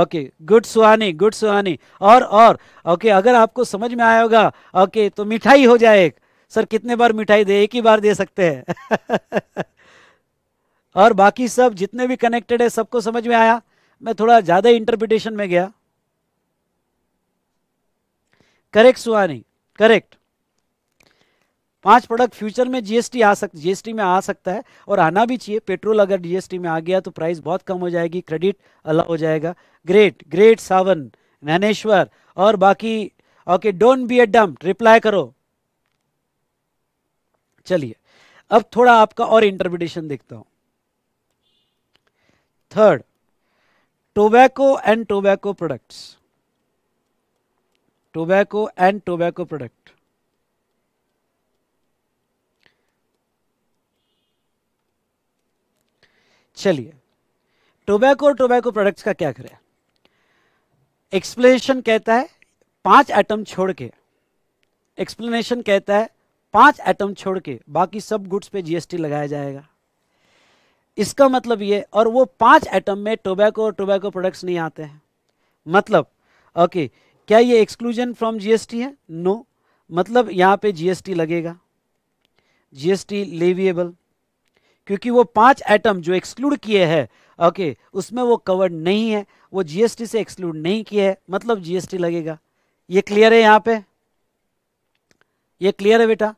okay good Suhani good Suhani और और ओके अगर आपको समझ में आया होगा ओके तो मिठाई हो जाए एक सर कितने बार मिठाई दे एक ही बार दे सकते हैं और बाकी सब जितने भी कनेक्टेड है सबको समझ में आया मैं थोड़ा ज़्यादा इंटरप्रिटेशन में गया करेक्ट सुहानी करेक्ट पांच प्रोडक्ट फ्यूचर में जीएसटी आ सक जीएसटी में आ सकता है और आना भी चाहिए पेट्रोल अगर जीएसटी में आ गया तो प्राइस बहुत कम हो जाएगी क्रेडिट अलाउ हो जाएगा ग्रेट ग्रेट सावन ज्ञानेश्वर और बाकी okay don't be a dumb reply करो चलिए अब थोड़ा आपका और इंटरप्रिटेशन देखता हूं third tobacco and tobacco products tobacco and tobacco product चलिए टोबैको और टोबैको प्रोडक्ट्स का क्या करें एक्सप्लेनेशन कहता है पांच एटम छोड़ के एक्सप्लेनेशन कहता है पांच एटम छोड़ के बाकी सब गुड्स पे जीएसटी लगाया जाएगा इसका मतलब ये और वो पांच एटम में टोबैको और टोबैको प्रोडक्ट्स नहीं आते हैं मतलब ओके क्या ये एक्सक्लूजन फ्रॉम जीएसटी है नो no. मतलब यहां पे जीएसटी लगेगा जीएसटी लेविएबल क्योंकि वो पांच आइटम जो एक्सक्लूड किए हैं ओके उसमें वो कवर्ड नहीं है वो जीएसटी से एक्सक्लूड नहीं किया है मतलब जीएसटी लगेगा ये क्लियर है यहां पे ये क्लियर है बेटा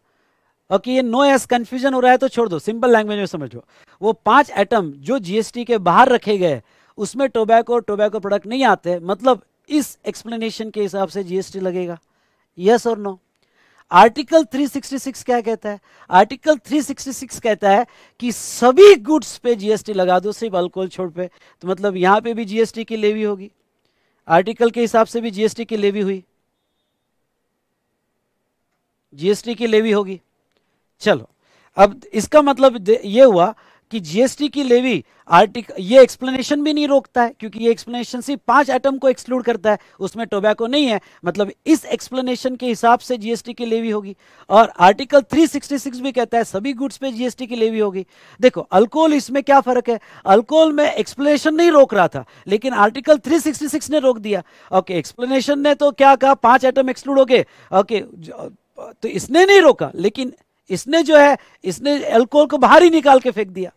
ओके ये नो एस कंफ्यूजन हो रहा है तो छोड़ दो सिंपल लैंग्वेज में समझो वो पांच आइटम जो जीएसटी के बाहर रखे गए उसमें टोबैको और टोबैको प्रोडक्ट नहीं आते मतलब इस एक्सप्लेनेशन के हिसाब से जीएसटी लगेगा यस और नो आर्टिकल 366 क्या कहता है आर्टिकल 366 कहता है कि सभी गुड्स पे जीएसटी लगा दो सिर्फ अल्कोहल छोड़ पे तो मतलब यहां पे भी जीएसटी की लेवी होगी आर्टिकल के हिसाब से भी जीएसटी की लेवी हुई जीएसटी की लेवी होगी चलो अब इसका मतलब ये हुआ कि जीएसटी की लेवी आर्टिक ये एक्सप्लेनेशन भी नहीं रोकता है क्योंकि ये एक्सप्लेनेशन सिर्फ पांच आइटम को एक्सक्लूड करता है उसमें टोबैको नहीं है मतलब इस एक्सप्लेनेशन के हिसाब से जीएसटी की लेवी होगी और आर्टिकल 366 भी कहता है सभी गुड्स पे जीएसटी की लेवी होगी देखो अल्कोहल इसमें क्या फर्क है अल्कोहल में एक्सप्लेनेशन नहीं रोक रहा था लेकिन आर्टिकल थ्री ने रोक दिया ओके एक्सप्लेनेशन ने तो क्या कहा पांच आइटम एक्सक्लूड हो गए ओके तो इसने नहीं रोका लेकिन इसने जो है इसने एल्कोहल को बाहर ही निकाल के फेंक दिया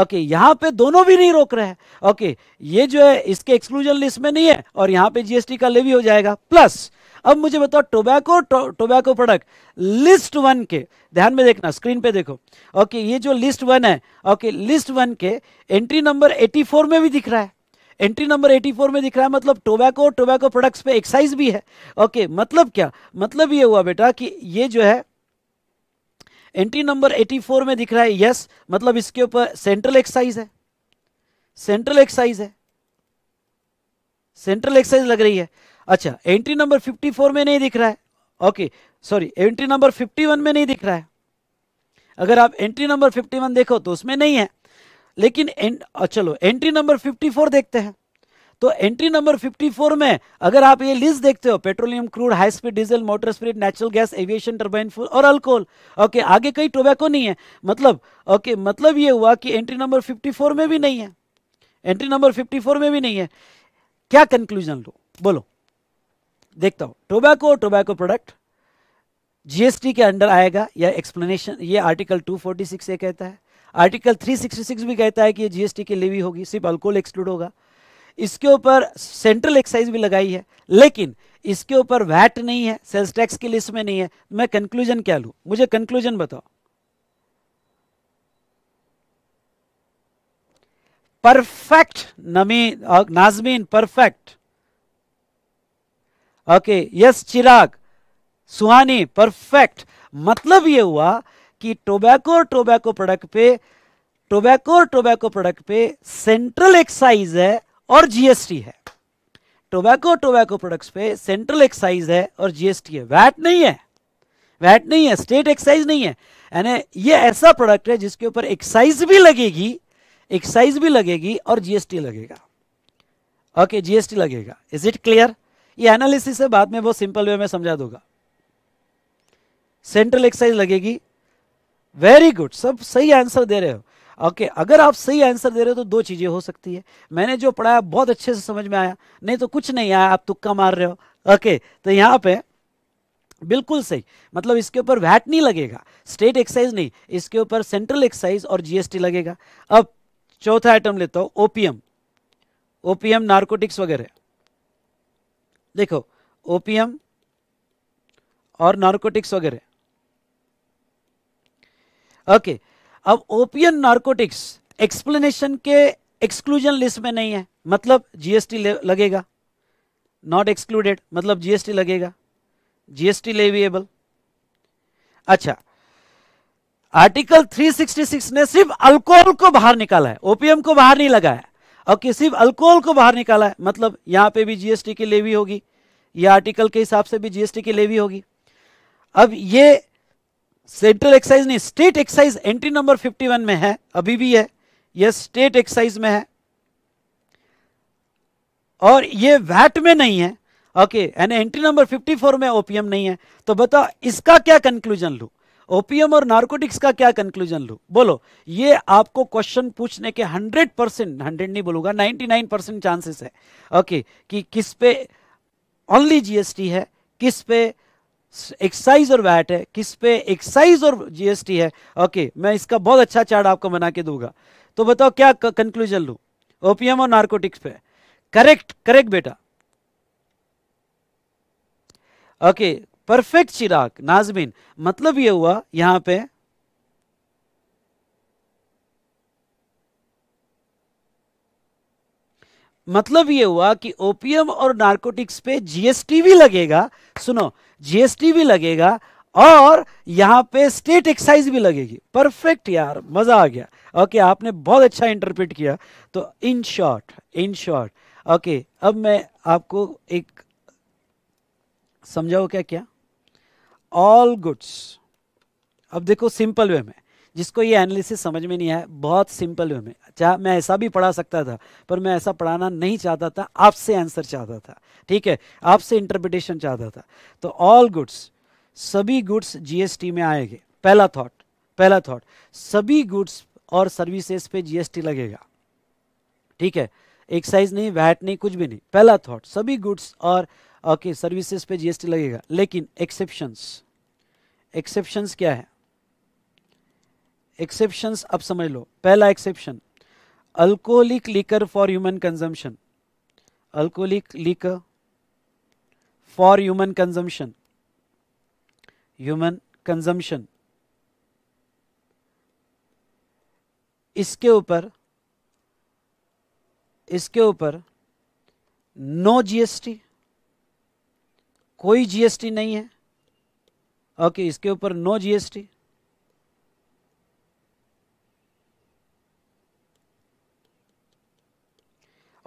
ओके okay, यहां पे दोनों भी नहीं रोक रहे हैं ओके okay, ये जो है इसके एक्सक्लूजन लिस्ट में नहीं है और यहां पे जीएसटी का लेवी हो जाएगा प्लस अब मुझे बताओ tobacco tobacco product list one के ध्यान में देखना स्क्रीन पे देखो ओके okay, ये जो लिस्ट वन है ओके लिस्ट वन के एंट्री नंबर एटी में भी दिख रहा है एंट्री नंबर 84 में दिख रहा है मतलब टोबैको टोबैको प्रोडक्ट्स पे एक्साइज भी है ओके मतलब क्या मतलब ये हुआ बेटा कि ये जो है एंट्री नंबर 84 में दिख रहा है यस मतलब इसके ऊपर सेंट्रल एक्साइज है सेंट्रल एक्साइज है सेंट्रल एक्साइज लग रही है अच्छा एंट्री नंबर 54 में नहीं दिख रहा है ओके सॉरी एंट्री नंबर 51 में नहीं दिख रहा है अगर आप एंट्री नंबर 51 देखो तो उसमें नहीं है लेकिन एं, चलो एंट्री नंबर 54 देखते हैं तो एंट्री नंबर 54 में अगर आप ये लिस्ट देखते हो petroleum crude high speed diesel motor speed natural gas aviation turbine fuel और अल्कोहल ओके आगे कहीं टोबैको नहीं है मतलब ओके मतलब ये हुआ कि एंट्री नंबर 54 में भी नहीं है एंट्री नंबर 54 में भी नहीं है क्या कंक्लूजन लो बोलो देखता हूं टोबैको और टोबैको प्रोडक्ट जीएसटी के अंडर आएगा या एक्सप्लेनेशन ये आर्टिकल 246 फोर्टी कहता है आर्टिकल 366 भी कहता है कि ये जीएसटी की लेवी होगी सिर्फ अल्कोहल एक्सक्लूड होगा इसके ऊपर सेंट्रल एक्साइज भी लगाई है लेकिन इसके ऊपर वैट नहीं है सेल्स टैक्स की लिस्ट में नहीं है मैं कंक्लूजन क्या लू मुझे कंक्लूजन बताओ परफेक्ट नमी Nazmeen perfect okay yes Chirag Suhani perfect मतलब यह हुआ कि टोबैको और टोबैको प्रोडक्ट पे टोबैको और टोबैको प्रोडक्ट पे सेंट्रल एक्साइज है और जीएसटी है टोबैको टोबैको प्रोडक्ट्स पे सेंट्रल एक्साइज है और जीएसटी है वैट नहीं है वैट नहीं है स्टेट एक्साइज नहीं है यानी ये ऐसा प्रोडक्ट है जिसके ऊपर एक्साइज भी लगेगी एक्साइज भी लगेगी और जीएसटी लगेगा ओके okay, जीएसटी लगेगा इज इट क्लियर ये एनालिसिस है बाद में बहुत सिंपल वे में समझा दूंगा सेंट्रल एक्साइज लगेगी वेरी गुड सब सही आंसर दे रहे हो ओके okay, अगर आप सही आंसर दे रहे हो तो दो चीज़ें हो सकती है मैंने जो पढ़ाया बहुत अच्छे से समझ में आया नहीं तो कुछ नहीं आया आप तुक्का मार रहे हो ओके okay, तो यहाँ पे बिल्कुल सही मतलब इसके ऊपर वैट नहीं लगेगा स्टेट एक्साइज नहीं इसके ऊपर सेंट्रल एक्साइज और जीएसटी लगेगा अब चौथा आइटम लेता हूं ओपीएम ओपीएम नार्कोटिक्स वगैरह देखो ओपीएम और नार्कोटिक्स वगैरह ओके okay, अब ओपियन नार्कोटिक्स एक्सप्लेनेशन के एक्सक्लूजन लिस्ट में नहीं है मतलब जीएसटी लगेगा नॉट एक्सक्लूडेड मतलब जीएसटी लगेगा जीएसटी लेवीएबल अच्छा आर्टिकल 366 ने सिर्फ अल्कोहल को बाहर निकाला है ओपीएम को बाहर नहीं लगाया और कि सिर्फ अल्कोहल को बाहर निकाला है मतलब यहां पे भी जीएसटी की लेवी होगी या आर्टिकल के हिसाब से भी जीएसटी की लेवी होगी अब ये सेंट्रल एक्साइज नहीं स्टेट एक्साइज एंट्री नंबर 51 में है अभी भी है यह स्टेट एक्साइज में है और ये वैट में नहीं है ओके एंड एंट्री नंबर 54 में ओपीएम नहीं है तो बताओ इसका क्या कंक्लूजन लू ओपीएम और नार्कोटिक्स का क्या कंक्लूजन लू बोलो ये आपको क्वेश्चन पूछने के 100 परसेंट हंड्रेड नहीं बोलूंगा 99 परसेंट चांसेस है ओके okay, कि किस पे ओनली जीएसटी है किस पे एक्साइज और वैट है किस पे एक्साइज और जीएसटी है ओके मैं इसका बहुत अच्छा चार्ट आपको बना के दूंगा तो बताओ क्या कंक्लूजन लू ओपीएम और नार्कोटिक्स पे करेक्ट करेक्ट बेटा ओके परफेक्ट चिराग नाजमीन मतलब ये हुआ यहां पे मतलब ये हुआ कि ओपीएम और नार्कोटिक्स पे जीएसटी भी लगेगा सुनो जीएसटी भी लगेगा और यहां पे स्टेट एक्साइज भी लगेगी परफेक्ट यार मजा आ गया ओके आपने बहुत अच्छा इंटरप्रेट किया तो in short in short okay अब मैं आपको एक समझाओ क्या क्या ऑल गुड्स अब देखो सिंपल वे में जिसको ये एनालिसिस समझ में नहीं आया बहुत सिंपल वे में चाह मैं ऐसा भी पढ़ा सकता था पर मैं ऐसा पढ़ाना नहीं चाहता था आपसे आंसर चाहता था ठीक है आपसे इंटरप्रिटेशन चाहता था तो ऑल गुड्स सभी गुड्स जीएसटी में आएंगे पहला थॉट पहला थॉट सभी गुड्स और सर्विसेज पे जीएसटी लगेगा ठीक है एक्साइज नहीं वैट नहीं कुछ भी नहीं पहला थॉट सभी गुड्स और ओके सर्विसेज पे जीएसटी लगेगा लेकिन एक्सेप्शंस एक्सेप्शंस क्या है एक्सेप्शंस अब समझ लो पहला exception alcoholic liquor for human consumption alcoholic liquor for human consumption human consumption इसके ऊपर इसके ऊपर नो जीएसटी कोई जीएसटी नहीं है ओके okay, इसके ऊपर नो जीएसटी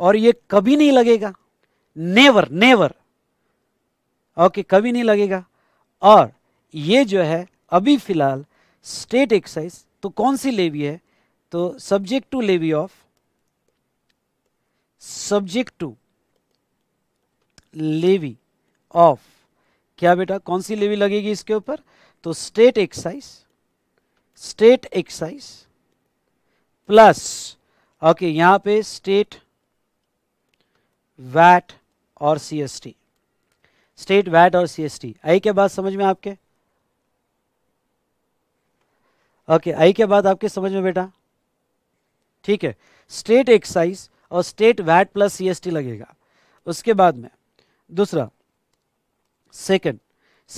और ये कभी नहीं लगेगा नेवर नेवर ओके कभी नहीं लगेगा और ये जो है अभी फिलहाल स्टेट एक्साइज तो कौन सी लेवी है तो subject to levy of subject to levy of क्या बेटा कौन सी लेवी लगेगी इसके ऊपर तो state excise state excise plus okay यहां पे स्टेट वैट और सीएसटी स्टेट वैट और सीएसटी आई के बाद समझ में आपके ओके आई के बाद आपके समझ में बेटा ठीक है स्टेट एक्साइज और स्टेट वैट प्लस सीएसटी लगेगा उसके बाद में दूसरा सेकंड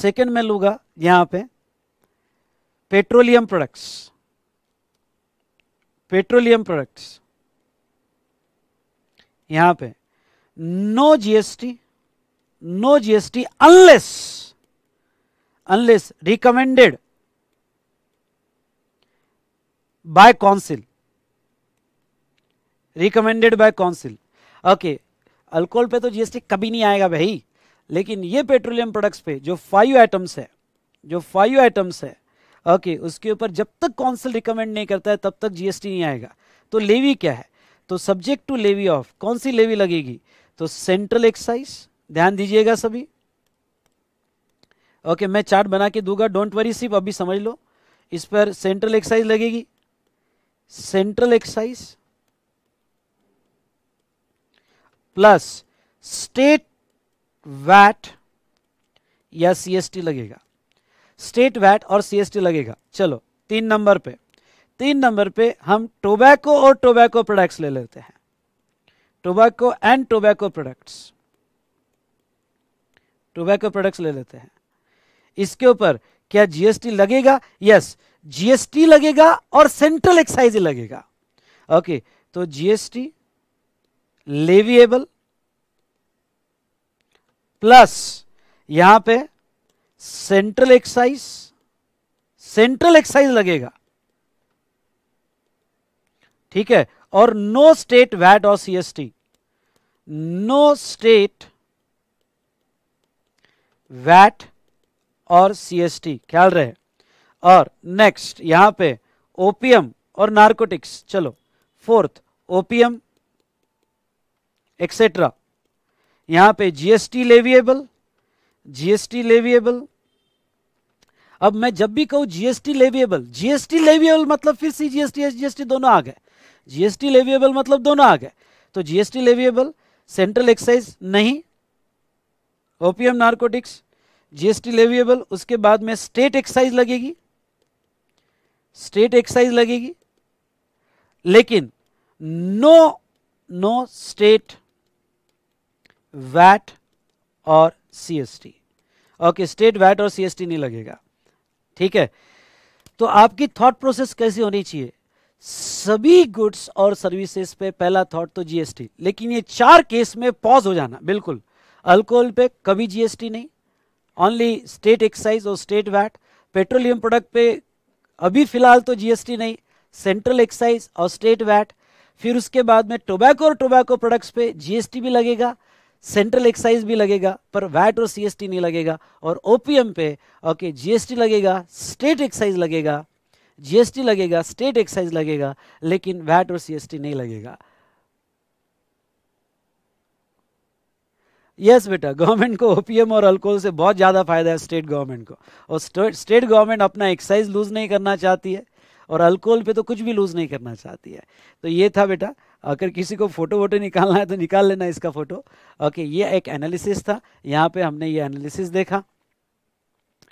सेकंड में लूंगा यहां पे पेट्रोलियम प्रोडक्ट्स पेट्रोलियम प्रोडक्ट्स यहां पे no GST, no GST unless, unless recommended by council, recommended by council. Okay, alcohol पे तो जीएसटी कभी नहीं आएगा भाई लेकिन ये पेट्रोलियम प्रोडक्ट्स पे जो फाइव आइटम्स है जो फाइव आइटम्स है ओके उसके ऊपर जब तक काउंसिल रिकमेंड नहीं करता है तब तक जीएसटी नहीं आएगा तो लेवी क्या है तो सब्जेक्ट टू लेवी ऑफ कौन सी लेवी लगेगी तो सेंट्रल एक्सरसाइज ध्यान दीजिएगा सभी ओके मैं चार्ट बना के दूंगा डोंट वरी सिर्फ अभी समझ लो इस पर सेंट्रल एक्सरसाइज लगेगी central exercise plus state VAT या सीएसटी लगेगा स्टेट वैट और सीएसटी लगेगा चलो तीन नंबर पे तीन नंबर पे हम टोबैको और टोबैको प्रोडक्ट्स ले लेते हैं tobacco and tobacco products tobacco products ले लेते हैं इसके ऊपर क्या जीएसटी लगेगा यस जीएसटी लगेगा और सेंट्रल एक्साइज लगेगा ओके तो जीएसटी लेविएबल प्लस यहां पे सेंट्रल एक्साइज सेंट्रल एक्साइज लगेगा ठीक है और नो स्टेट वैट और सीएसटी नो स्टेट वैट और सीएसटी ख्याल रहे और नेक्स्ट यहां पे ओपीएम और नार्कोटिक्स चलो फोर्थ ओपीएम एक्सेट्रा यहां पे जीएसटी लेवियबल जीएसटी लेविएबल अब मैं जब भी कहूं जीएसटी लेविएबल जीएसटी लेवियबल मतलब फिर सीजीएसटी एसजीएसटी दोनों आ गए जीएसटी लेविएबल मतलब दोनों आ गए तो जीएसटी लेविएबल सेंट्रल एक्साइज नहीं ओपीएम नार्कोटिक्स जीएसटी लेविएबल उसके बाद में स्टेट एक्साइज लगेगी स्टेट एक्साइज लगेगी लेकिन नो नो स्टेट वैट और सीएसटी ओके स्टेट वैट और सीएसटी नहीं लगेगा ठीक है तो आपकी थॉट प्रोसेस कैसी होनी चाहिए सभी गुड्स और सर्विसेज पे पहला थॉट तो जीएसटी लेकिन ये चार केस में पॉज हो जाना बिल्कुल अल्कोहल पे कभी जीएसटी नहीं ओनली स्टेट एक्साइज और स्टेट वैट पेट्रोलियम प्रोडक्ट पे अभी फिलहाल तो जीएसटी नहीं सेंट्रल एक्साइज और स्टेट वैट फिर उसके बाद में टोबैको और टोबैको प्रोडक्ट्स पे जीएसटी भी लगेगा सेंट्रल एक्साइज भी लगेगा पर वैट और सीएसटी नहीं लगेगा और ओपीएम पे ओके जीएसटी लगेगा स्टेट एक्साइज लगेगा जीएसटी लगेगा स्टेट एक्साइज लगेगा लेकिन वैट और सीएसटी नहीं लगेगा यस yes, बेटा गवर्नमेंट को ओपीएम और अल्कोहल से बहुत ज़्यादा फायदा है स्टेट गवर्नमेंट को और स्टेट गवर्नमेंट अपना एक्साइज लूज नहीं करना चाहती है और अल्कोहल पे तो कुछ भी लूज नहीं करना चाहती है तो ये था बेटा अगर किसी को फोटो वोटो निकालना है तो निकाल लेना इसका फोटो ओके ये एक एनालिसिस था यहाँ पे हमने ये एनालिसिस देखा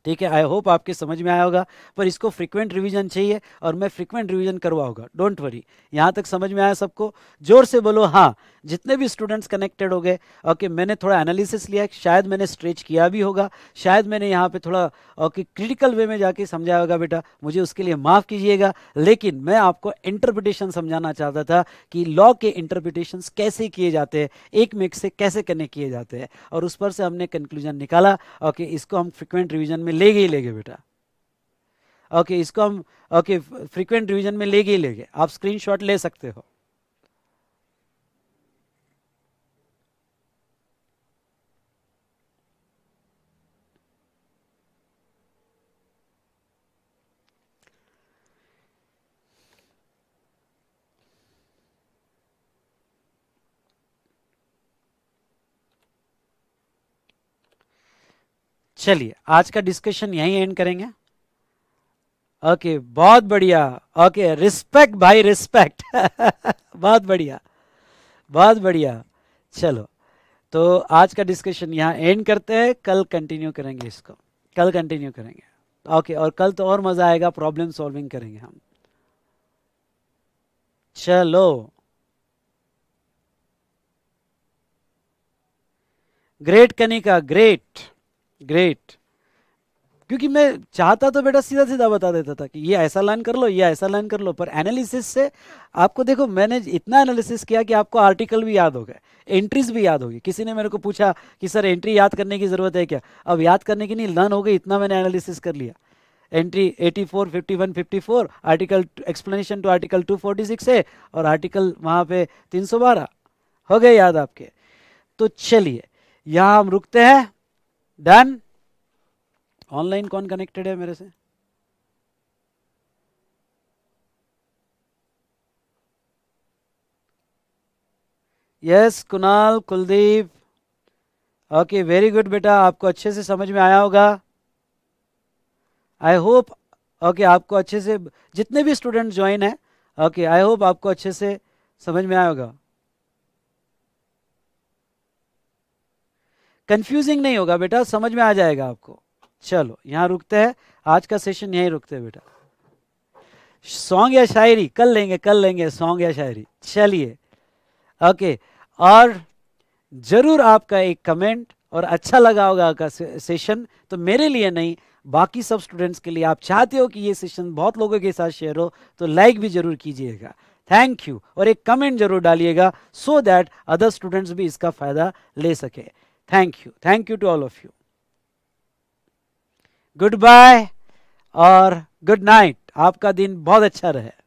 ठीक है आई होप आपके समझ में आया होगा पर इसको फ्रिक्वेंट रिवीजन चाहिए और मैं फ्रिक्वेंट रिवीजन करवाऊंगा डोंट वरी यहाँ तक समझ में आया सबको जोर से बोलो हाँ जितने भी स्टूडेंट्स कनेक्टेड हो गए ओके मैंने थोड़ा एनालिसिस लिया शायद मैंने स्ट्रेच किया भी होगा शायद मैंने यहाँ पे थोड़ा ओके क्रिटिकल वे में जाके समझाया होगा बेटा मुझे उसके लिए माफ़ कीजिएगा लेकिन मैं आपको इंटरप्रिटेशन समझाना चाहता था कि लॉ के इंटरप्रिटेशन कैसे किए जाते हैं एक मेक से कैसे कनेक्ट किए जाते हैं और उस पर से हमने कंक्लूजन निकाला ओके इसको हम फ्रिक्वेंट रिविजन में में गए ही गए बेटा ओके इसको हम ओके फ्रीक्वेंट रिवीजन में ले गए ही गए आप स्क्रीनशॉट ले सकते हो चलिए आज का डिस्कशन यहीं एंड करेंगे ओके बहुत बढ़िया ओके रिस्पेक्ट भाई रिस्पेक्ट बहुत बढ़िया बहुत बढ़िया चलो तो आज का डिस्कशन यहाँ एंड करते हैं कल कंटिन्यू करेंगे इसको कल कंटिन्यू करेंगे ओके और कल तो और मज़ा आएगा प्रॉब्लम सॉल्विंग करेंगे हम चलो ग्रेट कनिका ग्रेट ग्रेट क्योंकि मैं चाहता तो बेटा सीधा सीधा बता देता था कि ये ऐसा लाइन कर लो ये ऐसा लाइन कर लो पर एनालिसिस से आपको देखो मैंने इतना एनालिसिस किया कि आपको आर्टिकल भी याद हो गए एंट्रीज भी याद होगी किसी ने मेरे को पूछा कि सर एंट्री याद करने की ज़रूरत है क्या अब याद करने की नहीं लर्न हो गई इतना मैंने एनालिसिस कर लिया entry 84, 51, 54 article explanation to article 246 है और आर्टिकल वहाँ पे 312 हो गए याद आपके तो चलिए यहाँ हम रुकते हैं डन ऑनलाइन कौन कनेक्टेड है मेरे से yes Kunal Kuldeep okay very good बेटा आपको अच्छे से समझ में आया होगा आई होप ओके आपको अच्छे से जितने भी स्टूडेंट ज्वाइन है ओके आई होप आपको अच्छे से समझ में आया होगा कंफ्यूजिंग नहीं होगा बेटा समझ में आ जाएगा आपको चलो यहां रुकते हैं आज का सेशन यहीं रुकते हैं बेटा सॉन्ग या शायरी कल लेंगे कल लेंगे सॉन्ग या शायरी चलिए ओके और ज़रूर आपका एक कमेंट और अच्छा लगा होगा आपका सेशन तो मेरे लिए नहीं बाकी सब स्टूडेंट्स के लिए आप चाहते हो कि ये सेशन बहुत लोगों के साथ शेयर हो तो लाइक भी ज़रूर कीजिएगा थैंक यू और एक कमेंट जरूर डालिएगा सो दैट अदर स्टूडेंट्स भी इसका फ़ायदा ले सके thank you thank you to all of you goodbye और गुड नाइट आपका दिन बहुत अच्छा रहे